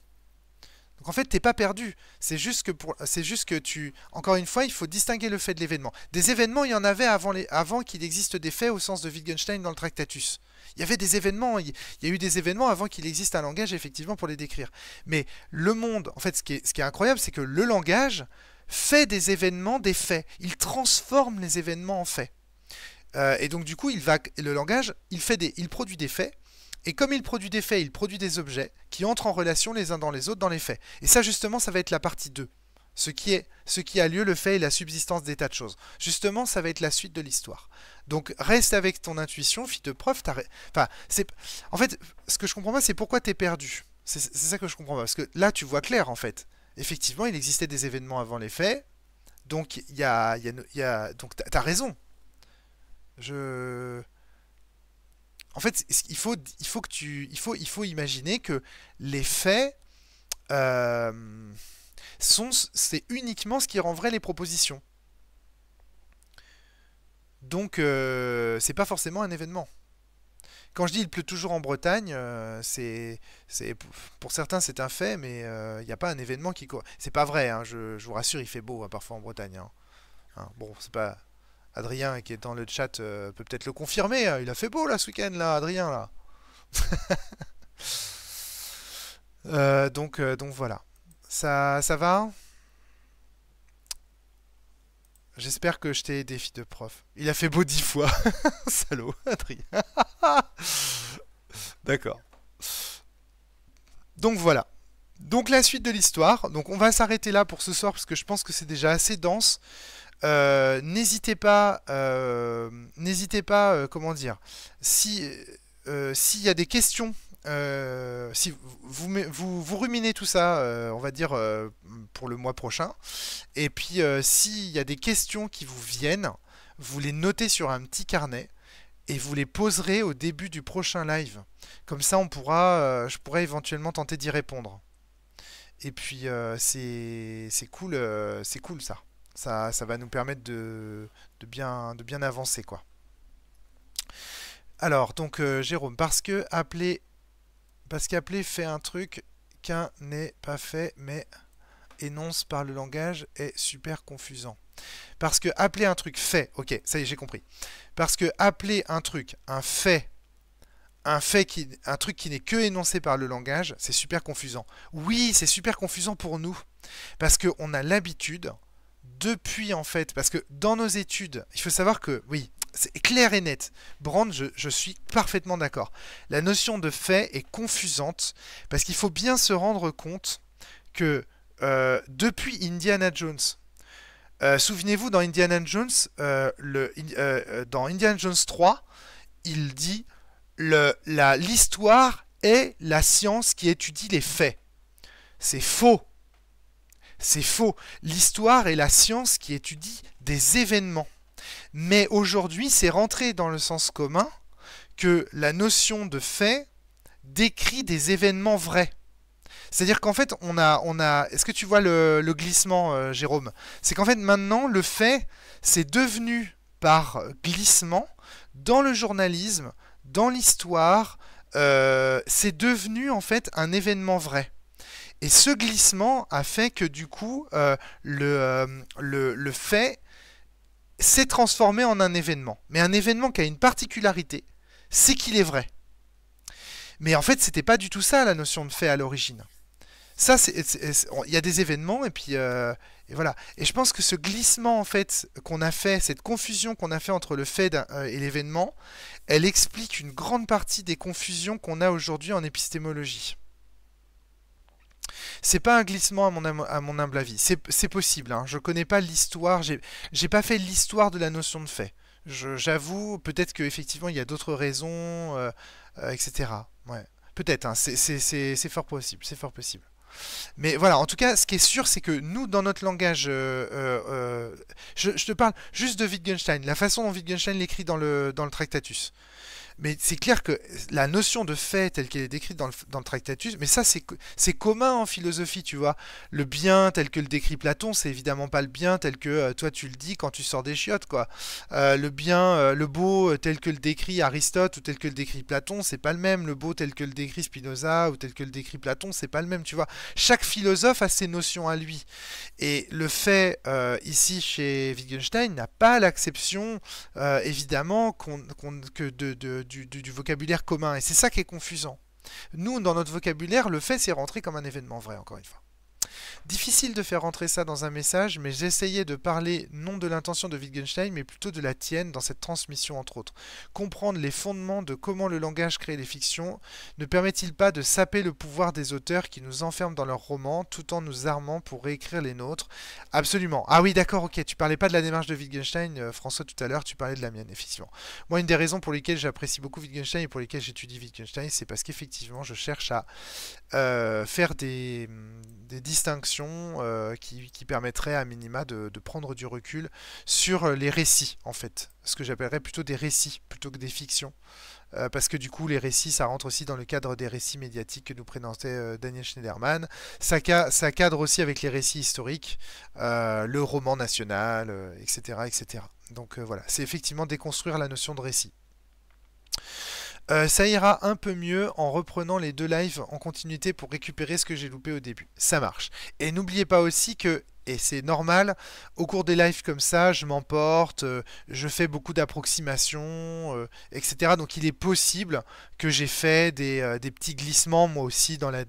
A: donc en fait, t'es pas perdu. C'est juste que pour, c'est juste que tu, encore une fois, il faut distinguer le fait de l'événement. Des événements, il y en avait avant, les... avant qu'il existe des faits au sens de Wittgenstein dans le Tractatus. Il y avait des événements, il y a eu des événements avant qu'il existe un langage effectivement pour les décrire. Mais le monde, en fait, ce qui est, ce qui est incroyable, c'est que le langage fait des événements des faits. Il transforme les événements en faits. Euh, et donc du coup, il va, le langage, il fait des, il produit des faits et comme il produit des faits, il produit des objets qui entrent en relation les uns dans les autres dans les faits. Et ça justement, ça va être la partie 2. Ce qui, est, ce qui a lieu, le fait et la subsistance des tas de choses. Justement, ça va être la suite de l'histoire. Donc reste avec ton intuition, fille de preuve, Enfin, En fait, ce que je comprends pas, c'est pourquoi tu es perdu. C'est ça que je comprends pas. Parce que là, tu vois clair, en fait. Effectivement, il existait des événements avant les faits. Donc, il y a, Donc, raison. Je... En fait, il faut, il faut que tu, il faut, il faut imaginer que les faits euh, sont, c'est uniquement ce qui rend vrai les propositions. Donc, euh, c'est pas forcément un événement. Quand je dis il pleut toujours en Bretagne, euh, c'est, pour certains c'est un fait, mais il euh, n'y a pas un événement qui. C'est pas vrai, hein, je, je, vous rassure, il fait beau hein, parfois en Bretagne. Hein. hein bon, c'est pas Adrien qui est dans le chat euh, peut peut-être le confirmer. Hein. Il a fait beau là ce week-end là, Adrien là. Euh, donc, euh, donc voilà. Ça, ça va J'espère que je t'ai aidé, de prof. Il a fait beau dix fois. Salaud, Adrien. D'accord. Donc voilà. Donc la suite de l'histoire. Donc on va s'arrêter là pour ce soir parce que je pense que c'est déjà assez dense. Euh, n'hésitez pas, euh, n'hésitez pas, euh, comment dire, si s'il y a des questions, si vous, vous, ruminez tout ça, on va dire pour le mois prochain, et puis s'il y a des questions qui vous viennent, vous les notez sur un petit carnet et vous les poserez au début du prochain live. Comme ça, on pourra, je pourrais éventuellement tenter d'y répondre. Et puis c'est cool, c'est cool ça ça, va nous permettre de, bien, de bien avancer quoi. Alors, donc euh, Jérôme, parce que appeler parce qu'appeler fait un truc qu'un n'est pas fait mais énonce par le langage est super confusant. Parce que appeler un truc fait, ok, ça y est, j'ai compris. Parce que appeler un truc un fait, un fait qui, un truc qui n'est que énoncé par le langage, c'est super confusant. Oui, c'est super confusant pour nous parce qu'on a l'habitude depuis en fait, parce que dans nos études, il faut savoir que, oui, c'est clair et net. Brand, je, suis parfaitement d'accord. La notion de fait est confusante, parce qu'il faut bien se rendre compte que euh, depuis Indiana Jones, euh, souvenez-vous, dans Indiana Jones, euh, le, dans Indiana Jones 3, il dit l'histoire est la science qui étudie les faits. C'est faux. C'est faux. L'histoire est la science qui étudie des événements. Mais aujourd'hui, c'est rentré dans le sens commun que la notion de fait décrit des événements vrais. C'est-à-dire qu'en fait, on a, on a. Est-ce que tu vois le, glissement, euh, Jérôme C'est qu'en fait, maintenant, le fait, c'est devenu par glissement dans le journalisme, dans l'histoire, euh, c'est devenu en fait un événement vrai. Et ce glissement a fait que du coup, euh, euh, le, le, fait s'est transformé en un événement. Mais un événement qui a une particularité, c'est qu'il est vrai. Mais en fait, c'était pas du tout ça la notion de fait à l'origine. Ça, il y a des événements et puis euh, voilà. Et je pense que ce glissement en fait qu'on a fait, cette confusion qu'on a fait entre le fait et l'événement, elle explique une grande partie des confusions qu'on a aujourd'hui en épistémologie. C'est pas un glissement à mon, humble avis. C'est possible, hein. je connais pas l'histoire, j'ai pas fait l'histoire de la notion de fait. J'avoue, peut-être qu'effectivement il y a d'autres raisons, euh, euh, etc. Ouais. Peut-être, hein. c'est fort possible, c'est fort possible. Mais voilà, en tout cas, ce qui est sûr, c'est que nous, dans notre langage, euh, je, te parle juste de Wittgenstein, la façon dont Wittgenstein l'écrit dans le, dans le Tractatus. Mais c'est clair que la notion de fait telle qu'elle est décrite dans le, dans le Tractatus, mais ça c'est commun en philosophie, tu vois. Le bien tel que le décrit Platon, c'est évidemment pas le bien tel que euh, toi tu le dis quand tu sors des chiottes, quoi. Euh, le bien, euh, le beau tel que le décrit Aristote ou tel que le décrit Platon, c'est pas le même. Le beau tel que le décrit Spinoza ou tel que le décrit Platon, c'est pas le même, tu vois. Chaque philosophe a ses notions à lui. Et le fait ici chez Wittgenstein n'a pas l'acception évidemment qu'on que de du, vocabulaire commun. Et c'est ça qui est confusant. Nous, dans notre vocabulaire, le fait, c'est rentré comme un événement vrai, encore une fois. Difficile de faire rentrer ça dans un message, mais j'essayais de parler non de l'intention de Wittgenstein, mais plutôt de la tienne dans cette transmission entre autres. Comprendre les fondements de comment le langage crée les fictions ne permet-il pas de saper le pouvoir des auteurs qui nous enferment dans leurs romans tout en nous armant pour réécrire les nôtres Absolument. Ah oui, d'accord, ok, tu parlais pas de la démarche de Wittgenstein, euh, François, tout à l'heure, tu parlais de la mienne, effectivement. Moi, une des raisons pour lesquelles j'apprécie beaucoup Wittgenstein et pour lesquelles j'étudie Wittgenstein, c'est parce qu'effectivement, je cherche à euh, faire des distinctions euh, qui, permettrait à minima de, prendre du recul sur euh, les récits, en fait. Ce que j'appellerais plutôt des récits plutôt que des fictions. Euh, parce que du coup, les récits, ça rentre aussi dans le cadre des récits médiatiques que nous présentait Daniel Schneiderman. Ça, ça, cadre aussi avec les récits historiques, le roman national, etc., etc. Donc voilà, c'est effectivement déconstruire la notion de récit. Euh, ça ira un peu mieux en reprenant les deux lives en continuité pour récupérer ce que j'ai loupé au début. Ça marche. Et n'oubliez pas aussi que et c'est normal. Au cours des lives comme ça, je m'emporte, euh, je fais beaucoup d'approximations, euh, etc. Donc il est possible que j'ai fait des, euh, petits glissements moi aussi dans la,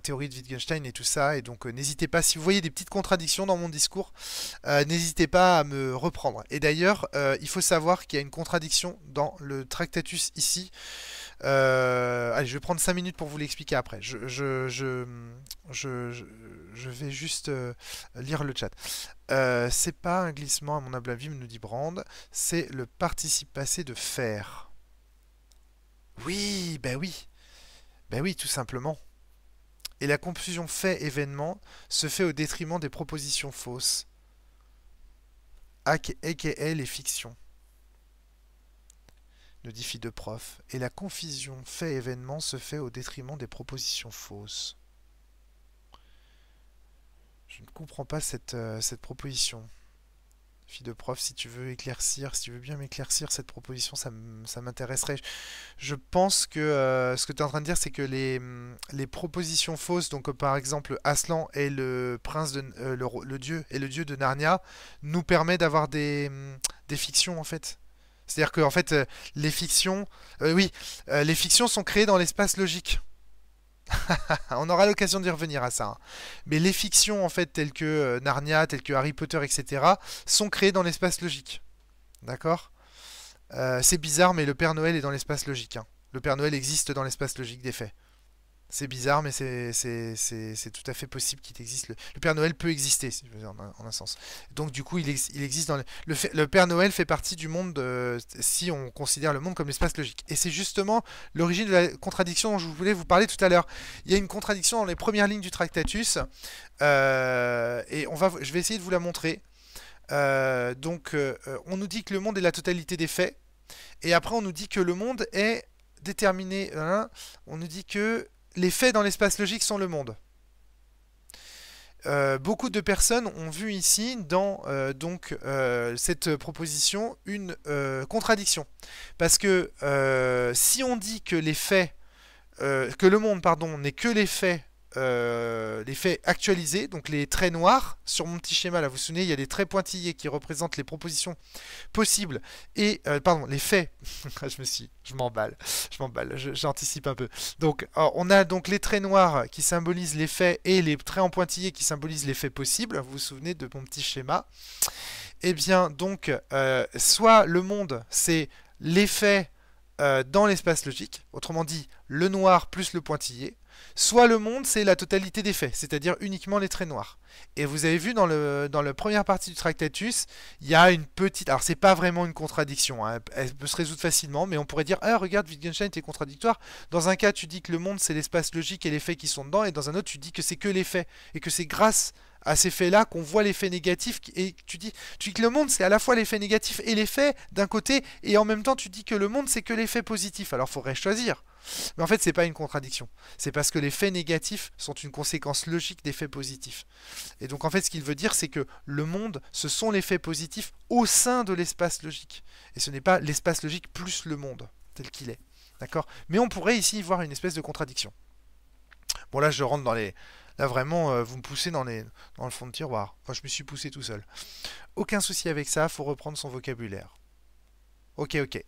A: théorie de Wittgenstein et tout ça. Et donc n'hésitez pas, si vous voyez des petites contradictions dans mon discours, n'hésitez pas à me reprendre. Et d'ailleurs, il faut savoir qu'il y a une contradiction dans le Tractatus ici. allez, je vais prendre 5 minutes pour vous l'expliquer après. je, je, je, je vais juste euh, lire le chat. Euh, c'est pas un glissement, à mon humble avis, nous dit Brand. C'est le participe passé de faire. Oui, ben oui. Ben oui, tout simplement. Et la confusion fait-événement se fait au détriment des propositions fausses. A.k.a. les fictions. Nous dit de prof. Et la confusion fait-événement se fait au détriment des propositions fausses. Je ne comprends pas cette, euh, cette proposition. Fille de prof, si tu veux éclaircir, si tu veux bien m'éclaircir cette proposition, ça m'intéresserait. Je pense que euh, ce que tu es en train de dire, c'est que les, mm, les, propositions fausses, donc euh, par exemple Aslan et le prince de le, dieu et le dieu de Narnia, nous permet d'avoir des, mm, fictions en fait. C'est-à-dire que en fait, les fictions, oui, les fictions sont créées dans l'espace logique. on aura l'occasion d'y revenir à ça. Hein. Mais les fictions, en fait, telles que euh, Narnia, telles que Harry Potter, etc., sont créées dans l'espace logique. D'accord euh, C'est bizarre, mais le Père Noël est dans l'espace logique. Hein. Le Père Noël existe dans l'espace logique des faits. C'est bizarre, mais c'est tout à fait possible qu'il existe. Le, Père Noël peut exister, si je veux en, un, sens. Donc, du coup, il, il existe dans le, le, le, Père Noël fait partie du monde, si on considère le monde comme l'espace logique. Et c'est justement l'origine de la contradiction dont je voulais vous parler tout à l'heure. Il y a une contradiction dans les premières lignes du Tractatus, euh, et on va, je vais essayer de vous la montrer. Euh, donc, euh, on nous dit que le monde est la totalité des faits, et après, on nous dit que le monde est déterminé. Hein. on nous dit que les faits dans l'espace logique sont le monde. Euh, beaucoup de personnes ont vu ici dans euh, donc euh, cette proposition une contradiction parce que si on dit que les faits que le monde n'est que les faits euh, les faits actualisés, donc les traits noirs sur mon petit schéma là, vous vous souvenez, il y a des traits pointillés qui représentent les propositions possibles et euh, pardon, les faits. je me suis, je m'emballe, je m'emballe, j'anticipe un peu. Donc on a donc les traits noirs qui symbolisent les faits et les traits en pointillés qui symbolisent les faits possibles. Vous vous souvenez de mon petit schéma Eh bien donc euh, soit le monde c'est les faits dans l'espace logique, autrement dit le noir plus le pointillé Soit le monde, c'est la totalité des faits, c'est-à-dire uniquement les traits noirs. Et vous avez vu dans le dans la première partie du Tractatus, il y a une petite. Alors c'est pas vraiment une contradiction, hein, elle peut se résoudre facilement, mais on pourrait dire ah regarde Wittgenstein était contradictoire. Dans un cas tu dis que le monde c'est l'espace logique et les faits qui sont dedans, et dans un autre tu dis que c'est que les faits et que c'est grâce à ces faits-là qu'on voit l'effet négatif et tu dis, tu que le monde c'est à la fois l'effet négatifs et les faits d'un côté et en même temps tu dis que le monde c'est que l'effet positif alors il faudrait choisir mais en fait, ce n'est pas une contradiction. C'est parce que les faits négatifs sont une conséquence logique des faits positifs. Et donc, en fait, ce qu'il veut dire, c'est que le monde, ce sont les faits positifs au sein de l'espace logique. Et ce n'est pas l'espace logique plus le monde, tel qu'il est. D'accord Mais on pourrait ici voir une espèce de contradiction. Bon, là, je rentre dans les. Là, vraiment, euh, vous me poussez dans, les... dans le fond de tiroir. Enfin, je me suis poussé tout seul. Aucun souci avec ça, faut reprendre son vocabulaire. Ok, ok.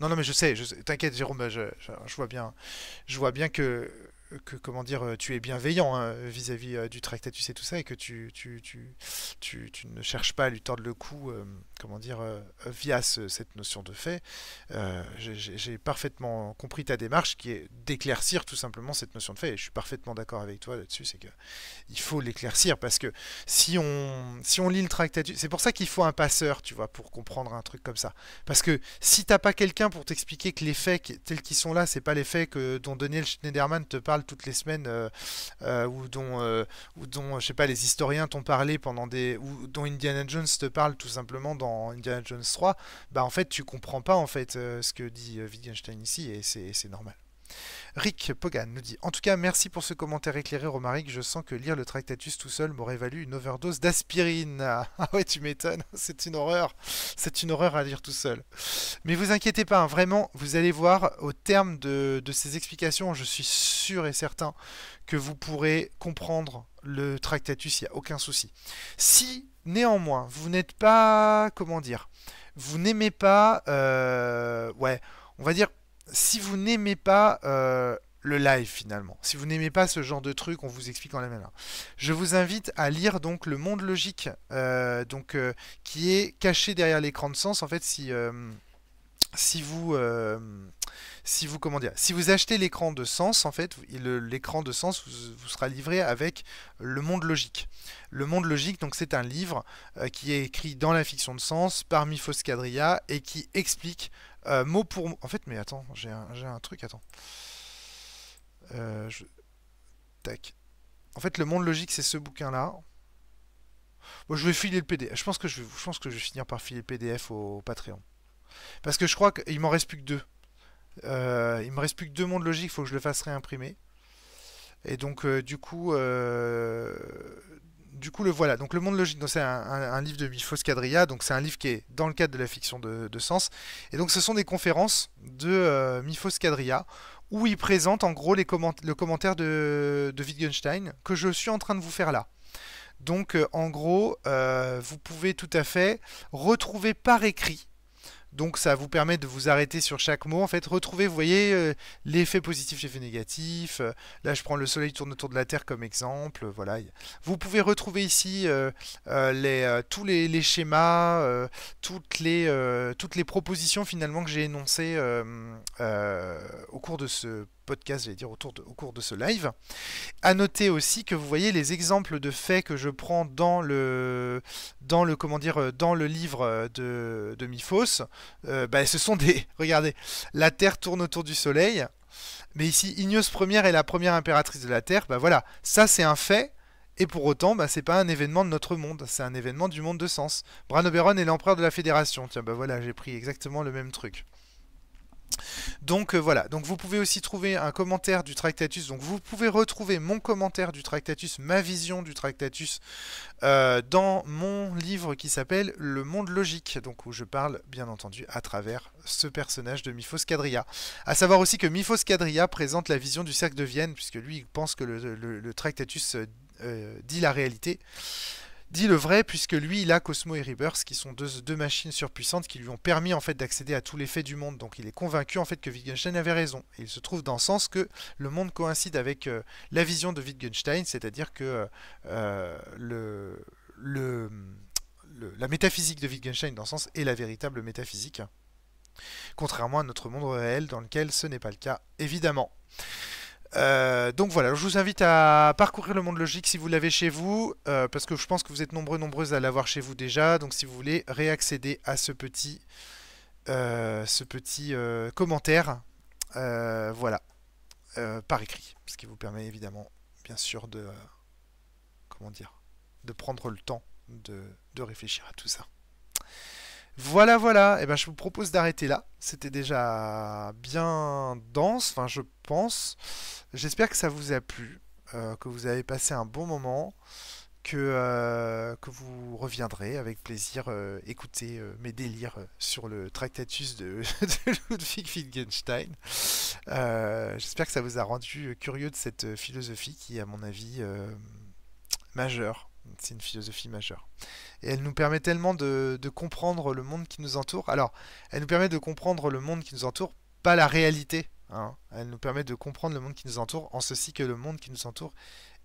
A: Non, non, mais je sais, je t'inquiète, Jérôme, je, vois bien, je vois bien que, que comment dire, euh, tu es bienveillant hein, vis-à-vis euh, du tractat, tu sais tout ça, et que tu, tu, tu, tu, ne cherches pas à lui tordre le cou. Euh, comment dire, euh, via cette notion de fait, euh, j'ai parfaitement compris ta démarche qui est d'éclaircir tout simplement cette notion de fait. Et je suis parfaitement d'accord avec toi là-dessus, c'est que il faut l'éclaircir parce que si on, si on lit le tractatus, c'est pour ça qu'il faut un passeur, tu vois, pour comprendre un truc comme ça. Parce que si t'as pas quelqu'un pour t'expliquer que les faits tels qu'ils sont là, c'est pas les faits que, dont Daniel Schneiderman te parle toutes les semaines euh, ou dont, ou dont, je sais pas, les historiens t'ont parlé pendant des, ou dont Indiana Jones te parle tout simplement dans Indiana Jones 3, bah en fait tu comprends pas en fait euh, ce que dit euh, Wittgenstein ici et c'est normal. Rick Pogan nous dit En tout cas, merci pour ce commentaire éclairé, Romaric. Je sens que lire le Tractatus tout seul m'aurait valu une overdose d'aspirine. Ah, ah ouais, tu m'étonnes, c'est une horreur. C'est une horreur à lire tout seul. Mais vous inquiétez pas, hein. vraiment, vous allez voir, au terme de, de ces explications, je suis sûr et certain que vous pourrez comprendre le Tractatus, il n'y a aucun souci. Si Néanmoins, vous n'êtes pas... Comment dire Vous n'aimez pas... Euh, ouais, on va dire... Si vous n'aimez pas euh, le live finalement, si vous n'aimez pas ce genre de truc, on vous explique en la même Je vous invite à lire donc le monde logique, euh, donc qui est caché derrière l'écran de sens. En fait, si si vous si vous comment si vous achetez l'écran de sens, en fait, l'écran de sens vous, sera livré avec le monde logique. Le monde logique, donc c'est un livre euh, qui est écrit dans la fiction de sens par Mifos Cadria et qui explique euh, mot pour mot. En fait, mais attends, j'ai un, un, truc, attends. Euh, tac. En fait, le monde logique, c'est ce bouquin-là. je vais filer le PDF. Je pense que je vais, pense que je vais finir par filer le PDF au, Patreon. Parce que je crois qu'il m'en reste plus que deux. Il euh, il me reste plus que deux mondes logiques, il faut que je le fasse réimprimer. Et donc, euh, du coup, euh, du coup, le voilà. Donc, le monde logique, c'est un, livre de Miphos Kadria. Donc, c'est un livre qui est dans le cadre de la fiction de, sens. Et donc, ce sont des conférences de Miphos Kadria où il présente en gros les le commentaire de, Wittgenstein que je suis en train de vous faire là. Donc, en gros, vous pouvez tout à fait retrouver par écrit donc ça vous permet de vous arrêter sur chaque mot. En fait, retrouvez, vous voyez, euh, l'effet positif, l'effet négatif. Euh, là, je prends le Soleil tourne autour de la Terre comme exemple. Euh, voilà. Vous pouvez retrouver ici tous les, schémas, toutes, les, toutes les propositions finalement que j'ai énoncées au cours de ce podcast, vais dire, autour de, au cours de ce live. À noter aussi que vous voyez les exemples de faits que je prends dans le, dans le, comment dire, euh, dans le livre euh, de, de Miphos. Euh, bah, ce sont des, regardez, la Terre tourne autour du Soleil. Mais ici, Ignos première est la première impératrice de la Terre. Bah voilà, ça c'est un fait et pour autant, bah, c'est pas un événement de notre monde, c'est un événement du monde de sens. Branoberon est l'empereur de la Fédération. Tiens, bah voilà, j'ai pris exactement le même truc. Donc euh, voilà, donc vous pouvez aussi trouver un commentaire du Tractatus, donc vous pouvez retrouver mon commentaire du Tractatus, ma vision du Tractatus euh, dans mon livre qui s'appelle Le Monde Logique, donc où je parle bien entendu à travers ce personnage de Miphos Cadria. A savoir aussi que Miphos Cadria présente la vision du cercle de Vienne, puisque lui il pense que le, Tractatus euh, dit la réalité dit le vrai puisque lui il a Cosmo et Rebirth qui sont deux, machines surpuissantes qui lui ont permis en fait d'accéder à tous les faits du monde. Donc il est convaincu en fait que Wittgenstein avait raison. Et il se trouve dans le sens que le monde coïncide avec euh, la vision de Wittgenstein, c'est-à-dire que euh, le, la métaphysique de Wittgenstein dans le sens est la véritable métaphysique. Contrairement à notre monde réel dans lequel ce n'est pas le cas, évidemment. Euh, donc voilà, je vous invite à parcourir le monde logique si vous l'avez chez vous, euh, parce que je pense que vous êtes nombreux, nombreuses à l'avoir chez vous déjà. Donc si vous voulez réaccéder à ce petit, euh, ce petit commentaire, voilà, par écrit, ce qui vous permet évidemment, bien sûr, de comment dire, de prendre le temps de réfléchir à tout ça. Voilà, voilà. Et eh ben, je vous propose d'arrêter là. C'était déjà bien dense, enfin, je pense. J'espère que ça vous a plu, euh, que vous avez passé un bon moment, que, euh, que vous reviendrez avec plaisir euh, écouter mes délires sur le Tractatus de, Ludwig Wittgenstein. J'espère que ça vous a rendu curieux de cette philosophie qui, à mon avis, majeure. C'est une philosophie majeure et elle nous permet tellement de, comprendre le monde qui nous entoure. Alors, elle nous permet de comprendre le monde qui nous entoure, pas la réalité. Hein. Elle nous permet de comprendre le monde qui nous entoure, en ceci que le monde qui nous entoure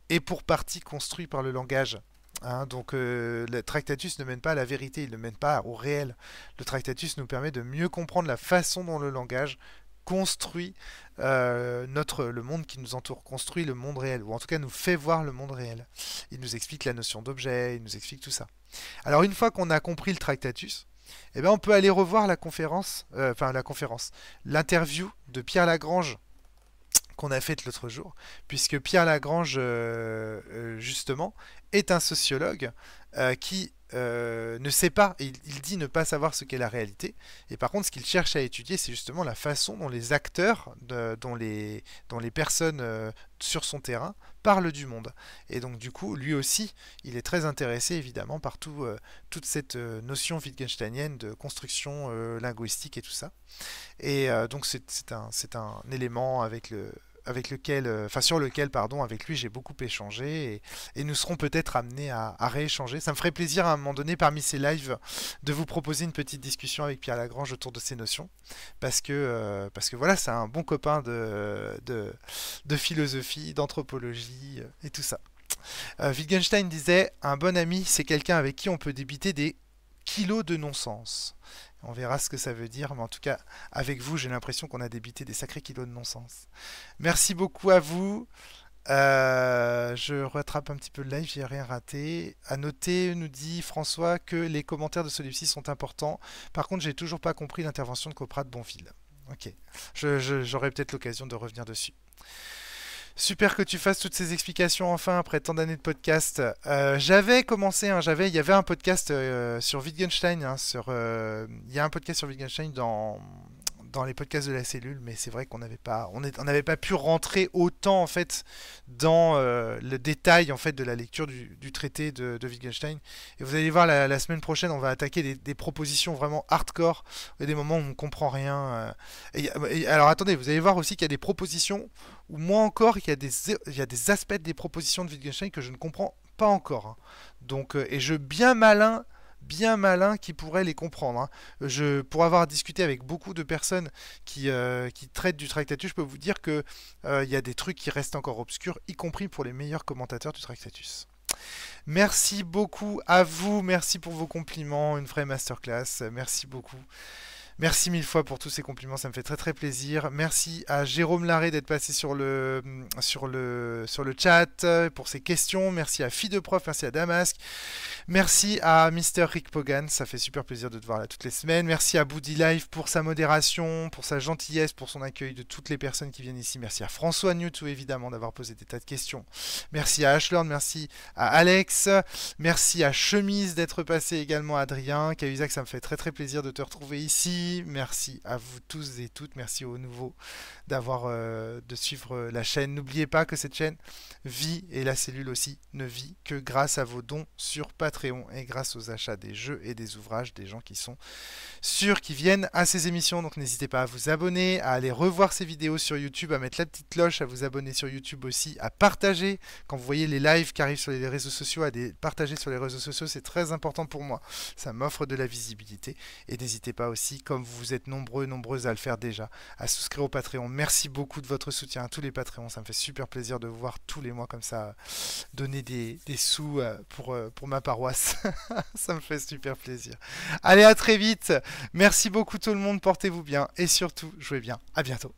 A: est pour partie construit par le langage. Hein. donc euh, le Tractatus ne mène pas à la vérité, il ne mène pas au réel. Le Tractatus nous permet de mieux comprendre la façon dont le langage construit euh, notre, le monde qui nous entoure, construit le monde réel, ou en tout cas nous fait voir le monde réel. Il nous explique la notion d'objet, il nous explique tout ça. Alors une fois qu'on a compris le Tractatus, eh bien, on peut aller revoir la conférence, euh, enfin la conférence, l'interview de Pierre Lagrange qu'on a fait l'autre jour, puisque Pierre Lagrange, euh, euh, justement, est un sociologue euh, qui ne sait pas, il, dit ne pas savoir ce qu'est la réalité, et par contre ce qu'il cherche à étudier, c'est justement la façon dont les acteurs, dont, les, dont, les, personnes sur son terrain parlent du monde. Et donc du coup, lui aussi, il est très intéressé évidemment par toute cette notion wittgensteinienne de construction linguistique et tout ça. Et donc c'est un, un, élément avec le, avec lequel, euh, enfin sur lequel, pardon, avec lui j'ai beaucoup échangé et, nous serons peut-être amenés à, rééchanger. Ça me ferait plaisir à un moment donné parmi ces lives de vous proposer une petite discussion avec Pierre Lagrange autour de ces notions parce que, euh, parce que voilà, c'est un bon copain de, de, de philosophie, d'anthropologie euh, et tout ça. Wittgenstein disait Un bon ami, c'est quelqu'un avec qui on peut débiter des kilos de non-sens. On verra ce que ça veut dire, mais en tout cas, avec vous, j'ai l'impression qu'on a débité des sacrés kilos de non-sens. Merci beaucoup à vous. Euh, je rattrape un petit peu le live, j'ai rien raté. À noter, nous dit François que les commentaires de celui-ci sont importants. Par contre, j'ai toujours pas compris l'intervention de Copra de Bonville. Ok, j'aurai peut-être l'occasion de revenir dessus. Super que tu fasses toutes ces explications enfin après tant d'années de podcast. Euh, j'avais commencé, hein, j'avais, il y avait un podcast euh, sur Wittgenstein, hein, sur, euh, il y a un podcast sur Wittgenstein dans dans les podcasts de la cellule, mais c'est vrai qu'on n'avait pas, on n'avait pas pu rentrer autant en fait dans le détail en fait de la lecture du, traité de, Wittgenstein. Et vous allez voir la, semaine prochaine, on va attaquer des, propositions vraiment hardcore, et des moments où on ne comprend rien. et, alors attendez, vous allez voir aussi qu'il y a des propositions ou moi encore, il y, a des, aspects des propositions de Wittgenstein que je ne comprends pas encore. Hein. Donc, euh, et je bien malin bien malin qui pourrait les comprendre. Hein. Je, pour avoir discuté avec beaucoup de personnes qui, euh, traitent du Tractatus, je peux vous dire qu'il euh, il y a des trucs qui restent encore obscurs, y compris pour les meilleurs commentateurs du Tractatus. Merci beaucoup à vous, merci pour vos compliments, une vraie masterclass, merci beaucoup. Merci mille fois pour tous ces compliments, ça me fait très très plaisir. Merci à Jérôme Larré d'être passé sur le, sur, le, sur le chat euh, pour ses questions. Merci à Fille de Prof, merci à Damasque. Merci à Mister Rick Pogan, ça fait super plaisir de te voir là toutes les semaines. Merci à Boody Life pour sa modération, pour sa gentillesse, pour son accueil de toutes les personnes qui viennent ici. Merci à François Newtou évidemment d'avoir posé des tas de questions. Merci à Ashlord, merci à Alex. Merci à Chemise d'être passé également, Adrien. Cahuzac, ça me fait très très plaisir de te retrouver ici. Merci, à vous tous et toutes, merci aux nouveaux d'avoir, euh, de suivre euh, la chaîne. N'oubliez pas que cette chaîne vit et la cellule aussi ne vit que grâce à vos dons sur Patreon et grâce aux achats des jeux et des ouvrages des gens qui sont sûrs qui viennent à ces émissions. Donc n'hésitez pas à vous abonner, à aller revoir ces vidéos sur YouTube, à mettre la petite cloche, à vous abonner sur YouTube aussi, à partager quand vous voyez les lives qui arrivent sur les réseaux sociaux, à les partager sur les réseaux sociaux, c'est très important pour moi. Ça m'offre de la visibilité et n'hésitez pas aussi, comme vous êtes nombreux, nombreuses à le faire déjà, à souscrire au Patreon. Merci beaucoup de votre soutien à tous les Patreons. Ça me fait super plaisir de vous voir tous les mois comme ça donner des, sous euh, pour, euh, pour ma paroisse. ça me fait super plaisir. Allez, à très vite. Merci beaucoup tout le monde. Portez-vous bien. Et surtout, jouez bien. À bientôt.